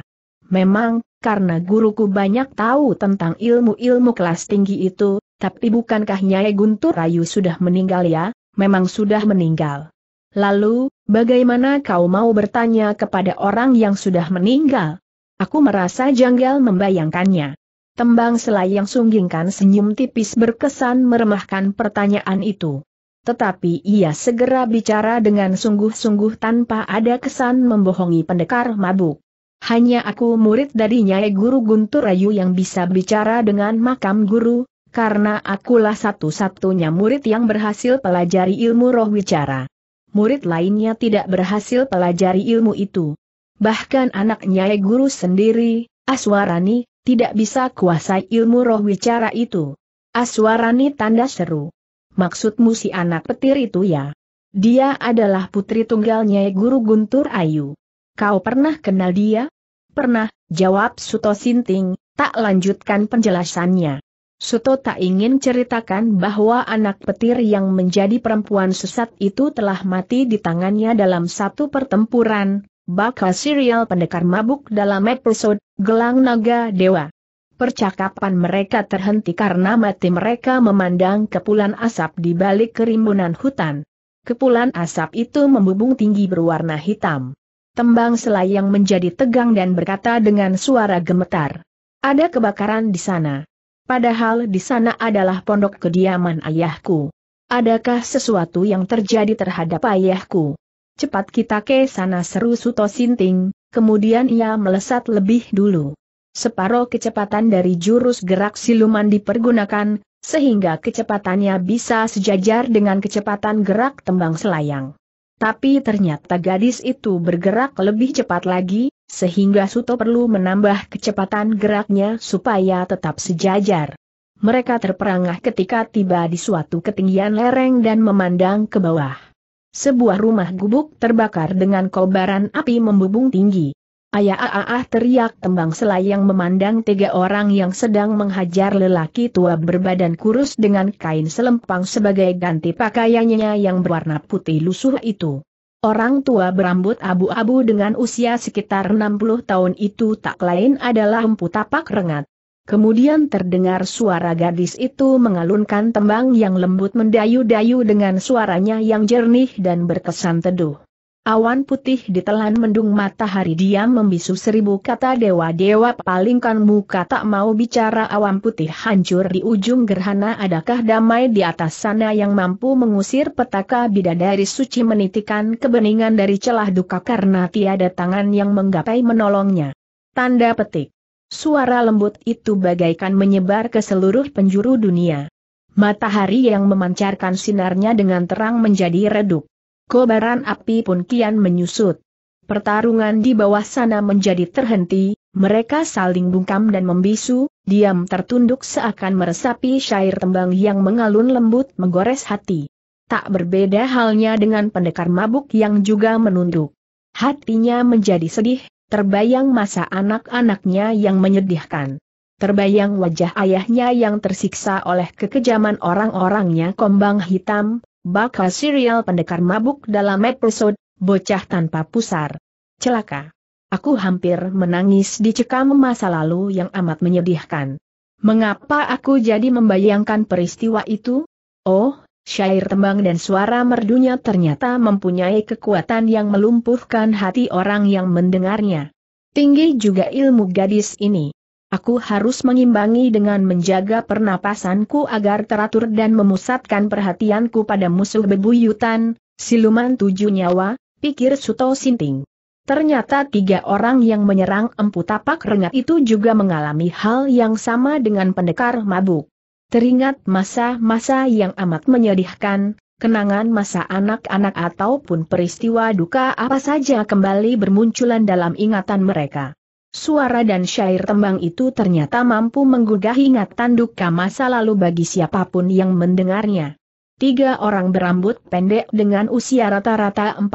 Speaker 1: Memang, karena guruku banyak tahu tentang ilmu-ilmu kelas tinggi itu, tapi bukankah Nyai Guntur Rayu sudah meninggal ya? Memang sudah meninggal. Lalu, bagaimana kau mau bertanya kepada orang yang sudah meninggal? Aku merasa janggal membayangkannya. Tembang selayang sunggingkan senyum tipis berkesan meremahkan pertanyaan itu. Tetapi ia segera bicara dengan sungguh-sungguh tanpa ada kesan membohongi pendekar mabuk. Hanya aku murid dari Nyai eh, Guru Guntur Ayu yang bisa bicara dengan makam guru, karena akulah satu-satunya murid yang berhasil pelajari ilmu roh wicara. Murid lainnya tidak berhasil pelajari ilmu itu. Bahkan anak Nyai Guru sendiri, Aswarani, tidak bisa kuasai ilmu roh wicara itu. Aswarani tanda seru. Maksudmu si anak petir itu ya? Dia adalah putri tunggal Nyai Guru Guntur Ayu. Kau pernah kenal dia? Pernah, jawab Suto Sinting, tak lanjutkan penjelasannya. Suto tak ingin ceritakan bahwa anak petir yang menjadi perempuan sesat itu telah mati di tangannya dalam satu pertempuran, bakal serial pendekar mabuk dalam episode Gelang Naga Dewa. Percakapan mereka terhenti karena mati mereka memandang kepulan asap di balik kerimbunan hutan. Kepulan asap itu membubung tinggi berwarna hitam. Tembang selayang menjadi tegang dan berkata dengan suara gemetar. Ada kebakaran di sana. Padahal di sana adalah pondok kediaman ayahku. Adakah sesuatu yang terjadi terhadap ayahku? Cepat kita ke sana seru Suto Sinting, kemudian ia melesat lebih dulu. Separuh kecepatan dari jurus gerak siluman dipergunakan, sehingga kecepatannya bisa sejajar dengan kecepatan gerak tembang selayang. Tapi ternyata gadis itu bergerak lebih cepat lagi, sehingga Suto perlu menambah kecepatan geraknya supaya tetap sejajar. Mereka terperangah ketika tiba di suatu ketinggian lereng dan memandang ke bawah. Sebuah rumah gubuk terbakar dengan kobaran api membubung tinggi. Ayah ah, ah teriak tembang selayang memandang tiga orang yang sedang menghajar lelaki tua berbadan kurus dengan kain selempang sebagai ganti pakaiannya yang berwarna putih lusuh itu. Orang tua berambut abu-abu dengan usia sekitar 60 tahun itu tak lain adalah empu tapak rengat. Kemudian terdengar suara gadis itu mengalunkan tembang yang lembut mendayu-dayu dengan suaranya yang jernih dan berkesan teduh. Awan putih ditelan mendung matahari diam membisu seribu kata dewa-dewa palingkan muka tak mau bicara awan putih hancur di ujung gerhana adakah damai di atas sana yang mampu mengusir petaka bidadari suci menitikan kebeningan dari celah duka karena tiada tangan yang menggapai menolongnya. Tanda petik Suara lembut itu bagaikan menyebar ke seluruh penjuru dunia. Matahari yang memancarkan sinarnya dengan terang menjadi redup. Kobaran api pun kian menyusut. Pertarungan di bawah sana menjadi terhenti, mereka saling bungkam dan membisu, diam tertunduk seakan meresapi syair tembang yang mengalun lembut menggores hati. Tak berbeda halnya dengan pendekar mabuk yang juga menunduk. Hatinya menjadi sedih, Terbayang masa anak-anaknya yang menyedihkan. Terbayang wajah ayahnya yang tersiksa oleh kekejaman orang-orangnya kombang hitam, bakal serial pendekar mabuk dalam episode, bocah tanpa pusar. Celaka. Aku hampir menangis di cekam masa lalu yang amat menyedihkan. Mengapa aku jadi membayangkan peristiwa itu? Oh, Syair tembang dan suara merdunya ternyata mempunyai kekuatan yang melumpuhkan hati orang yang mendengarnya. Tinggi juga ilmu gadis ini. Aku harus mengimbangi dengan menjaga pernapasanku agar teratur dan memusatkan perhatianku pada musuh bebuyutan, siluman tujuh nyawa, pikir Suto Sinting. Ternyata tiga orang yang menyerang empu tapak rengat itu juga mengalami hal yang sama dengan pendekar mabuk. Teringat masa-masa yang amat menyedihkan, kenangan masa anak-anak ataupun peristiwa duka apa saja kembali bermunculan dalam ingatan mereka. Suara dan syair tembang itu ternyata mampu menggugah ingatan duka masa lalu bagi siapapun yang mendengarnya. Tiga orang berambut pendek dengan usia rata-rata 40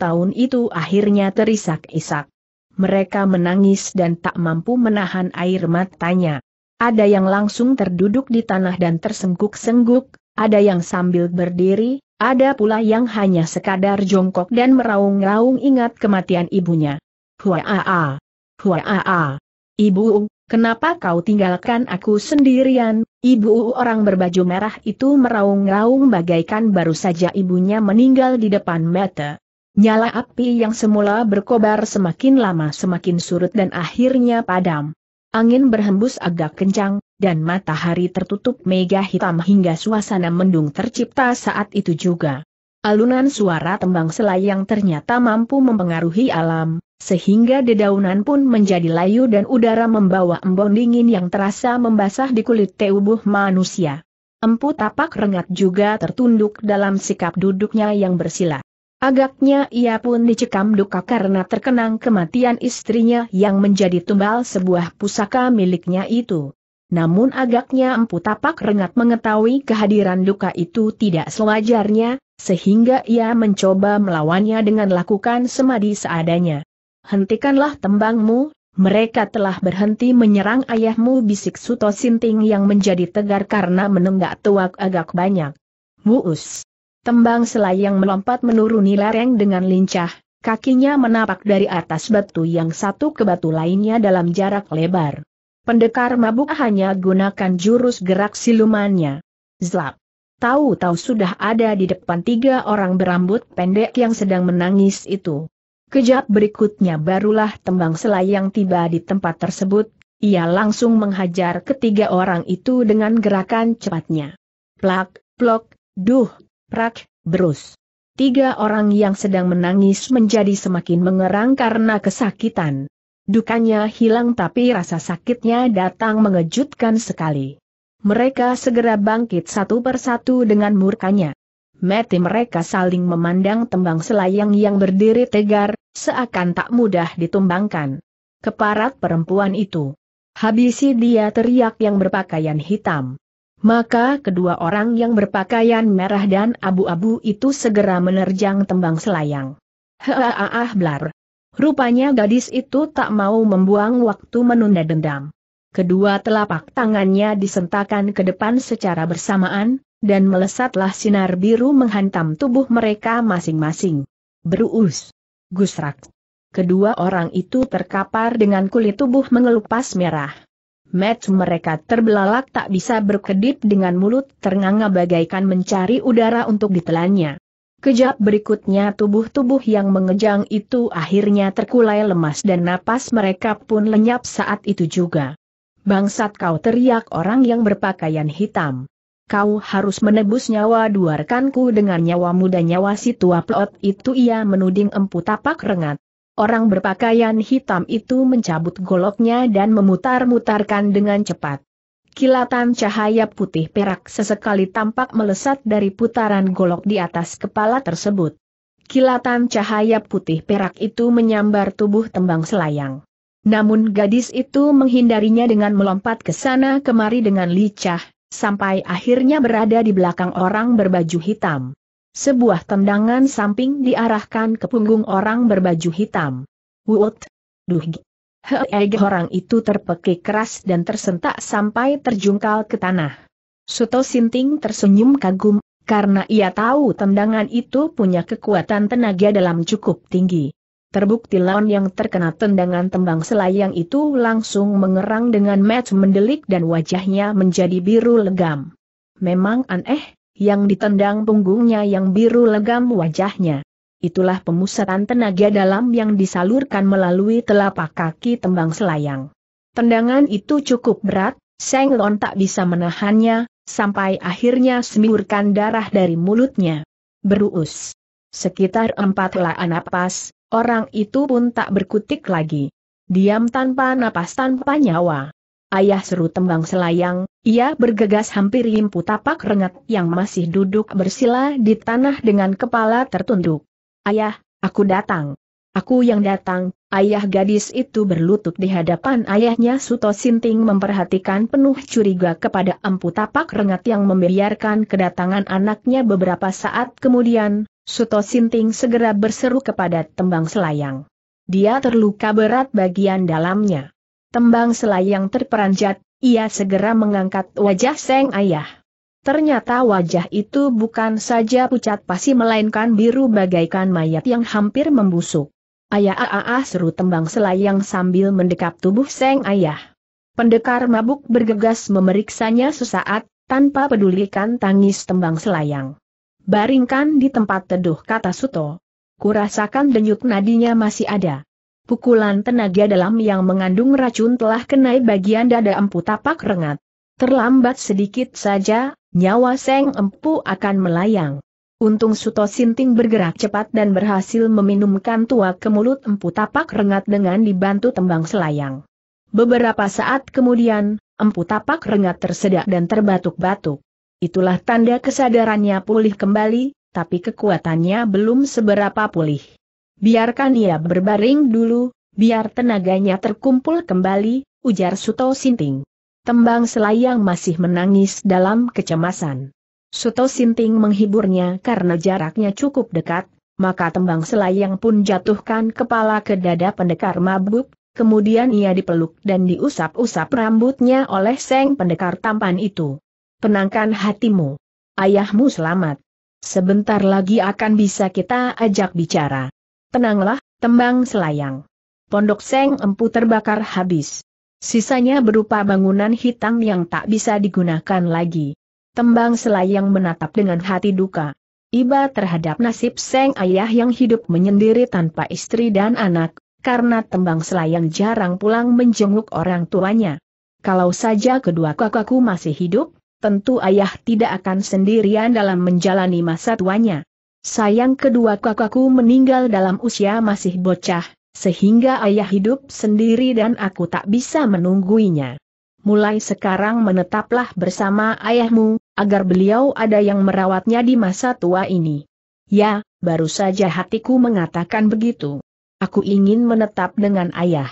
Speaker 1: tahun itu akhirnya terisak-isak. Mereka menangis dan tak mampu menahan air matanya. Ada yang langsung terduduk di tanah dan tersengguk-sengguk, ada yang sambil berdiri, ada pula yang hanya sekadar jongkok dan meraung-raung ingat kematian ibunya. Hua-a-a! ibu, kenapa kau tinggalkan aku sendirian? Ibu orang berbaju merah itu meraung-raung bagaikan baru saja ibunya meninggal di depan mata. Nyala api yang semula berkobar semakin lama semakin surut dan akhirnya padam. Angin berhembus agak kencang, dan matahari tertutup mega hitam hingga suasana mendung tercipta saat itu juga. Alunan suara tembang selayang ternyata mampu mempengaruhi alam, sehingga dedaunan pun menjadi layu dan udara membawa embon dingin yang terasa membasah di kulit tubuh manusia. Empu tapak rengat juga tertunduk dalam sikap duduknya yang bersila. Agaknya ia pun dicekam duka karena terkenang kematian istrinya yang menjadi tumbal sebuah pusaka miliknya itu. Namun agaknya Empu Tapak Rengat mengetahui kehadiran duka itu tidak sewajarnya, sehingga ia mencoba melawannya dengan lakukan semadi seadanya. Hentikanlah tembangmu, mereka telah berhenti menyerang ayahmu bisik Suto Sinting yang menjadi tegar karena menenggak tuak agak banyak. Buus. Tembang selayang melompat menuruni lereng dengan lincah, kakinya menapak dari atas batu yang satu ke batu lainnya dalam jarak lebar. Pendekar mabuk hanya gunakan jurus gerak silumannya. Zlap. Tahu-tahu sudah ada di depan tiga orang berambut pendek yang sedang menangis itu. Kejap berikutnya barulah tembang selayang tiba di tempat tersebut, ia langsung menghajar ketiga orang itu dengan gerakan cepatnya. Plak, plok, duh, Prak, berus. Tiga orang yang sedang menangis menjadi semakin mengerang karena kesakitan. Dukanya hilang tapi rasa sakitnya datang mengejutkan sekali. Mereka segera bangkit satu persatu dengan murkanya. Mati mereka saling memandang tembang selayang yang berdiri tegar, seakan tak mudah ditumbangkan. Keparat perempuan itu. Habisi dia teriak yang berpakaian hitam. Maka kedua orang yang berpakaian merah dan abu-abu itu segera menerjang tembang selayang. ah blar. Rupanya gadis itu tak mau membuang waktu menunda dendam. Kedua telapak tangannya disentakan ke depan secara bersamaan, dan melesatlah sinar biru menghantam tubuh mereka masing-masing. Beruus. Gusrak. Kedua orang itu terkapar dengan kulit tubuh mengelupas merah. Met mereka terbelalak tak bisa berkedip dengan mulut ternganga bagaikan mencari udara untuk ditelannya. Kejap berikutnya tubuh-tubuh yang mengejang itu akhirnya terkulai lemas dan napas mereka pun lenyap saat itu juga. Bangsat kau teriak orang yang berpakaian hitam. Kau harus menebus nyawa dua dengan nyawamu dan nyawa si tua plot itu ia menuding empu tapak rengat. Orang berpakaian hitam itu mencabut goloknya dan memutar-mutarkan dengan cepat. Kilatan cahaya putih perak sesekali tampak melesat dari putaran golok di atas kepala tersebut. Kilatan cahaya putih perak itu menyambar tubuh tembang selayang. Namun gadis itu menghindarinya dengan melompat ke sana kemari dengan licah, sampai akhirnya berada di belakang orang berbaju hitam. Sebuah tendangan samping diarahkan ke punggung orang berbaju hitam. Wut! Duh! Heeg orang itu terpekik keras dan tersentak sampai terjungkal ke tanah. Suto Sinting tersenyum kagum, karena ia tahu tendangan itu punya kekuatan tenaga dalam cukup tinggi. Terbukti lawan yang terkena tendangan tembang selayang itu langsung mengerang dengan match mendelik dan wajahnya menjadi biru legam. Memang aneh, yang ditendang punggungnya yang biru legam wajahnya. Itulah pemusatan tenaga dalam yang disalurkan melalui telapak kaki tembang selayang. Tendangan itu cukup berat, Seng Lon tak bisa menahannya, sampai akhirnya semiurkan darah dari mulutnya. Berus. Sekitar empat laan napas, orang itu pun tak berkutik lagi. Diam tanpa napas tanpa nyawa ayah seru tembang selayang, ia bergegas hampir impu tapak rengat yang masih duduk bersila di tanah dengan kepala tertunduk. Ayah, aku datang. Aku yang datang, ayah gadis itu berlutut di hadapan ayahnya Suto Sinting memperhatikan penuh curiga kepada empu tapak rengat yang membiarkan kedatangan anaknya beberapa saat kemudian, Suto Sinting segera berseru kepada tembang selayang. Dia terluka berat bagian dalamnya. Tembang selayang terperanjat, ia segera mengangkat wajah Seng Ayah. Ternyata wajah itu bukan saja pucat pasi melainkan biru bagaikan mayat yang hampir membusuk. Ayah aaa seru tembang selayang sambil mendekap tubuh Seng Ayah. Pendekar mabuk bergegas memeriksanya sesaat, tanpa pedulikan tangis tembang selayang. Baringkan di tempat teduh kata Suto. Kurasakan denyut nadinya masih ada. Pukulan tenaga dalam yang mengandung racun telah kenai bagian dada empu tapak rengat. Terlambat sedikit saja, nyawa Seng Empu akan melayang. Untung Suto Sinting bergerak cepat dan berhasil meminumkan tua ke mulut empu tapak rengat dengan dibantu tembang selayang. Beberapa saat kemudian, empu tapak rengat tersedak dan terbatuk-batuk. Itulah tanda kesadarannya pulih kembali, tapi kekuatannya belum seberapa pulih. Biarkan ia berbaring dulu, biar tenaganya terkumpul kembali, ujar Suto Sinting. Tembang selayang masih menangis dalam kecemasan. Suto Sinting menghiburnya karena jaraknya cukup dekat, maka tembang selayang pun jatuhkan kepala ke dada pendekar mabuk, kemudian ia dipeluk dan diusap-usap rambutnya oleh seng pendekar tampan itu. Tenangkan hatimu. Ayahmu selamat. Sebentar lagi akan bisa kita ajak bicara. Tenanglah, tembang selayang. Pondok Seng Empu terbakar habis. Sisanya berupa bangunan hitam yang tak bisa digunakan lagi. Tembang selayang menatap dengan hati duka. Iba terhadap nasib Seng Ayah yang hidup menyendiri tanpa istri dan anak, karena tembang selayang jarang pulang menjenguk orang tuanya. Kalau saja kedua kakakku masih hidup, tentu ayah tidak akan sendirian dalam menjalani masa tuanya. Sayang kedua kakakku meninggal dalam usia masih bocah, sehingga ayah hidup sendiri dan aku tak bisa menungguinya. Mulai sekarang menetaplah bersama ayahmu, agar beliau ada yang merawatnya di masa tua ini. Ya, baru saja hatiku mengatakan begitu. Aku ingin menetap dengan ayah.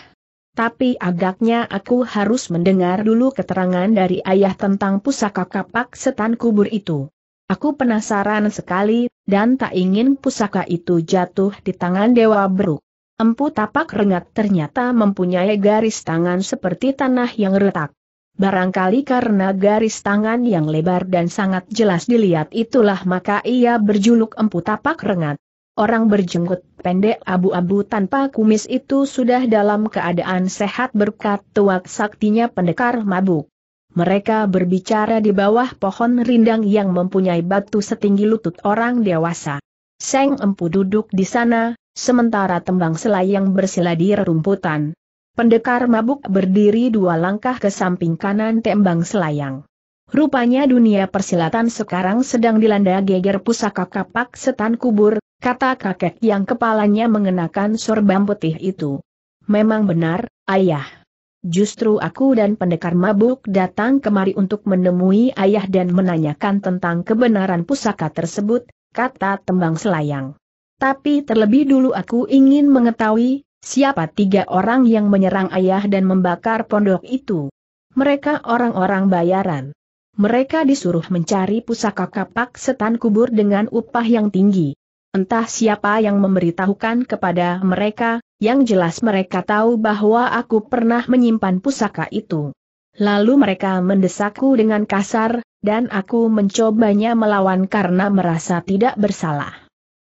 Speaker 1: Tapi agaknya aku harus mendengar dulu keterangan dari ayah tentang pusaka kapak setan kubur itu. Aku penasaran sekali, dan tak ingin pusaka itu jatuh di tangan Dewa Beruk. Empu tapak rengat ternyata mempunyai garis tangan seperti tanah yang retak. Barangkali karena garis tangan yang lebar dan sangat jelas dilihat itulah maka ia berjuluk empu tapak rengat. Orang berjenggot pendek abu-abu tanpa kumis itu sudah dalam keadaan sehat berkat tuak saktinya pendekar mabuk. Mereka berbicara di bawah pohon rindang yang mempunyai batu setinggi lutut orang dewasa. Seng Empu duduk di sana, sementara tembang selayang bersila di rerumputan. Pendekar mabuk berdiri dua langkah ke samping kanan tembang selayang. Rupanya dunia persilatan sekarang sedang dilanda geger pusaka kapak setan kubur, kata kakek yang kepalanya mengenakan sorban putih itu. Memang benar, ayah. Justru aku dan pendekar mabuk datang kemari untuk menemui ayah dan menanyakan tentang kebenaran pusaka tersebut, kata tembang selayang. Tapi terlebih dulu aku ingin mengetahui, siapa tiga orang yang menyerang ayah dan membakar pondok itu. Mereka orang-orang bayaran. Mereka disuruh mencari pusaka kapak setan kubur dengan upah yang tinggi. Entah siapa yang memberitahukan kepada mereka, yang jelas mereka tahu bahwa aku pernah menyimpan pusaka itu. Lalu mereka mendesakku dengan kasar, dan aku mencobanya melawan karena merasa tidak bersalah.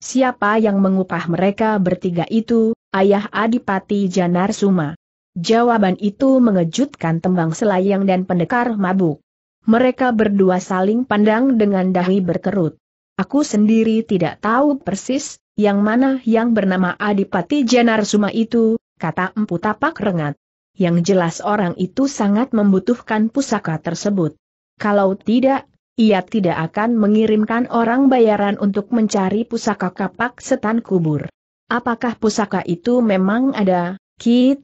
Speaker 1: Siapa yang mengupah mereka bertiga itu, ayah Adipati Janar Suma? Jawaban itu mengejutkan tembang selayang dan pendekar mabuk. Mereka berdua saling pandang dengan dahi berkerut. Aku sendiri tidak tahu persis, yang mana yang bernama Adipati Suma itu, kata Empu Tapak Rengat. Yang jelas orang itu sangat membutuhkan pusaka tersebut. Kalau tidak, ia tidak akan mengirimkan orang bayaran untuk mencari pusaka kapak setan kubur. Apakah pusaka itu memang ada?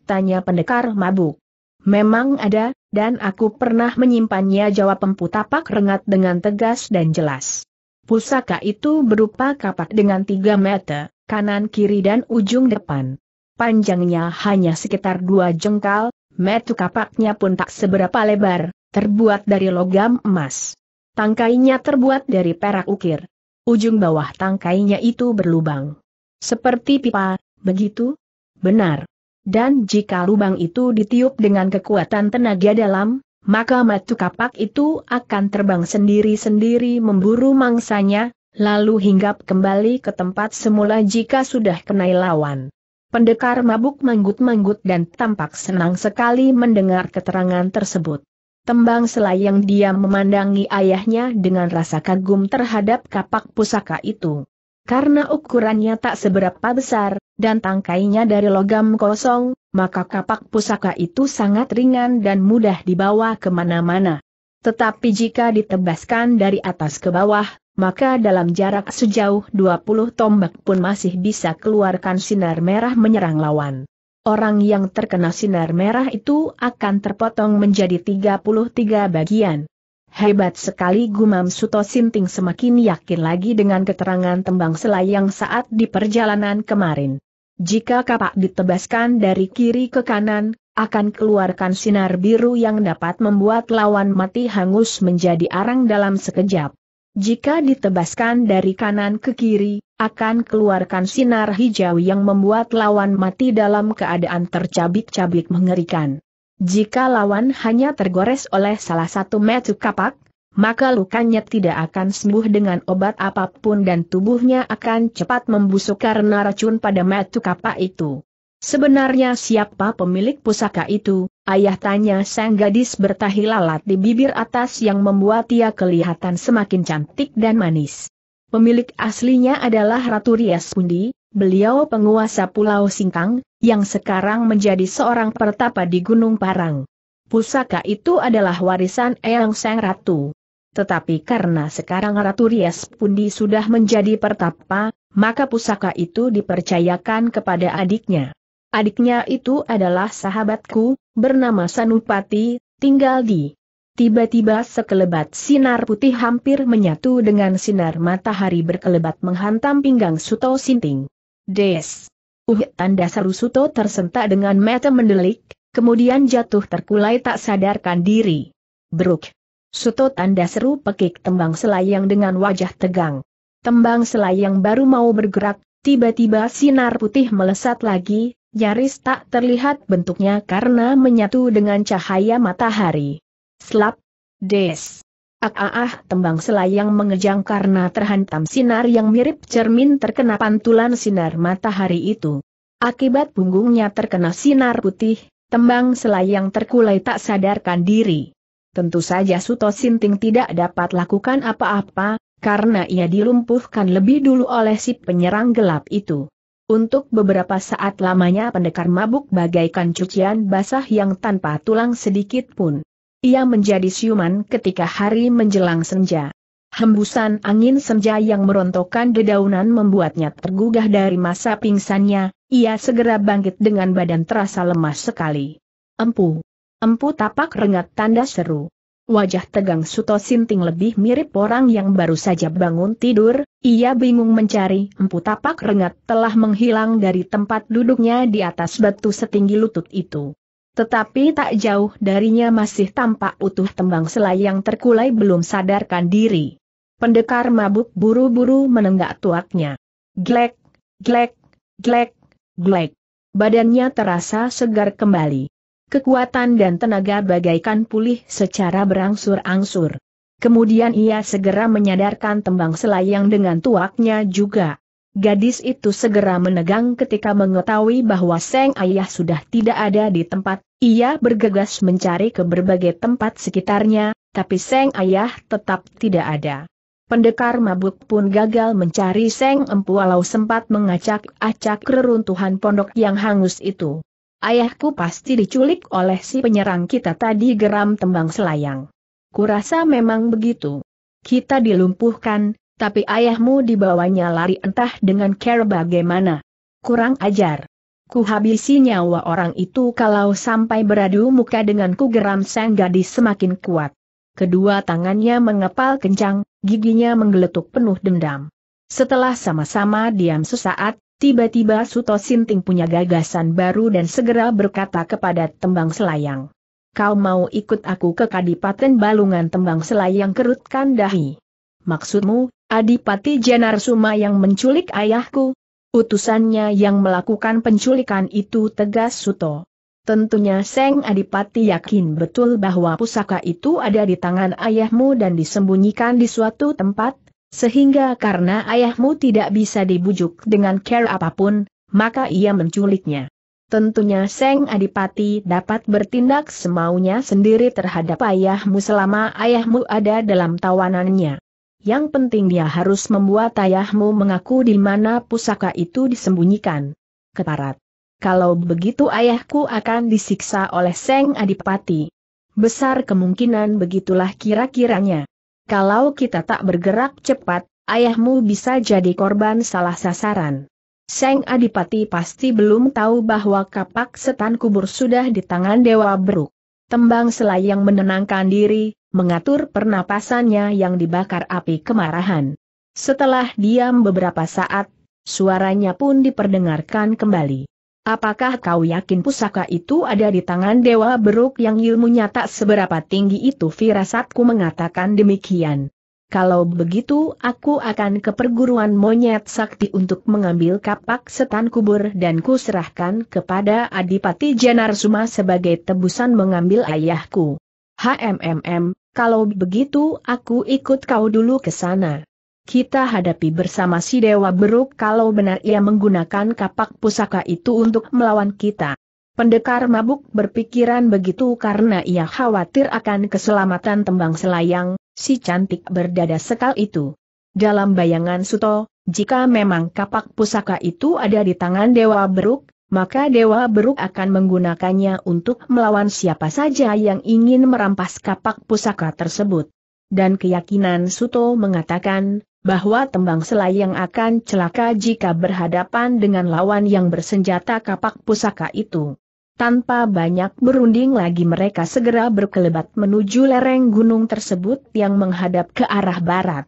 Speaker 1: tanya pendekar mabuk. Memang ada, dan aku pernah menyimpannya jawab empu tapak rengat dengan tegas dan jelas. Pusaka itu berupa kapak dengan tiga meter, kanan kiri dan ujung depan. Panjangnya hanya sekitar dua jengkal, metu kapaknya pun tak seberapa lebar, terbuat dari logam emas. Tangkainya terbuat dari perak ukir. Ujung bawah tangkainya itu berlubang. Seperti pipa, begitu? Benar. Dan jika lubang itu ditiup dengan kekuatan tenaga dalam, maka matu kapak itu akan terbang sendiri-sendiri memburu mangsanya, lalu hinggap kembali ke tempat semula jika sudah kenai lawan. Pendekar mabuk manggut-manggut dan tampak senang sekali mendengar keterangan tersebut. Tembang selayang dia memandangi ayahnya dengan rasa kagum terhadap kapak pusaka itu karena ukurannya tak seberapa besar, dan tangkainya dari logam kosong, maka kapak pusaka itu sangat ringan dan mudah dibawa kemana-mana. Tetapi jika ditebaskan dari atas ke bawah, maka dalam jarak sejauh 20 tombak pun masih bisa keluarkan sinar merah menyerang lawan. Orang yang terkena sinar merah itu akan terpotong menjadi 33 bagian. Hebat sekali gumam Suto Sinting semakin yakin lagi dengan keterangan tembang selayang saat di perjalanan kemarin. Jika kapak ditebaskan dari kiri ke kanan, akan keluarkan sinar biru yang dapat membuat lawan mati hangus menjadi arang dalam sekejap. Jika ditebaskan dari kanan ke kiri, akan keluarkan sinar hijau yang membuat lawan mati dalam keadaan tercabik-cabik mengerikan. Jika lawan hanya tergores oleh salah satu metu kapak, maka lukanya tidak akan sembuh dengan obat apapun dan tubuhnya akan cepat membusuk karena racun pada metu kapak itu. Sebenarnya siapa pemilik pusaka itu? Ayah tanya sang gadis bertahi lalat di bibir atas yang membuat ia kelihatan semakin cantik dan manis. Pemilik aslinya adalah Ratu Rias Pundi, beliau penguasa Pulau Singkang, yang sekarang menjadi seorang pertapa di Gunung Parang. Pusaka itu adalah warisan Eyang Sang Ratu. Tetapi karena sekarang Ratu Rias Pundi sudah menjadi pertapa, maka pusaka itu dipercayakan kepada adiknya. Adiknya itu adalah sahabatku, bernama Sanupati, tinggal di. Tiba-tiba sekelebat sinar putih hampir menyatu dengan sinar matahari berkelebat menghantam pinggang Suto Sinting. Des. Uh tanda seru Suto tersentak dengan mata mendelik, kemudian jatuh terkulai tak sadarkan diri. Beruk. Suto tanda seru pekik tembang selayang dengan wajah tegang. Tembang selayang baru mau bergerak, tiba-tiba sinar putih melesat lagi, nyaris tak terlihat bentuknya karena menyatu dengan cahaya matahari. Slap. Des. Ah, ah, ah, tembang selayang mengejang karena terhantam sinar yang mirip cermin terkena pantulan sinar matahari itu. Akibat punggungnya terkena sinar putih, tembang selayang terkulai tak sadarkan diri. Tentu saja Suto Sinting tidak dapat lakukan apa-apa, karena ia dilumpuhkan lebih dulu oleh si penyerang gelap itu. Untuk beberapa saat lamanya pendekar mabuk bagaikan cucian basah yang tanpa tulang sedikit pun. Ia menjadi siuman ketika hari menjelang senja. Hembusan angin senja yang merontokkan dedaunan membuatnya tergugah dari masa pingsannya, ia segera bangkit dengan badan terasa lemas sekali. Empu. Empu tapak rengat tanda seru. Wajah tegang Suto Sinting lebih mirip orang yang baru saja bangun tidur, ia bingung mencari empu tapak rengat telah menghilang dari tempat duduknya di atas batu setinggi lutut itu. Tetapi tak jauh darinya masih tampak utuh tembang selai yang terkulai belum sadarkan diri. Pendekar mabuk buru-buru menenggak tuaknya. Glek, glek, glek, glek. Badannya terasa segar kembali. Kekuatan dan tenaga bagaikan pulih secara berangsur-angsur. Kemudian ia segera menyadarkan tembang selayang dengan tuaknya juga. Gadis itu segera menegang ketika mengetahui bahwa Seng Ayah sudah tidak ada di tempat, ia bergegas mencari ke berbagai tempat sekitarnya, tapi Seng Ayah tetap tidak ada. Pendekar mabuk pun gagal mencari Seng Empu walau sempat mengacak-acak reruntuhan pondok yang hangus itu. Ayahku pasti diculik oleh si penyerang kita tadi geram tembang selayang. Kurasa memang begitu. Kita dilumpuhkan, tapi ayahmu dibawanya lari entah dengan care bagaimana. Kurang ajar. Ku habisi nyawa orang itu kalau sampai beradu muka denganku geram sang gadis semakin kuat. Kedua tangannya mengepal kencang, giginya menggeletuk penuh dendam. Setelah sama-sama diam sesaat, tiba-tiba Suto Sinting punya gagasan baru dan segera berkata kepada tembang selayang. Kau mau ikut aku ke Kadipaten Balungan tembang selayang kerutkan dahi. Maksudmu, Adipati Suma yang menculik ayahku. Utusannya yang melakukan penculikan itu tegas Suto. Tentunya Seng Adipati yakin betul bahwa pusaka itu ada di tangan ayahmu dan disembunyikan di suatu tempat, sehingga karena ayahmu tidak bisa dibujuk dengan care apapun, maka ia menculiknya. Tentunya Seng Adipati dapat bertindak semaunya sendiri terhadap ayahmu selama ayahmu ada dalam tawanannya. Yang penting dia harus membuat ayahmu mengaku di mana pusaka itu disembunyikan. Keparat. Kalau begitu ayahku akan disiksa oleh Seng Adipati. Besar kemungkinan begitulah kira-kiranya. Kalau kita tak bergerak cepat, ayahmu bisa jadi korban salah sasaran. Seng Adipati pasti belum tahu bahwa kapak setan kubur sudah di tangan Dewa Beruk. Tembang selayang menenangkan diri, mengatur pernapasannya yang dibakar api kemarahan. Setelah diam beberapa saat, suaranya pun diperdengarkan kembali. Apakah kau yakin pusaka itu ada di tangan Dewa Beruk yang ilmunya tak seberapa tinggi itu firasatku mengatakan demikian. Kalau begitu aku akan ke perguruan monyet sakti untuk mengambil kapak setan kubur dan kuserahkan kepada Adipati Janarsuma sebagai tebusan mengambil ayahku. HMMM, kalau begitu aku ikut kau dulu ke sana. Kita hadapi bersama si Dewa Beruk kalau benar ia menggunakan kapak pusaka itu untuk melawan kita. Pendekar mabuk berpikiran begitu karena ia khawatir akan keselamatan tembang selayang, si cantik berdada sekal itu. Dalam bayangan Suto, jika memang kapak pusaka itu ada di tangan Dewa Beruk, maka Dewa Beruk akan menggunakannya untuk melawan siapa saja yang ingin merampas kapak pusaka tersebut. Dan keyakinan Suto mengatakan, bahwa tembang selayang akan celaka jika berhadapan dengan lawan yang bersenjata kapak pusaka itu. Tanpa banyak berunding lagi mereka segera berkelebat menuju lereng gunung tersebut yang menghadap ke arah barat.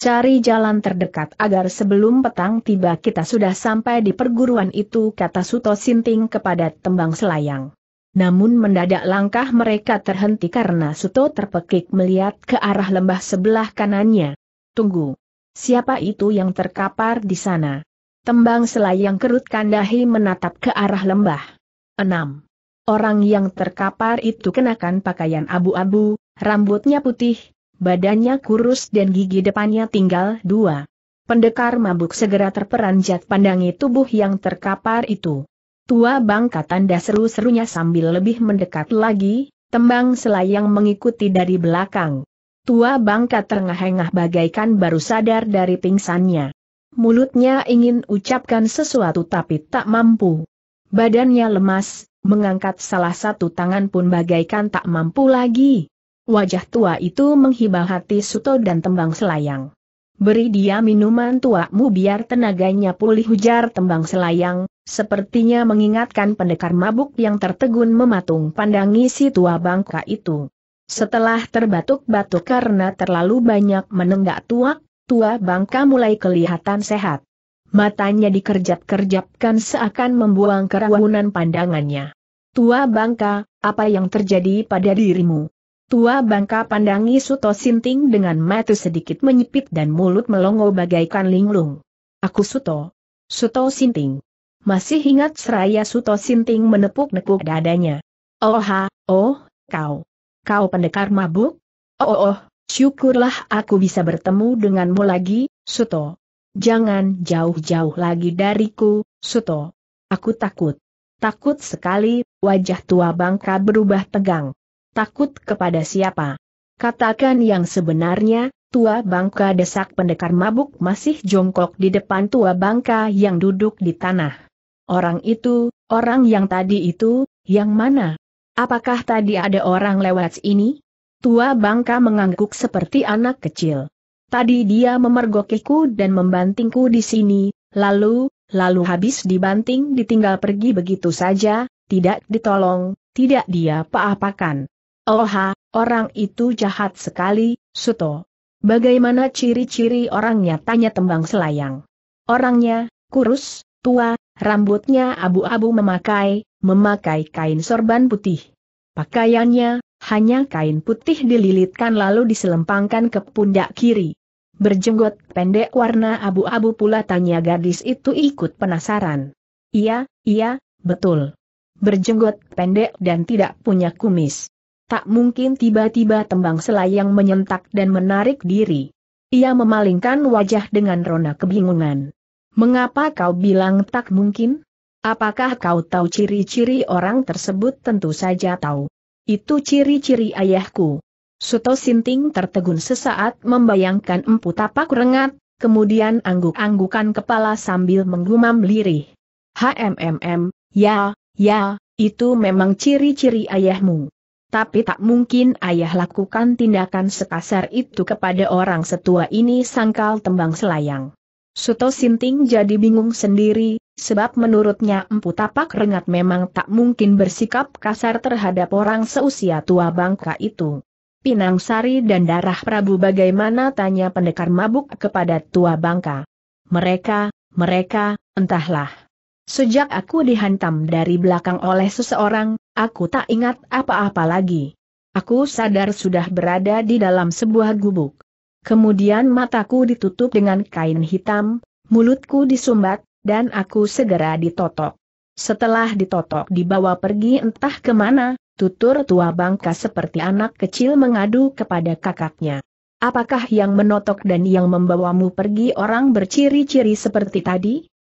Speaker 1: Cari jalan terdekat agar sebelum petang tiba kita sudah sampai di perguruan itu kata Suto Sinting kepada Tembang Selayang. Namun mendadak langkah mereka terhenti karena Suto terpekik melihat ke arah lembah sebelah kanannya. Tunggu. Siapa itu yang terkapar di sana? Tembang Selayang kerutkan dahi menatap ke arah lembah. Enam. Orang yang terkapar itu kenakan pakaian abu-abu, rambutnya putih, badannya kurus dan gigi depannya tinggal dua. Pendekar mabuk segera terperanjat pandangi tubuh yang terkapar itu. Tua bangka tanda seru-serunya sambil lebih mendekat lagi, tembang selayang mengikuti dari belakang. Tua bangka terengah-engah bagaikan baru sadar dari pingsannya. Mulutnya ingin ucapkan sesuatu tapi tak mampu. Badannya lemas, mengangkat salah satu tangan pun bagaikan tak mampu lagi. Wajah tua itu menghibah hati Suto dan tembang selayang. Beri dia minuman tuamu biar tenaganya pulih hujar tembang selayang, sepertinya mengingatkan pendekar mabuk yang tertegun mematung pandangi si tua bangka itu. Setelah terbatuk-batuk karena terlalu banyak menenggak tuak, tua bangka mulai kelihatan sehat matanya dikerjap-kerjapkan seakan membuang kerawunan pandangannya. Tua Bangka, apa yang terjadi pada dirimu? Tua Bangka pandangi Suto Sinting dengan mata sedikit menyipit dan mulut melongo bagaikan linglung. Aku Suto. Suto Sinting. Masih ingat seraya Suto Sinting menepuk-nepuk dadanya. Oh ha, oh, kau. Kau pendekar mabuk? Oh, oh, oh syukurlah aku bisa bertemu denganmu lagi, Suto. Jangan jauh-jauh lagi dariku, Suto. Aku takut. Takut sekali, wajah tua bangka berubah tegang. Takut kepada siapa? Katakan yang sebenarnya, tua bangka desak pendekar mabuk masih jongkok di depan tua bangka yang duduk di tanah. Orang itu, orang yang tadi itu, yang mana? Apakah tadi ada orang lewat ini? Tua bangka mengangguk seperti anak kecil. Tadi dia memergokiku dan membantingku di sini, lalu, lalu habis dibanting ditinggal pergi begitu saja, tidak ditolong, tidak dia apa-apakan. Oha, orang itu jahat sekali, Suto. Bagaimana ciri-ciri orangnya tanya tembang selayang. Orangnya, kurus, tua, rambutnya abu-abu memakai, memakai kain sorban putih. Pakaiannya, hanya kain putih dililitkan lalu diselempangkan ke pundak kiri berjenggot pendek warna abu-abu pula tanya gadis itu ikut penasaran. Iya, iya, betul. Berjenggot pendek dan tidak punya kumis. Tak mungkin tiba-tiba tembang selayang menyentak dan menarik diri. Ia memalingkan wajah dengan rona kebingungan. Mengapa kau bilang tak mungkin? Apakah kau tahu ciri-ciri orang tersebut? Tentu saja tahu. Itu ciri-ciri ayahku. Suto Sinting tertegun sesaat membayangkan empu tapak rengat, kemudian angguk-anggukan kepala sambil menggumam lirih. HMMM, ya, ya, itu memang ciri-ciri ayahmu. Tapi tak mungkin ayah lakukan tindakan sekasar itu kepada orang setua ini sangkal tembang selayang. Suto Sinting jadi bingung sendiri, sebab menurutnya empu tapak rengat memang tak mungkin bersikap kasar terhadap orang seusia tua bangka itu. Pinang Sari dan darah Prabu bagaimana tanya pendekar mabuk kepada tua bangka. Mereka, mereka, entahlah. Sejak aku dihantam dari belakang oleh seseorang, aku tak ingat apa-apa lagi. Aku sadar sudah berada di dalam sebuah gubuk. Kemudian mataku ditutup dengan kain hitam, mulutku disumbat, dan aku segera ditotok. Setelah ditotok dibawa pergi entah kemana, tutur tua bangka seperti anak kecil mengadu kepada kakaknya. Apakah yang menotok dan yang membawamu pergi orang berciri-ciri seperti tadi?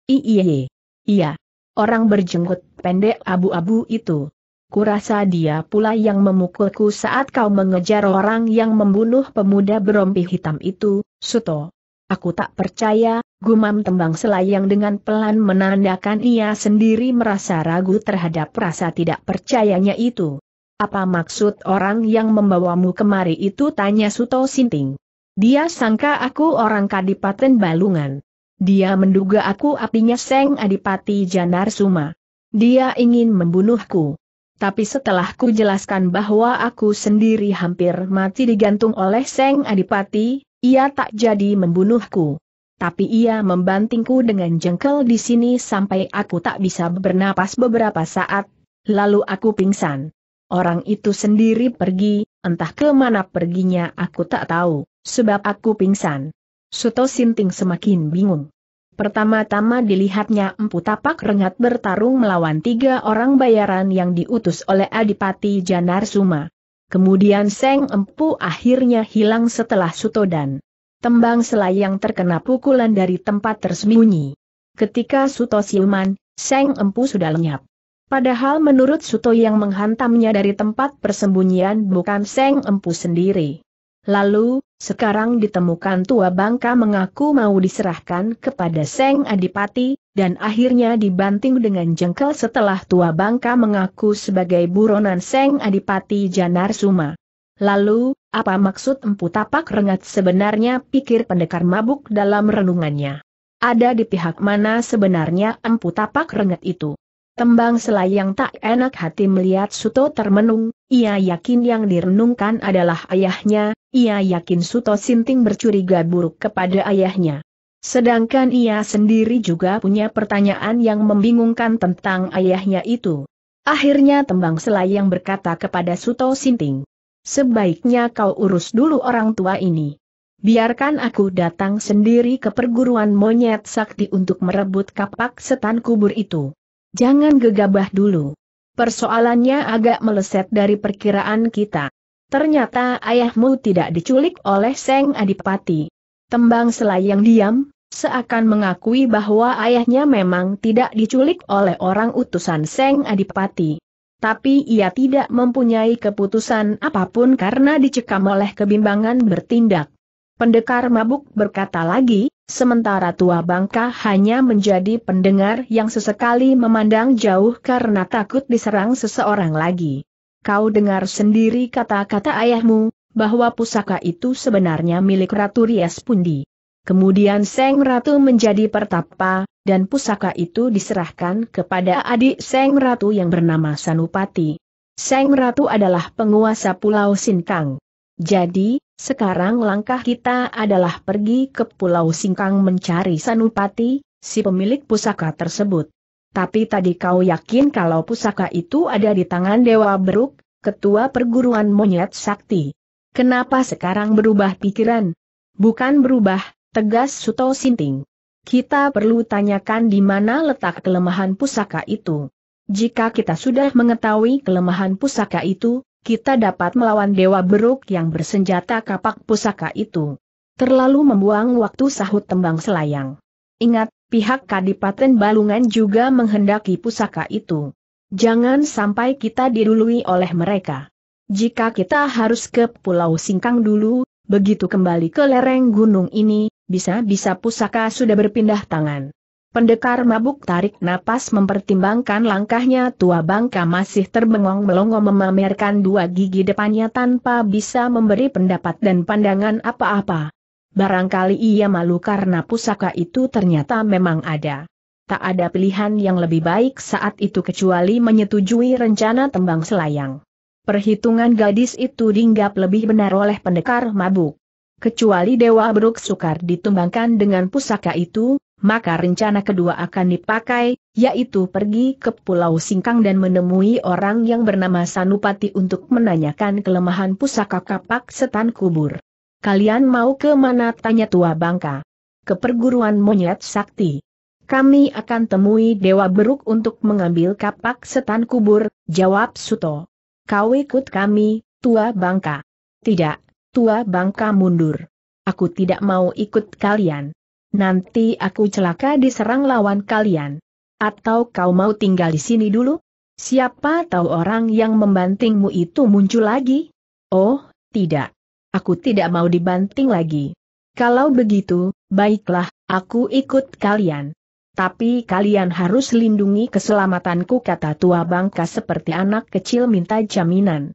Speaker 1: Iya. Iya. Orang berjenggot pendek abu-abu itu. Kurasa dia pula yang memukulku saat kau mengejar orang yang membunuh pemuda berompi hitam itu, Suto. Aku tak percaya, Gumam tembang selayang dengan pelan menandakan ia sendiri merasa ragu terhadap rasa tidak percayanya itu. Apa maksud orang yang membawamu kemari itu tanya Suto Sinting. Dia sangka aku orang Kadipaten Balungan. Dia menduga aku apinya Seng Adipati Janar Suma. Dia ingin membunuhku. Tapi setelah ku jelaskan bahwa aku sendiri hampir mati digantung oleh Seng Adipati, ia tak jadi membunuhku tapi ia membantingku dengan jengkel di sini sampai aku tak bisa bernapas beberapa saat, lalu aku pingsan. Orang itu sendiri pergi, entah kemana perginya aku tak tahu, sebab aku pingsan. Suto Sinting semakin bingung. Pertama-tama dilihatnya Empu Tapak Rengat bertarung melawan tiga orang bayaran yang diutus oleh Adipati Janar Suma. Kemudian Seng Empu akhirnya hilang setelah Suto dan tembang selayang terkena pukulan dari tempat tersembunyi. Ketika Suto siuman, Seng Empu sudah lenyap. Padahal menurut Suto yang menghantamnya dari tempat persembunyian bukan Seng Empu sendiri. Lalu, sekarang ditemukan tua bangka mengaku mau diserahkan kepada Seng Adipati, dan akhirnya dibanting dengan jengkel setelah tua bangka mengaku sebagai buronan Seng Adipati Janar Suma. Lalu, apa maksud empu tapak rengat sebenarnya pikir pendekar mabuk dalam renungannya? Ada di pihak mana sebenarnya empu tapak rengat itu? Tembang selayang tak enak hati melihat Suto termenung, ia yakin yang direnungkan adalah ayahnya, ia yakin Suto Sinting bercuriga buruk kepada ayahnya. Sedangkan ia sendiri juga punya pertanyaan yang membingungkan tentang ayahnya itu. Akhirnya tembang selayang berkata kepada Suto Sinting, Sebaiknya kau urus dulu orang tua ini. Biarkan aku datang sendiri ke perguruan monyet sakti untuk merebut kapak setan kubur itu. Jangan gegabah dulu. Persoalannya agak meleset dari perkiraan kita. Ternyata ayahmu tidak diculik oleh Seng Adipati. Tembang selayang diam, seakan mengakui bahwa ayahnya memang tidak diculik oleh orang utusan Seng Adipati tapi ia tidak mempunyai keputusan apapun karena dicekam oleh kebimbangan bertindak. Pendekar mabuk berkata lagi, sementara tua bangka hanya menjadi pendengar yang sesekali memandang jauh karena takut diserang seseorang lagi. Kau dengar sendiri kata-kata ayahmu, bahwa pusaka itu sebenarnya milik Ratu Rias Pundi. Kemudian Seng Ratu menjadi pertapa, dan pusaka itu diserahkan kepada adik Seng Ratu yang bernama Sanupati. Seng Ratu adalah penguasa Pulau Sintang. Jadi, sekarang langkah kita adalah pergi ke Pulau Singkang mencari Sanupati, si pemilik pusaka tersebut. Tapi tadi kau yakin kalau pusaka itu ada di tangan Dewa Beruk, ketua perguruan monyet sakti. Kenapa sekarang berubah pikiran? Bukan berubah, tegas Suto Sinting. Kita perlu tanyakan di mana letak kelemahan pusaka itu. Jika kita sudah mengetahui kelemahan pusaka itu, kita dapat melawan Dewa Beruk yang bersenjata kapak pusaka itu. Terlalu membuang waktu sahut tembang selayang. Ingat, pihak Kadipaten Balungan juga menghendaki pusaka itu. Jangan sampai kita didului oleh mereka. Jika kita harus ke Pulau Singkang dulu, begitu kembali ke lereng gunung ini, bisa-bisa pusaka sudah berpindah tangan. Pendekar mabuk tarik napas mempertimbangkan langkahnya tua bangka masih terbengong melongo memamerkan dua gigi depannya tanpa bisa memberi pendapat dan pandangan apa-apa. Barangkali ia malu karena pusaka itu ternyata memang ada. Tak ada pilihan yang lebih baik saat itu kecuali menyetujui rencana tembang selayang. Perhitungan gadis itu dinggap lebih benar oleh pendekar mabuk. Kecuali Dewa Beruk Sukar ditumbangkan dengan pusaka itu, maka rencana kedua akan dipakai, yaitu pergi ke Pulau Singkang dan menemui orang yang bernama Sanupati untuk menanyakan kelemahan pusaka kapak setan kubur. Kalian mau ke mana? tanya tua bangka. Ke perguruan monyet sakti kami akan temui Dewa Beruk untuk mengambil kapak setan kubur, jawab Suto. Kau ikut kami, Tua Bangka. Tidak, tua bangka mundur. Aku tidak mau ikut kalian. Nanti aku celaka diserang lawan kalian. Atau kau mau tinggal di sini dulu? Siapa tahu orang yang membantingmu itu muncul lagi? Oh, tidak. Aku tidak mau dibanting lagi. Kalau begitu, baiklah, aku ikut kalian. Tapi kalian harus lindungi keselamatanku kata tua bangka seperti anak kecil minta jaminan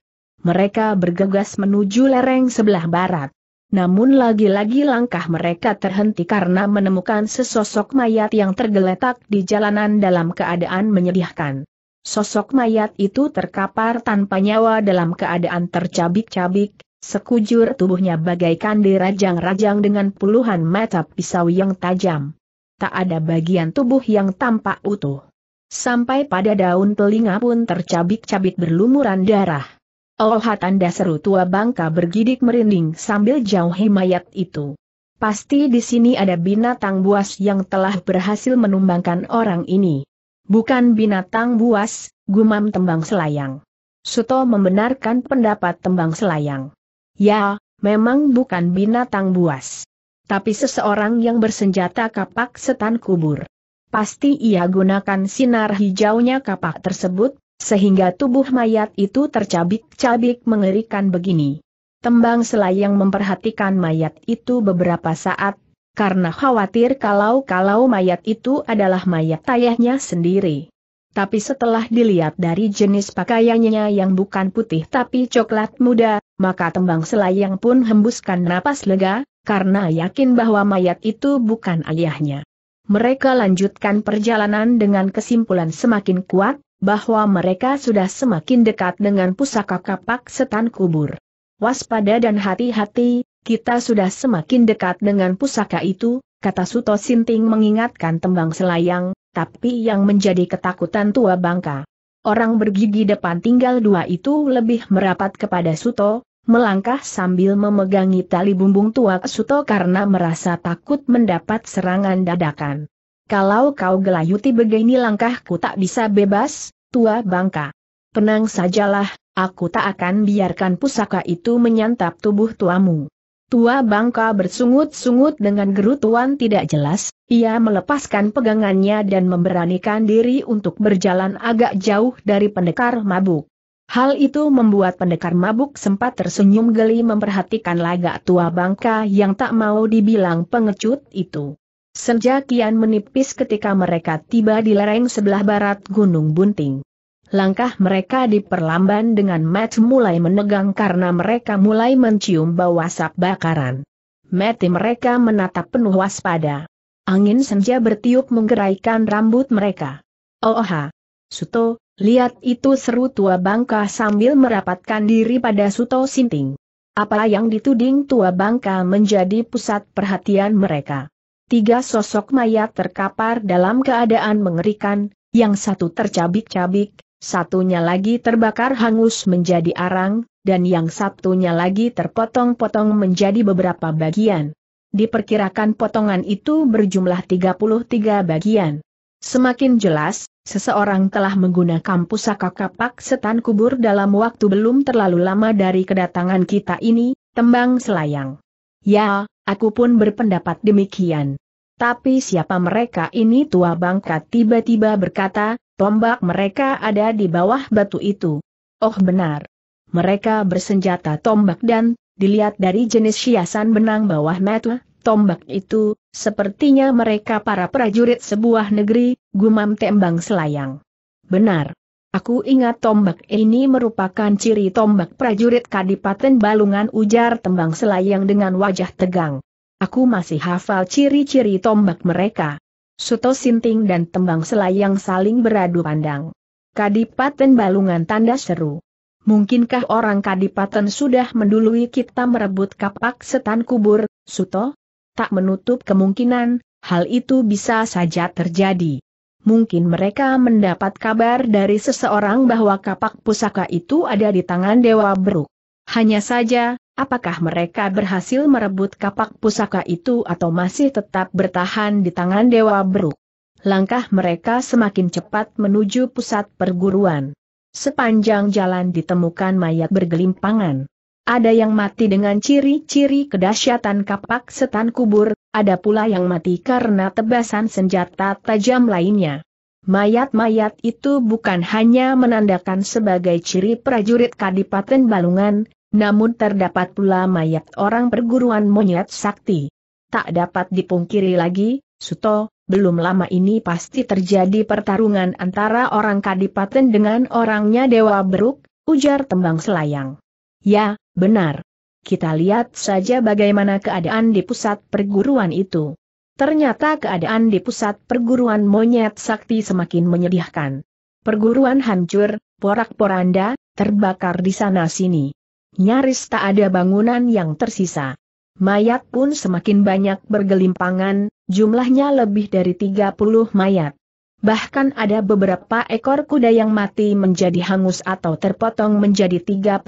Speaker 1: mereka bergegas menuju lereng sebelah barat. Namun lagi-lagi langkah mereka terhenti karena menemukan sesosok mayat yang tergeletak di jalanan dalam keadaan menyedihkan. Sosok mayat itu terkapar tanpa nyawa dalam keadaan tercabik-cabik, sekujur tubuhnya bagaikan dirajang-rajang dengan puluhan mata pisau yang tajam. Tak ada bagian tubuh yang tampak utuh. Sampai pada daun telinga pun tercabik-cabik berlumuran darah. Oh tanda seru tua bangka bergidik merinding sambil jauhi mayat itu. Pasti di sini ada binatang buas yang telah berhasil menumbangkan orang ini. Bukan binatang buas, gumam tembang selayang. Suto membenarkan pendapat tembang selayang. Ya, memang bukan binatang buas. Tapi seseorang yang bersenjata kapak setan kubur. Pasti ia gunakan sinar hijaunya kapak tersebut sehingga tubuh mayat itu tercabik-cabik mengerikan begini. Tembang selayang memperhatikan mayat itu beberapa saat, karena khawatir kalau-kalau mayat itu adalah mayat ayahnya sendiri. Tapi setelah dilihat dari jenis pakaiannya yang bukan putih tapi coklat muda, maka tembang selayang pun hembuskan napas lega, karena yakin bahwa mayat itu bukan ayahnya. Mereka lanjutkan perjalanan dengan kesimpulan semakin kuat, bahwa mereka sudah semakin dekat dengan pusaka kapak setan kubur. Waspada dan hati-hati, kita sudah semakin dekat dengan pusaka itu, kata Suto Sinting mengingatkan tembang selayang, tapi yang menjadi ketakutan tua bangka. Orang bergigi depan tinggal dua itu lebih merapat kepada Suto, melangkah sambil memegangi tali bumbung tua Suto karena merasa takut mendapat serangan dadakan kalau kau gelayuti begini langkahku tak bisa bebas, tua bangka. Tenang sajalah, aku tak akan biarkan pusaka itu menyantap tubuh tuamu. Tua bangka bersungut-sungut dengan gerutuan tidak jelas, ia melepaskan pegangannya dan memberanikan diri untuk berjalan agak jauh dari pendekar mabuk. Hal itu membuat pendekar mabuk sempat tersenyum geli memperhatikan lagak tua bangka yang tak mau dibilang pengecut itu. Senja kian menipis ketika mereka tiba di lereng sebelah barat Gunung Bunting. Langkah mereka diperlamban dengan Matt mulai menegang karena mereka mulai mencium bau asap bakaran. Mati mereka menatap penuh waspada. Angin senja bertiup menggeraikan rambut mereka. Oha! Oh, Suto, lihat itu seru tua bangka sambil merapatkan diri pada Suto Sinting. Apa yang dituding tua bangka menjadi pusat perhatian mereka. Tiga sosok mayat terkapar dalam keadaan mengerikan, yang satu tercabik-cabik, satunya lagi terbakar hangus menjadi arang, dan yang satunya lagi terpotong-potong menjadi beberapa bagian. Diperkirakan potongan itu berjumlah 33 bagian. Semakin jelas, seseorang telah menggunakan pusaka kapak setan kubur dalam waktu belum terlalu lama dari kedatangan kita ini, tembang selayang. Ya, Aku pun berpendapat demikian. Tapi siapa mereka ini tua bangka tiba-tiba berkata, tombak mereka ada di bawah batu itu. Oh benar. Mereka bersenjata tombak dan, dilihat dari jenis hiasan benang bawah metu, tombak itu, sepertinya mereka para prajurit sebuah negeri, gumam tembang selayang. Benar. Aku ingat tombak ini merupakan ciri tombak prajurit Kadipaten Balungan ujar tembang selayang dengan wajah tegang. Aku masih hafal ciri-ciri tombak mereka. Suto Sinting dan tembang selayang saling beradu pandang. Kadipaten Balungan tanda seru. Mungkinkah orang Kadipaten sudah mendului kita merebut kapak setan kubur, Suto? Tak menutup kemungkinan, hal itu bisa saja terjadi mungkin mereka mendapat kabar dari seseorang bahwa kapak pusaka itu ada di tangan Dewa Beruk. Hanya saja, apakah mereka berhasil merebut kapak pusaka itu atau masih tetap bertahan di tangan Dewa Beruk? Langkah mereka semakin cepat menuju pusat perguruan. Sepanjang jalan ditemukan mayat bergelimpangan. Ada yang mati dengan ciri-ciri kedahsyatan kapak setan kubur, ada pula yang mati karena tebasan senjata tajam lainnya. Mayat-mayat itu bukan hanya menandakan sebagai ciri prajurit Kadipaten Balungan, namun terdapat pula mayat orang perguruan monyet sakti. Tak dapat dipungkiri lagi, Suto, belum lama ini pasti terjadi pertarungan antara orang Kadipaten dengan orangnya Dewa Beruk, ujar Tembang Selayang. Ya, benar, kita lihat saja bagaimana keadaan di pusat perguruan itu. Ternyata keadaan di pusat perguruan monyet sakti semakin menyedihkan. Perguruan hancur, porak-poranda, terbakar di sana-sini. Nyaris tak ada bangunan yang tersisa. Mayat pun semakin banyak bergelimpangan, jumlahnya lebih dari 30 mayat. Bahkan ada beberapa ekor kuda yang mati menjadi hangus atau terpotong menjadi 33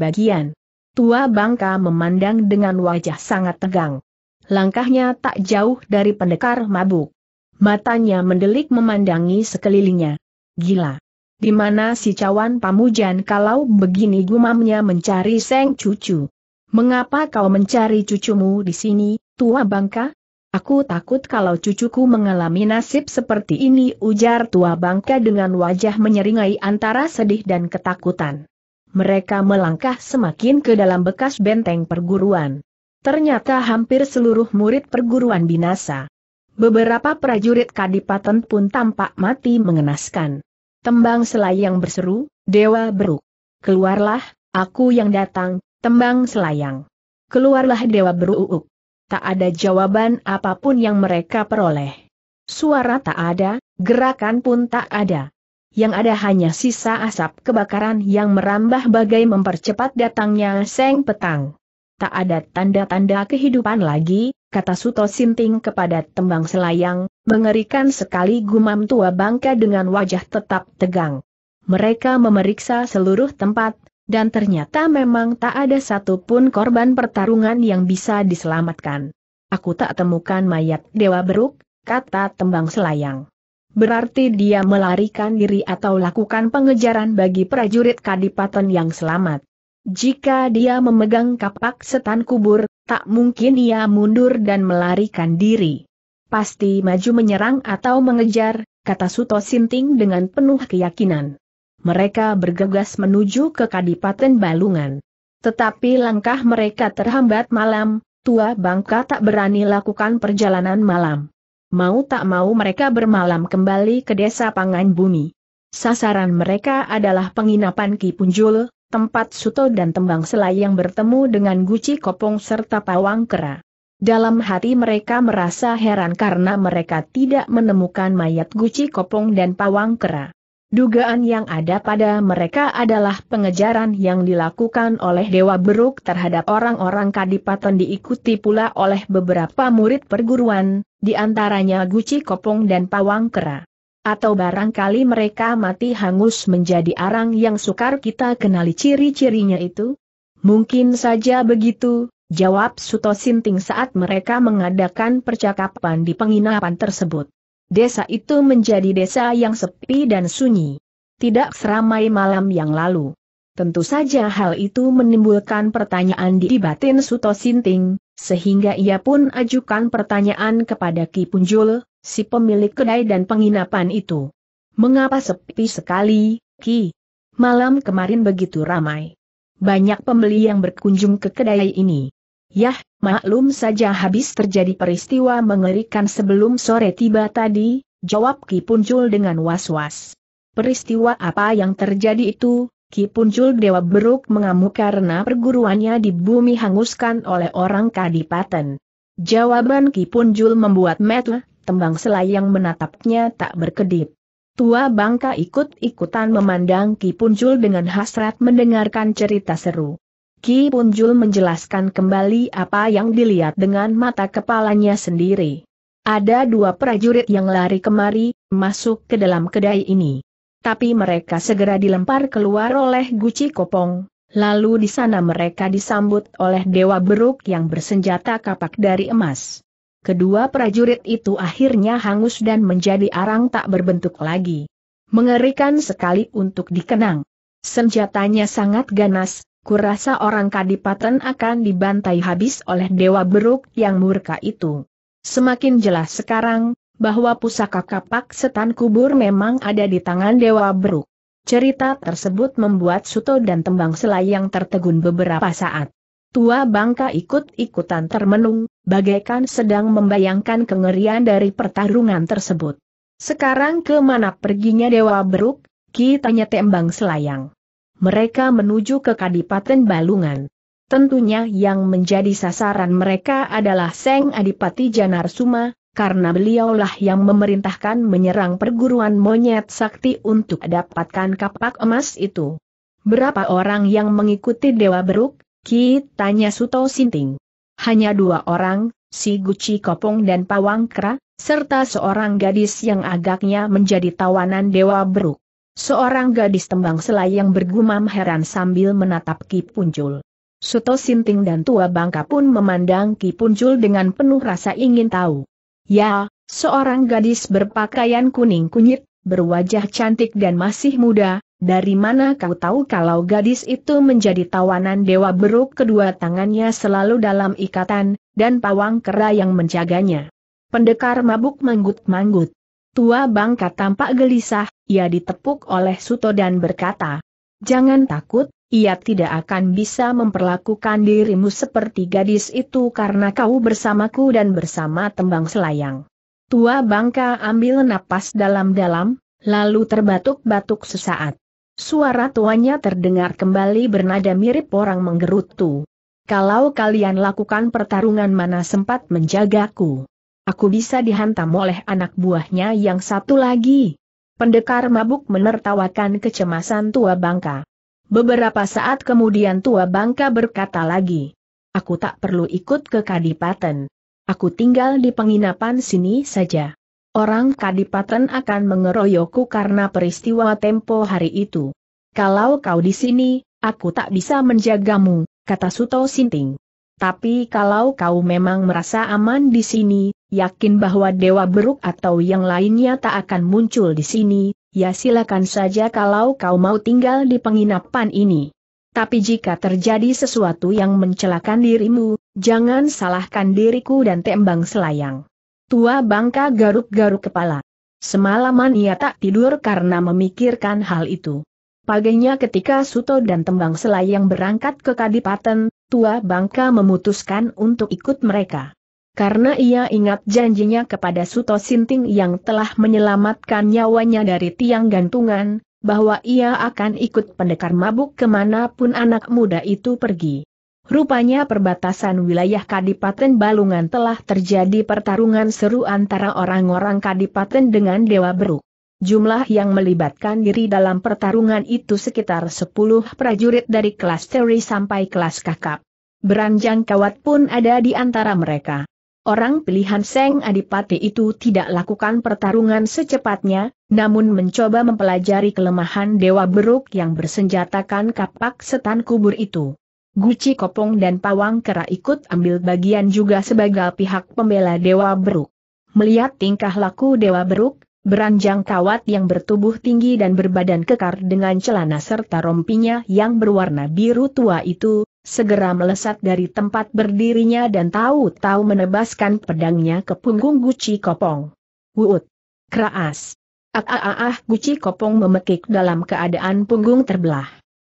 Speaker 1: bagian. Tua Bangka memandang dengan wajah sangat tegang. Langkahnya tak jauh dari pendekar mabuk. Matanya mendelik memandangi sekelilingnya. Gila. Di mana si cawan pamujan kalau begini gumamnya mencari seng cucu? Mengapa kau mencari cucumu di sini, tua bangka? Aku takut kalau cucuku mengalami nasib seperti ini ujar tua bangka dengan wajah menyeringai antara sedih dan ketakutan. Mereka melangkah semakin ke dalam bekas benteng perguruan. Ternyata hampir seluruh murid perguruan binasa. Beberapa prajurit kadipaten pun tampak mati mengenaskan. Tembang selayang berseru, Dewa Beruk. Keluarlah, aku yang datang, tembang selayang. Keluarlah Dewa Beruk. Tak ada jawaban apapun yang mereka peroleh. Suara tak ada, gerakan pun tak ada yang ada hanya sisa asap kebakaran yang merambah bagai mempercepat datangnya seng petang. Tak ada tanda-tanda kehidupan lagi, kata Suto Sinting kepada tembang selayang, mengerikan sekali gumam tua bangka dengan wajah tetap tegang. Mereka memeriksa seluruh tempat, dan ternyata memang tak ada satupun korban pertarungan yang bisa diselamatkan. Aku tak temukan mayat Dewa Beruk, kata tembang selayang. Berarti dia melarikan diri atau lakukan pengejaran bagi prajurit kadipaten yang selamat. Jika dia memegang kapak setan kubur, tak mungkin ia mundur dan melarikan diri. Pasti maju menyerang atau mengejar, kata Suto Sinting dengan penuh keyakinan. Mereka bergegas menuju ke Kadipaten Balungan. Tetapi langkah mereka terhambat malam, Tua Bangka tak berani lakukan perjalanan malam. Mau tak mau mereka bermalam kembali ke desa Pangan Bumi. Sasaran mereka adalah penginapan Ki Punjul, tempat Suto dan Tembang Selai yang bertemu dengan Guci Kopong serta Pawang Kera. Dalam hati mereka merasa heran karena mereka tidak menemukan mayat Guci Kopong dan Pawang Kera. Dugaan yang ada pada mereka adalah pengejaran yang dilakukan oleh Dewa Beruk terhadap orang-orang Kadipaten diikuti pula oleh beberapa murid perguruan, di antaranya Guci Kopong dan Pawang Kera. Atau barangkali mereka mati hangus menjadi arang yang sukar kita kenali ciri-cirinya itu? Mungkin saja begitu, jawab Suto Sinting saat mereka mengadakan percakapan di penginapan tersebut desa itu menjadi desa yang sepi dan sunyi. Tidak seramai malam yang lalu. Tentu saja hal itu menimbulkan pertanyaan di batin Suto Sinting, sehingga ia pun ajukan pertanyaan kepada Ki Punjul, si pemilik kedai dan penginapan itu. Mengapa sepi sekali, Ki? Malam kemarin begitu ramai. Banyak pembeli yang berkunjung ke kedai ini. Yah, maklum saja habis terjadi peristiwa mengerikan sebelum sore tiba tadi, jawab Ki Punjul dengan was-was. Peristiwa apa yang terjadi itu, Ki Punjul Dewa Beruk mengamuk karena perguruannya di bumi hanguskan oleh orang kadipaten. Jawaban Ki Punjul membuat Metla, tembang selayang menatapnya tak berkedip. Tua bangka ikut-ikutan memandang Ki Punjul dengan hasrat mendengarkan cerita seru. Ki Punjul menjelaskan kembali apa yang dilihat dengan mata kepalanya sendiri. Ada dua prajurit yang lari kemari, masuk ke dalam kedai ini. Tapi mereka segera dilempar keluar oleh Guci Kopong, lalu di sana mereka disambut oleh Dewa Beruk yang bersenjata kapak dari emas. Kedua prajurit itu akhirnya hangus dan menjadi arang tak berbentuk lagi. Mengerikan sekali untuk dikenang. Senjatanya sangat ganas, Kurasa orang kadipaten akan dibantai habis oleh Dewa Beruk yang murka itu. Semakin jelas sekarang, bahwa pusaka kapak setan kubur memang ada di tangan Dewa Beruk. Cerita tersebut membuat Suto dan Tembang Selayang tertegun beberapa saat. Tua bangka ikut-ikutan termenung, bagaikan sedang membayangkan kengerian dari pertarungan tersebut. Sekarang kemana perginya Dewa Beruk? Kitanya Tembang Selayang mereka menuju ke Kadipaten Balungan. Tentunya yang menjadi sasaran mereka adalah Seng Adipati Janarsuma, karena beliaulah yang memerintahkan menyerang perguruan monyet sakti untuk dapatkan kapak emas itu. Berapa orang yang mengikuti Dewa Beruk? Ki, tanya Suto Sinting. Hanya dua orang, si Guci Kopong dan Pawangkra, serta seorang gadis yang agaknya menjadi tawanan Dewa Beruk. Seorang gadis tembang selayang bergumam heran sambil menatap Ki Punjul. Suto Sinting dan Tua Bangka pun memandang Ki Punjul dengan penuh rasa ingin tahu. Ya, seorang gadis berpakaian kuning kunyit, berwajah cantik dan masih muda, dari mana kau tahu kalau gadis itu menjadi tawanan dewa beruk kedua tangannya selalu dalam ikatan, dan pawang kera yang menjaganya. Pendekar mabuk manggut-manggut. Tua bangka tampak gelisah, ia ditepuk oleh Suto dan berkata, Jangan takut, ia tidak akan bisa memperlakukan dirimu seperti gadis itu karena kau bersamaku dan bersama tembang selayang. Tua bangka ambil napas dalam-dalam, lalu terbatuk-batuk sesaat. Suara tuanya terdengar kembali bernada mirip orang menggerutu. Kalau kalian lakukan pertarungan mana sempat menjagaku. Aku bisa dihantam oleh anak buahnya yang satu lagi. Pendekar mabuk menertawakan kecemasan tua bangka. Beberapa saat kemudian tua bangka berkata lagi. Aku tak perlu ikut ke kadipaten. Aku tinggal di penginapan sini saja. Orang kadipaten akan mengeroyokku karena peristiwa tempo hari itu. Kalau kau di sini, aku tak bisa menjagamu, kata Suto Sinting. Tapi kalau kau memang merasa aman di sini, yakin bahwa Dewa Beruk atau yang lainnya tak akan muncul di sini, ya silakan saja kalau kau mau tinggal di penginapan ini. Tapi jika terjadi sesuatu yang mencelakan dirimu, jangan salahkan diriku dan tembang selayang. Tua bangka garuk-garuk kepala. Semalaman ia tak tidur karena memikirkan hal itu. Paginya ketika Suto dan tembang selayang berangkat ke Kadipaten, Tua Bangka memutuskan untuk ikut mereka karena ia ingat janjinya kepada Suto Sinting yang telah menyelamatkan nyawanya dari tiang gantungan, bahwa ia akan ikut pendekar mabuk kemanapun anak muda itu pergi. Rupanya perbatasan wilayah Kadipaten Balungan telah terjadi pertarungan seru antara orang-orang Kadipaten dengan Dewa Beruk. Jumlah yang melibatkan diri dalam pertarungan itu sekitar 10 prajurit dari kelas teri sampai kelas kakap. Beranjang kawat pun ada di antara mereka. Orang pilihan Seng Adipati itu tidak lakukan pertarungan secepatnya, namun mencoba mempelajari kelemahan Dewa Beruk yang bersenjatakan kapak setan kubur itu. Guci Kopong dan Pawang Kera ikut ambil bagian juga sebagai pihak pembela Dewa Beruk. Melihat tingkah laku Dewa Beruk, beranjang kawat yang bertubuh tinggi dan berbadan kekar dengan celana serta rompinya yang berwarna biru tua itu, segera melesat dari tempat berdirinya dan tahu-tahu menebaskan pedangnya ke punggung Guci Kopong. Wuut! Kraas! Ah, ah, ah, ah, Guci Kopong memekik dalam keadaan punggung terbelah.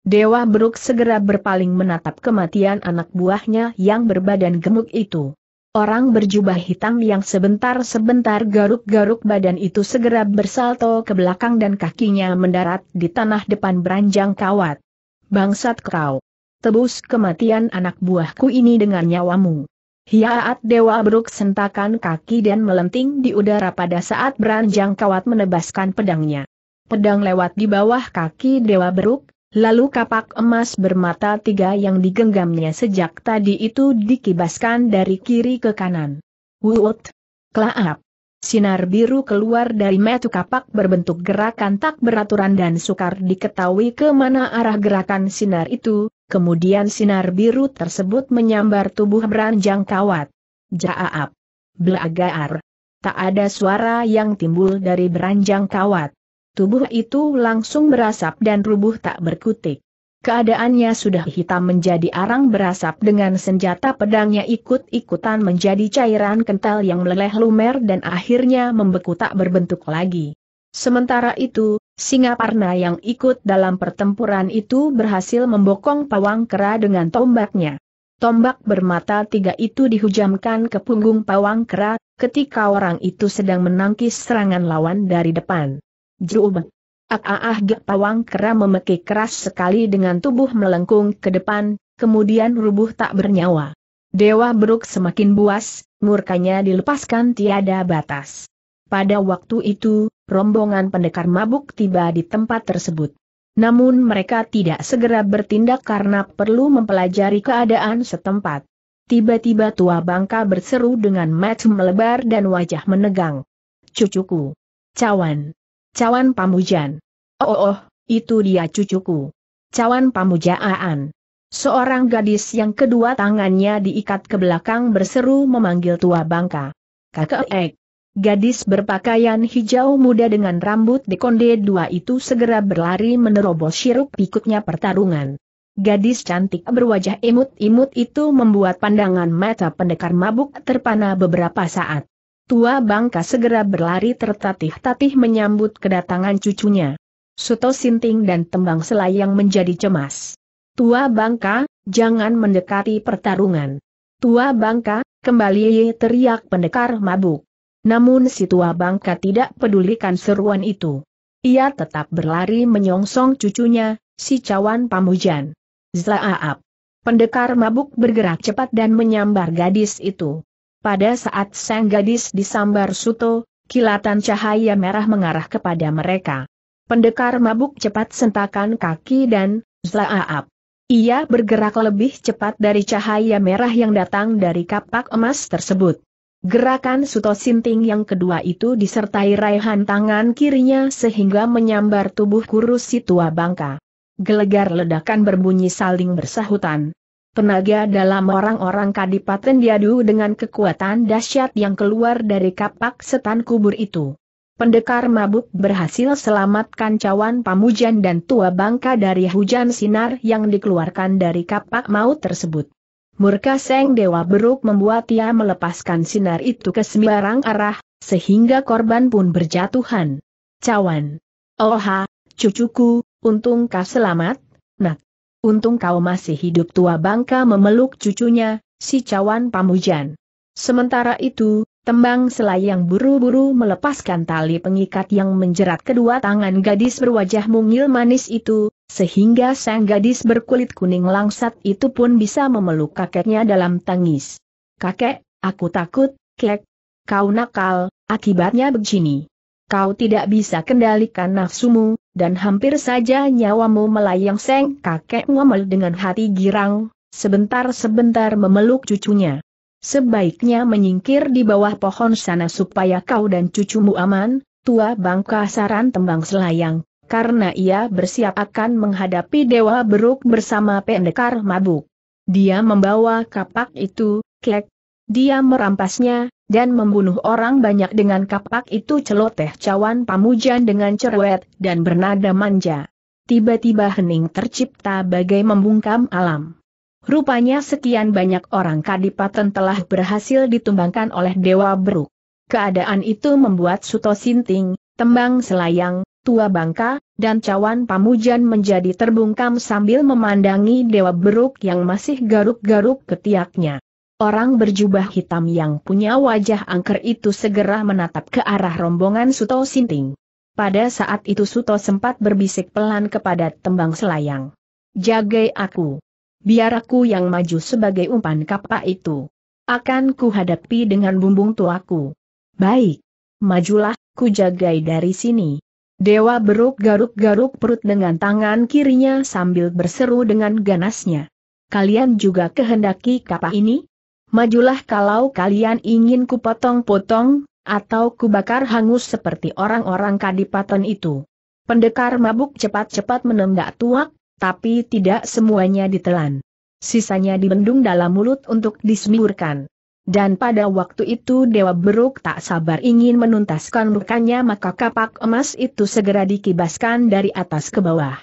Speaker 1: Dewa Beruk segera berpaling menatap kematian anak buahnya yang berbadan gemuk itu. Orang berjubah hitam yang sebentar-sebentar garuk-garuk badan itu segera bersalto ke belakang dan kakinya mendarat di tanah depan beranjang kawat. Bangsat kau! tebus kematian anak buahku ini dengan nyawamu. Hiaat Dewa Bruk sentakan kaki dan melenting di udara pada saat beranjang kawat menebaskan pedangnya. Pedang lewat di bawah kaki Dewa Bruk, lalu kapak emas bermata tiga yang digenggamnya sejak tadi itu dikibaskan dari kiri ke kanan. Wut! Klaap! Sinar biru keluar dari metu kapak berbentuk gerakan tak beraturan dan sukar diketahui ke mana arah gerakan sinar itu, kemudian sinar biru tersebut menyambar tubuh beranjang kawat. Jaaap. Belagaar. Tak ada suara yang timbul dari beranjang kawat. Tubuh itu langsung berasap dan rubuh tak berkutik. Keadaannya sudah hitam menjadi arang berasap dengan senjata pedangnya ikut-ikutan menjadi cairan kental yang meleleh lumer dan akhirnya membeku tak berbentuk lagi. Sementara itu, Singaparna yang ikut dalam pertempuran itu berhasil membokong pawang kera dengan tombaknya. Tombak bermata tiga itu dihujamkan ke punggung pawang kera, ketika orang itu sedang menangkis serangan lawan dari depan. Jubah. Ah ah ah gak pawang kera memekik keras sekali dengan tubuh melengkung ke depan, kemudian rubuh tak bernyawa. Dewa Beruk semakin buas, murkanya dilepaskan tiada batas. Pada waktu itu, rombongan pendekar mabuk tiba di tempat tersebut. Namun mereka tidak segera bertindak karena perlu mempelajari keadaan setempat. Tiba-tiba tua bangka berseru dengan mata melebar dan wajah menegang. Cucuku! Cawan! Cawan Pamujan. Oh, oh, oh itu dia cucuku. Cawan Pamujaan. Seorang gadis yang kedua tangannya diikat ke belakang berseru memanggil tua bangka. Kakek Ek. Eh, gadis berpakaian hijau muda dengan rambut dekonde dua itu segera berlari menerobos sirup pikuknya pertarungan. Gadis cantik berwajah imut-imut itu membuat pandangan mata pendekar mabuk terpana beberapa saat. Tua Bangka segera berlari tertatih-tatih menyambut kedatangan cucunya. Suto Sinting dan Tembang Selayang menjadi cemas. Tua Bangka, jangan mendekati pertarungan. Tua Bangka, kembali teriak pendekar mabuk. Namun si Tua Bangka tidak pedulikan seruan itu. Ia tetap berlari menyongsong cucunya, si cawan pamujan. Zlaaap. Pendekar mabuk bergerak cepat dan menyambar gadis itu. Pada saat sang gadis disambar Suto, kilatan cahaya merah mengarah kepada mereka. Pendekar mabuk cepat sentakan kaki dan zlaaap. Ia bergerak lebih cepat dari cahaya merah yang datang dari kapak emas tersebut. Gerakan Suto Sinting yang kedua itu disertai raihan tangan kirinya sehingga menyambar tubuh kurus si tua bangka. Gelegar ledakan berbunyi saling bersahutan. Tenaga dalam orang-orang kadipaten diadu dengan kekuatan dahsyat yang keluar dari kapak setan kubur itu. Pendekar mabuk berhasil selamatkan cawan pamujan dan tua bangka dari hujan sinar yang dikeluarkan dari kapak maut tersebut. Murka Seng Dewa Beruk membuat ia melepaskan sinar itu ke sembarang arah, sehingga korban pun berjatuhan. Cawan. Oha, cucuku, untungkah selamat, nak untung kau masih hidup tua bangka memeluk cucunya, si cawan pamujan. Sementara itu, tembang selayang buru-buru melepaskan tali pengikat yang menjerat kedua tangan gadis berwajah mungil manis itu, sehingga sang gadis berkulit kuning langsat itu pun bisa memeluk kakeknya dalam tangis. Kakek, aku takut, kek. Kau nakal, akibatnya begini. Kau tidak bisa kendalikan nafsumu, dan hampir saja nyawamu melayang seng kakek ngomel dengan hati girang, sebentar-sebentar memeluk cucunya. Sebaiknya menyingkir di bawah pohon sana supaya kau dan cucumu aman, tua bangka saran tembang selayang, karena ia bersiap akan menghadapi dewa beruk bersama pendekar mabuk. Dia membawa kapak itu, kek. Dia merampasnya, dan membunuh orang banyak dengan kapak itu celoteh cawan pamujan dengan cerewet dan bernada manja. Tiba-tiba hening tercipta bagai membungkam alam. Rupanya sekian banyak orang kadipaten telah berhasil ditumbangkan oleh Dewa Beruk. Keadaan itu membuat Suto Sinting, Tembang Selayang, Tua Bangka, dan Cawan Pamujan menjadi terbungkam sambil memandangi Dewa Beruk yang masih garuk-garuk ketiaknya. Orang berjubah hitam yang punya wajah angker itu segera menatap ke arah rombongan Suto Sinting. Pada saat itu Suto sempat berbisik pelan kepada tembang selayang. Jagai aku. Biar aku yang maju sebagai umpan kapak itu. Akan kuhadapi dengan bumbung tuaku. Baik. Majulah, ku jagai dari sini. Dewa beruk garuk-garuk perut dengan tangan kirinya sambil berseru dengan ganasnya. Kalian juga kehendaki kapak ini? Majulah kalau kalian ingin kupotong-potong, atau kubakar hangus seperti orang-orang kadipaten itu. Pendekar mabuk cepat-cepat menenggak tuak, tapi tidak semuanya ditelan. Sisanya dibendung dalam mulut untuk disemburkan. Dan pada waktu itu Dewa Beruk tak sabar ingin menuntaskan mukanya maka kapak emas itu segera dikibaskan dari atas ke bawah.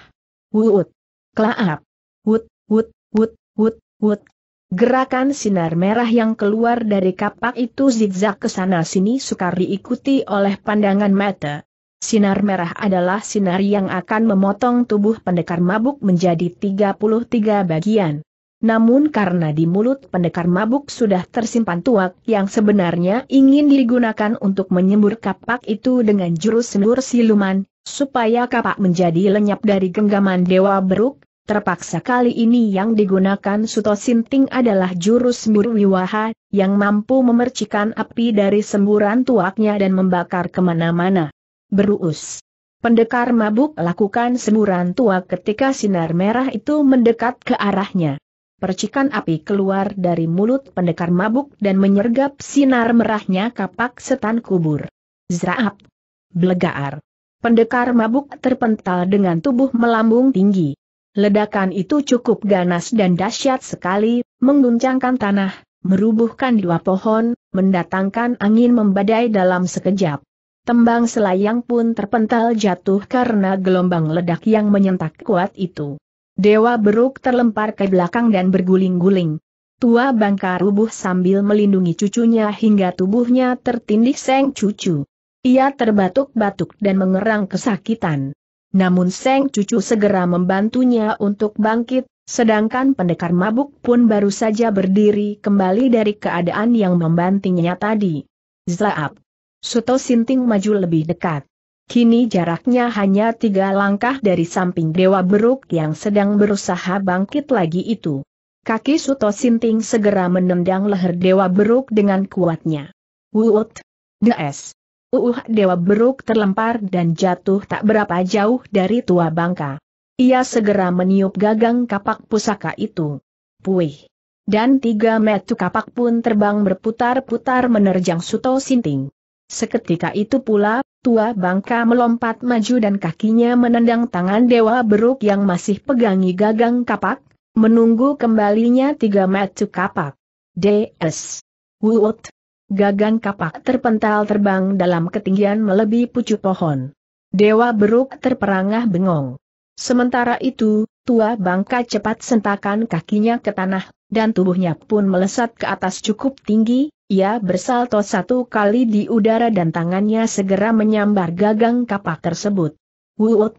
Speaker 1: Wut! Klaap! Wut, wut, wut, wut, wut, Gerakan sinar merah yang keluar dari kapak itu zigzag ke sana sini sukar diikuti oleh pandangan mata. Sinar merah adalah sinar yang akan memotong tubuh pendekar mabuk menjadi 33 bagian. Namun karena di mulut pendekar mabuk sudah tersimpan tuak yang sebenarnya ingin digunakan untuk menyembur kapak itu dengan jurus senur siluman, supaya kapak menjadi lenyap dari genggaman Dewa Beruk, Terpaksa kali ini yang digunakan Suto Sinting adalah jurus Murwiwaha, yang mampu memercikan api dari semburan tuaknya dan membakar kemana-mana. Berus. Pendekar mabuk lakukan semburan tuak ketika sinar merah itu mendekat ke arahnya. Percikan api keluar dari mulut pendekar mabuk dan menyergap sinar merahnya kapak setan kubur. Zraap. Blegaar. Pendekar mabuk terpental dengan tubuh melambung tinggi. Ledakan itu cukup ganas dan dahsyat sekali, mengguncangkan tanah, merubuhkan dua pohon, mendatangkan angin membadai dalam sekejap. Tembang selayang pun terpental jatuh karena gelombang ledak yang menyentak kuat itu. Dewa Beruk terlempar ke belakang dan berguling-guling. Tua bangka rubuh sambil melindungi cucunya hingga tubuhnya tertindih seng cucu. Ia terbatuk-batuk dan mengerang kesakitan. Namun Seng Cucu segera membantunya untuk bangkit, sedangkan pendekar mabuk pun baru saja berdiri kembali dari keadaan yang membantingnya tadi. Zlaap. Suto Sinting maju lebih dekat. Kini jaraknya hanya tiga langkah dari samping Dewa Beruk yang sedang berusaha bangkit lagi itu. Kaki Suto Sinting segera menendang leher Dewa Beruk dengan kuatnya. Wuut! Des! Uuh Dewa Beruk terlempar dan jatuh tak berapa jauh dari tua bangka. Ia segera meniup gagang kapak pusaka itu. Puih! Dan tiga metu kapak pun terbang berputar-putar menerjang Suto Sinting. Seketika itu pula, tua bangka melompat maju dan kakinya menendang tangan Dewa Beruk yang masih pegangi gagang kapak, menunggu kembalinya tiga metu kapak. DS. Wut! gagang kapak terpental terbang dalam ketinggian melebihi pucuk pohon. Dewa beruk terperangah bengong. Sementara itu, tua bangka cepat sentakan kakinya ke tanah, dan tubuhnya pun melesat ke atas cukup tinggi, ia bersalto satu kali di udara dan tangannya segera menyambar gagang kapak tersebut. Wut!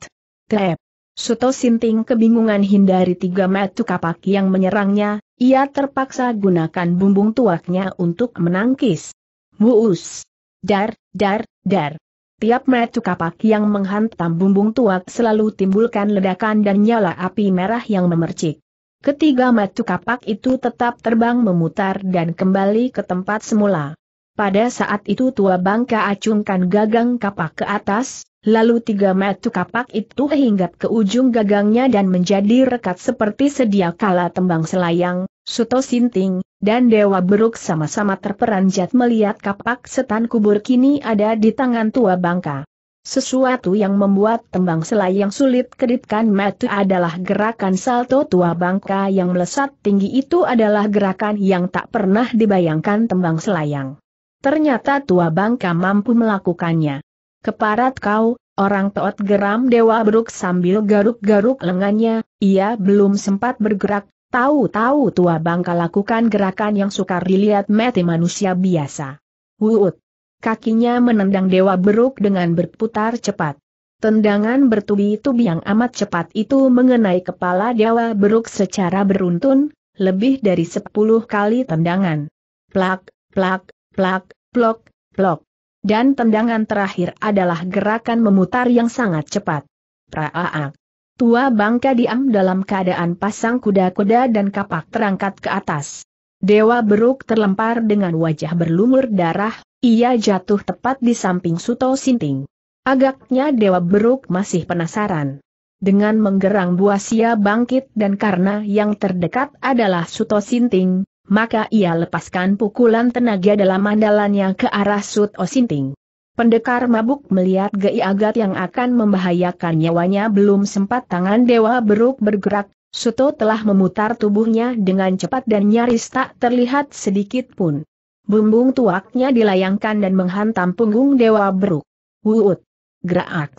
Speaker 1: Tep! Suto Sinting kebingungan hindari tiga metu kapak yang menyerangnya, ia terpaksa gunakan bumbung tuaknya untuk menangkis. Wuus! Dar, dar, dar! Tiap metu kapak yang menghantam bumbung tuak selalu timbulkan ledakan dan nyala api merah yang memercik. Ketiga metu kapak itu tetap terbang memutar dan kembali ke tempat semula. Pada saat itu tua bangka acungkan gagang kapak ke atas, Lalu tiga metu kapak itu hinggap ke ujung gagangnya dan menjadi rekat seperti sedia kala tembang selayang, Suto Sinting, dan Dewa Beruk sama-sama terperanjat melihat kapak setan kubur kini ada di tangan tua bangka. Sesuatu yang membuat tembang selayang sulit kedipkan metu adalah gerakan salto tua bangka yang melesat tinggi itu adalah gerakan yang tak pernah dibayangkan tembang selayang. Ternyata tua bangka mampu melakukannya. Keparat kau, orang toot geram Dewa Beruk sambil garuk-garuk lengannya, ia belum sempat bergerak, tahu-tahu tua bangka lakukan gerakan yang sukar dilihat mati manusia biasa. Wuut! Kakinya menendang Dewa Beruk dengan berputar cepat. Tendangan bertubi-tubi yang amat cepat itu mengenai kepala Dewa Beruk secara beruntun, lebih dari sepuluh kali tendangan. Plak, plak, plak, plok, plok dan tendangan terakhir adalah gerakan memutar yang sangat cepat. Praaak. Tua bangka diam dalam keadaan pasang kuda-kuda dan kapak terangkat ke atas. Dewa Beruk terlempar dengan wajah berlumur darah, ia jatuh tepat di samping Suto Sinting. Agaknya Dewa Beruk masih penasaran. Dengan menggerang buas ia bangkit dan karena yang terdekat adalah Suto Sinting, maka ia lepaskan pukulan tenaga dalam andalannya ke arah Sut Osinting. Pendekar mabuk melihat gei agat yang akan membahayakan nyawanya belum sempat tangan dewa beruk bergerak, Suto telah memutar tubuhnya dengan cepat dan nyaris tak terlihat sedikit pun. Bumbung tuaknya dilayangkan dan menghantam punggung dewa beruk. Wuut! Gerak!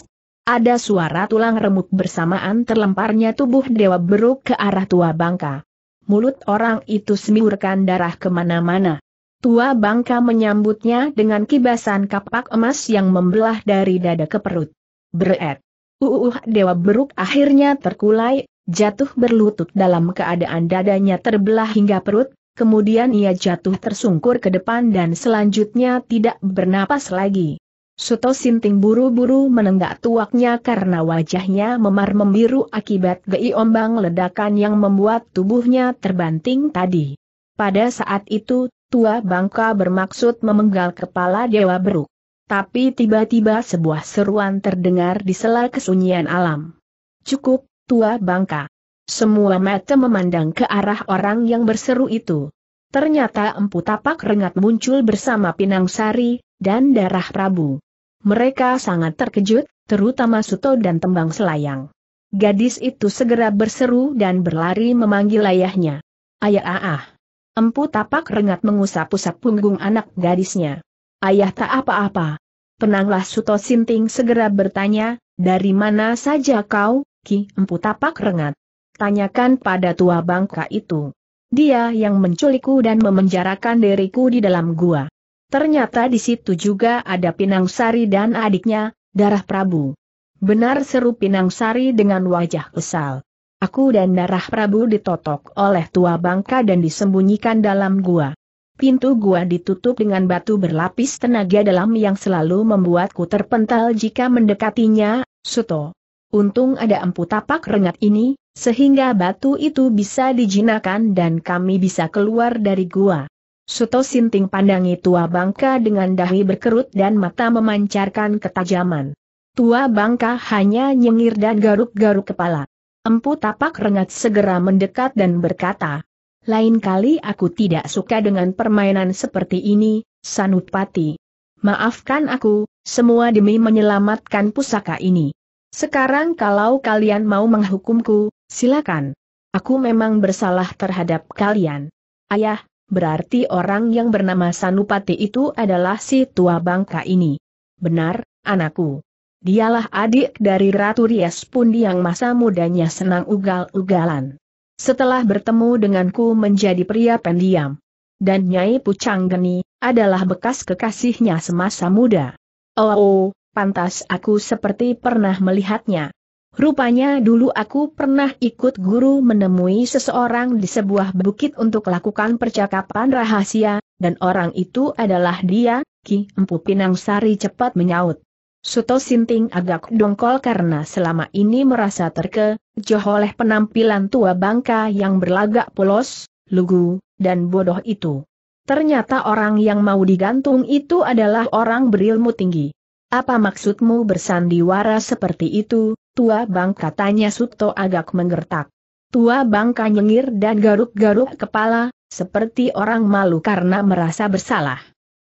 Speaker 1: Ada suara tulang remuk bersamaan terlemparnya tubuh dewa beruk ke arah tua bangka mulut orang itu semiurkan darah kemana-mana. Tua bangka menyambutnya dengan kibasan kapak emas yang membelah dari dada ke perut. Beret. Uuh Dewa Beruk akhirnya terkulai, jatuh berlutut dalam keadaan dadanya terbelah hingga perut, kemudian ia jatuh tersungkur ke depan dan selanjutnya tidak bernapas lagi. Suto Sinting buru-buru menenggak tuaknya karena wajahnya memar membiru akibat gei ledakan yang membuat tubuhnya terbanting tadi. Pada saat itu, tua bangka bermaksud memenggal kepala Dewa Beruk. Tapi tiba-tiba sebuah seruan terdengar di sela kesunyian alam. Cukup, tua bangka. Semua mata memandang ke arah orang yang berseru itu. Ternyata empu tapak rengat muncul bersama Pinang Sari, dan darah Prabu. Mereka sangat terkejut, terutama Suto dan Tembang Selayang. Gadis itu segera berseru dan berlari memanggil ayahnya. Ayah ah ah. Empu tapak rengat mengusap-usap punggung anak gadisnya. Ayah tak apa-apa. Penanglah Suto Sinting segera bertanya, dari mana saja kau, Ki Empu tapak rengat? Tanyakan pada tua bangka itu. Dia yang menculikku dan memenjarakan diriku di dalam gua. Ternyata di situ juga ada Pinang Sari dan adiknya, Darah Prabu. Benar seru Pinang Sari dengan wajah kesal. Aku dan Darah Prabu ditotok oleh tua bangka dan disembunyikan dalam gua. Pintu gua ditutup dengan batu berlapis tenaga dalam yang selalu membuatku terpental jika mendekatinya, Suto. Untung ada empu tapak rengat ini, sehingga batu itu bisa dijinakan dan kami bisa keluar dari gua. Suto Sinting pandangi tua bangka dengan dahi berkerut dan mata memancarkan ketajaman. Tua bangka hanya nyengir dan garuk-garuk kepala. Empu tapak rengat segera mendekat dan berkata, lain kali aku tidak suka dengan permainan seperti ini, Sanupati. Maafkan aku, semua demi menyelamatkan pusaka ini. Sekarang kalau kalian mau menghukumku, silakan. Aku memang bersalah terhadap kalian. Ayah, berarti orang yang bernama Sanupati itu adalah si tua bangka ini. Benar, anakku. Dialah adik dari Ratu Rias Pundi yang masa mudanya senang ugal-ugalan. Setelah bertemu denganku menjadi pria pendiam. Dan Nyai Pucang Geni, adalah bekas kekasihnya semasa muda. Oh, oh, pantas aku seperti pernah melihatnya. Rupanya dulu aku pernah ikut guru menemui seseorang di sebuah bukit untuk lakukan percakapan rahasia, dan orang itu adalah dia, Ki Empu Pinang Sari cepat menyaut. Suto Sinting agak dongkol karena selama ini merasa terke, oleh penampilan tua bangka yang berlagak polos, lugu, dan bodoh itu. Ternyata orang yang mau digantung itu adalah orang berilmu tinggi. Apa maksudmu bersandiwara seperti itu, Tua Bang katanya Suto agak menggertak. Tua Bang nyengir dan garuk-garuk kepala, seperti orang malu karena merasa bersalah.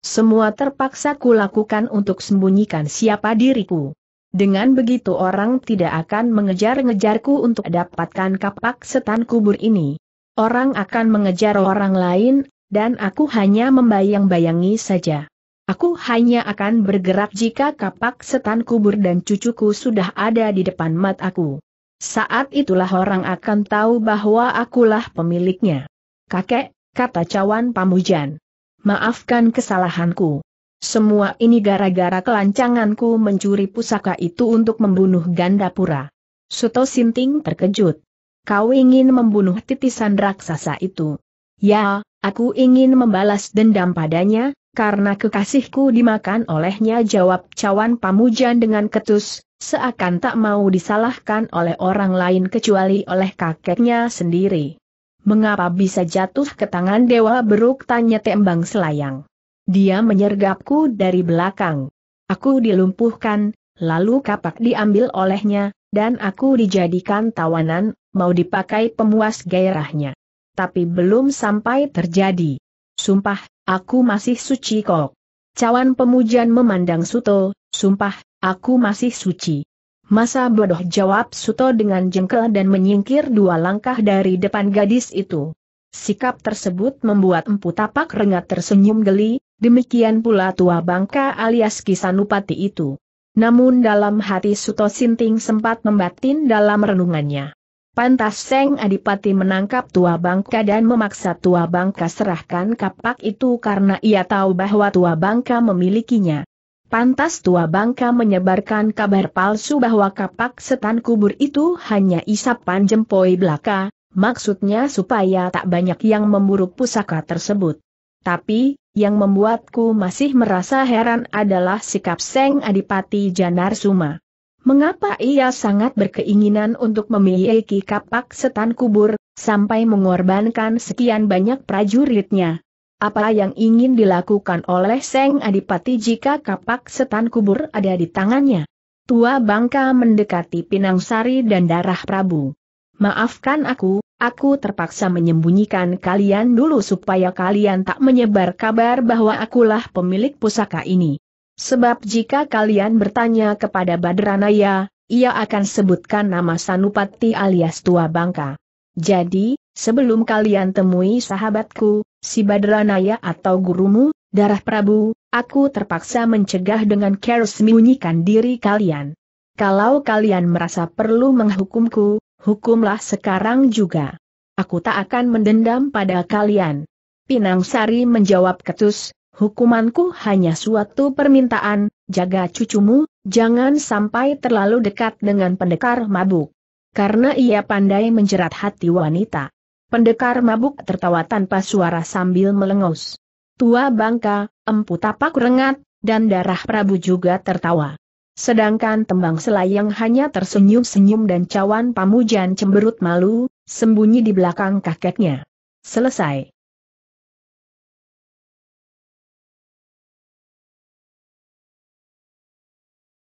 Speaker 1: Semua terpaksa kulakukan untuk sembunyikan siapa diriku. Dengan begitu orang tidak akan mengejar-ngejarku untuk dapatkan kapak setan kubur ini. Orang akan mengejar orang lain, dan aku hanya membayang-bayangi saja. Aku hanya akan bergerak jika kapak setan kubur dan cucuku sudah ada di depan mataku. Saat itulah orang akan tahu bahwa akulah pemiliknya. Kakek, kata cawan pamujan. Maafkan kesalahanku. Semua ini gara-gara kelancanganku mencuri pusaka itu untuk membunuh Gandapura. Suto Sinting terkejut. Kau ingin membunuh titisan raksasa itu. Ya, aku ingin membalas dendam padanya, karena kekasihku dimakan olehnya jawab cawan pamujan dengan ketus, seakan tak mau disalahkan oleh orang lain kecuali oleh kakeknya sendiri. Mengapa bisa jatuh ke tangan dewa beruk tanya tembang selayang. Dia menyergapku dari belakang. Aku dilumpuhkan, lalu kapak diambil olehnya, dan aku dijadikan tawanan, mau dipakai pemuas gairahnya. Tapi belum sampai terjadi. Sumpah, aku masih suci kok. Cawan pemujan memandang Suto, sumpah, aku masih suci. Masa bodoh jawab Suto dengan jengkel dan menyingkir dua langkah dari depan gadis itu. Sikap tersebut membuat Empu Tapak Rengat tersenyum geli, demikian pula tua bangka alias Kisanupati itu. Namun dalam hati Suto Sinting sempat membatin dalam renungannya. Pantas Seng Adipati menangkap Tua Bangka dan memaksa Tua Bangka serahkan kapak itu karena ia tahu bahwa Tua Bangka memilikinya. Pantas Tua Bangka menyebarkan kabar palsu bahwa kapak setan kubur itu hanya isapan jempoi belaka, maksudnya supaya tak banyak yang memburu pusaka tersebut. Tapi, yang membuatku masih merasa heran adalah sikap Seng Adipati Janar Suma. Mengapa ia sangat berkeinginan untuk memiliki kapak setan kubur, sampai mengorbankan sekian banyak prajuritnya? Apa yang ingin dilakukan oleh Seng Adipati jika kapak setan kubur ada di tangannya? Tua Bangka mendekati Pinang Sari dan darah Prabu. Maafkan aku, Aku terpaksa menyembunyikan kalian dulu supaya kalian tak menyebar kabar bahwa akulah pemilik pusaka ini. Sebab jika kalian bertanya kepada Badranaya, ia akan sebutkan nama Sanupati alias Tua Bangka. Jadi, sebelum kalian temui sahabatku, si Badranaya atau gurumu, darah Prabu, aku terpaksa mencegah dengan care sembunyikan diri kalian. Kalau kalian merasa perlu menghukumku, hukumlah sekarang juga. Aku tak akan mendendam pada kalian. Pinang Sari menjawab ketus, hukumanku hanya suatu permintaan, jaga cucumu, jangan sampai terlalu dekat dengan pendekar mabuk. Karena ia pandai menjerat hati wanita. Pendekar mabuk tertawa tanpa suara sambil melengus. Tua bangka, empu tapak rengat, dan darah Prabu juga tertawa. Sedangkan tembang selayang hanya tersenyum-senyum dan cawan pamujan cemberut malu, sembunyi di belakang kakeknya. Selesai.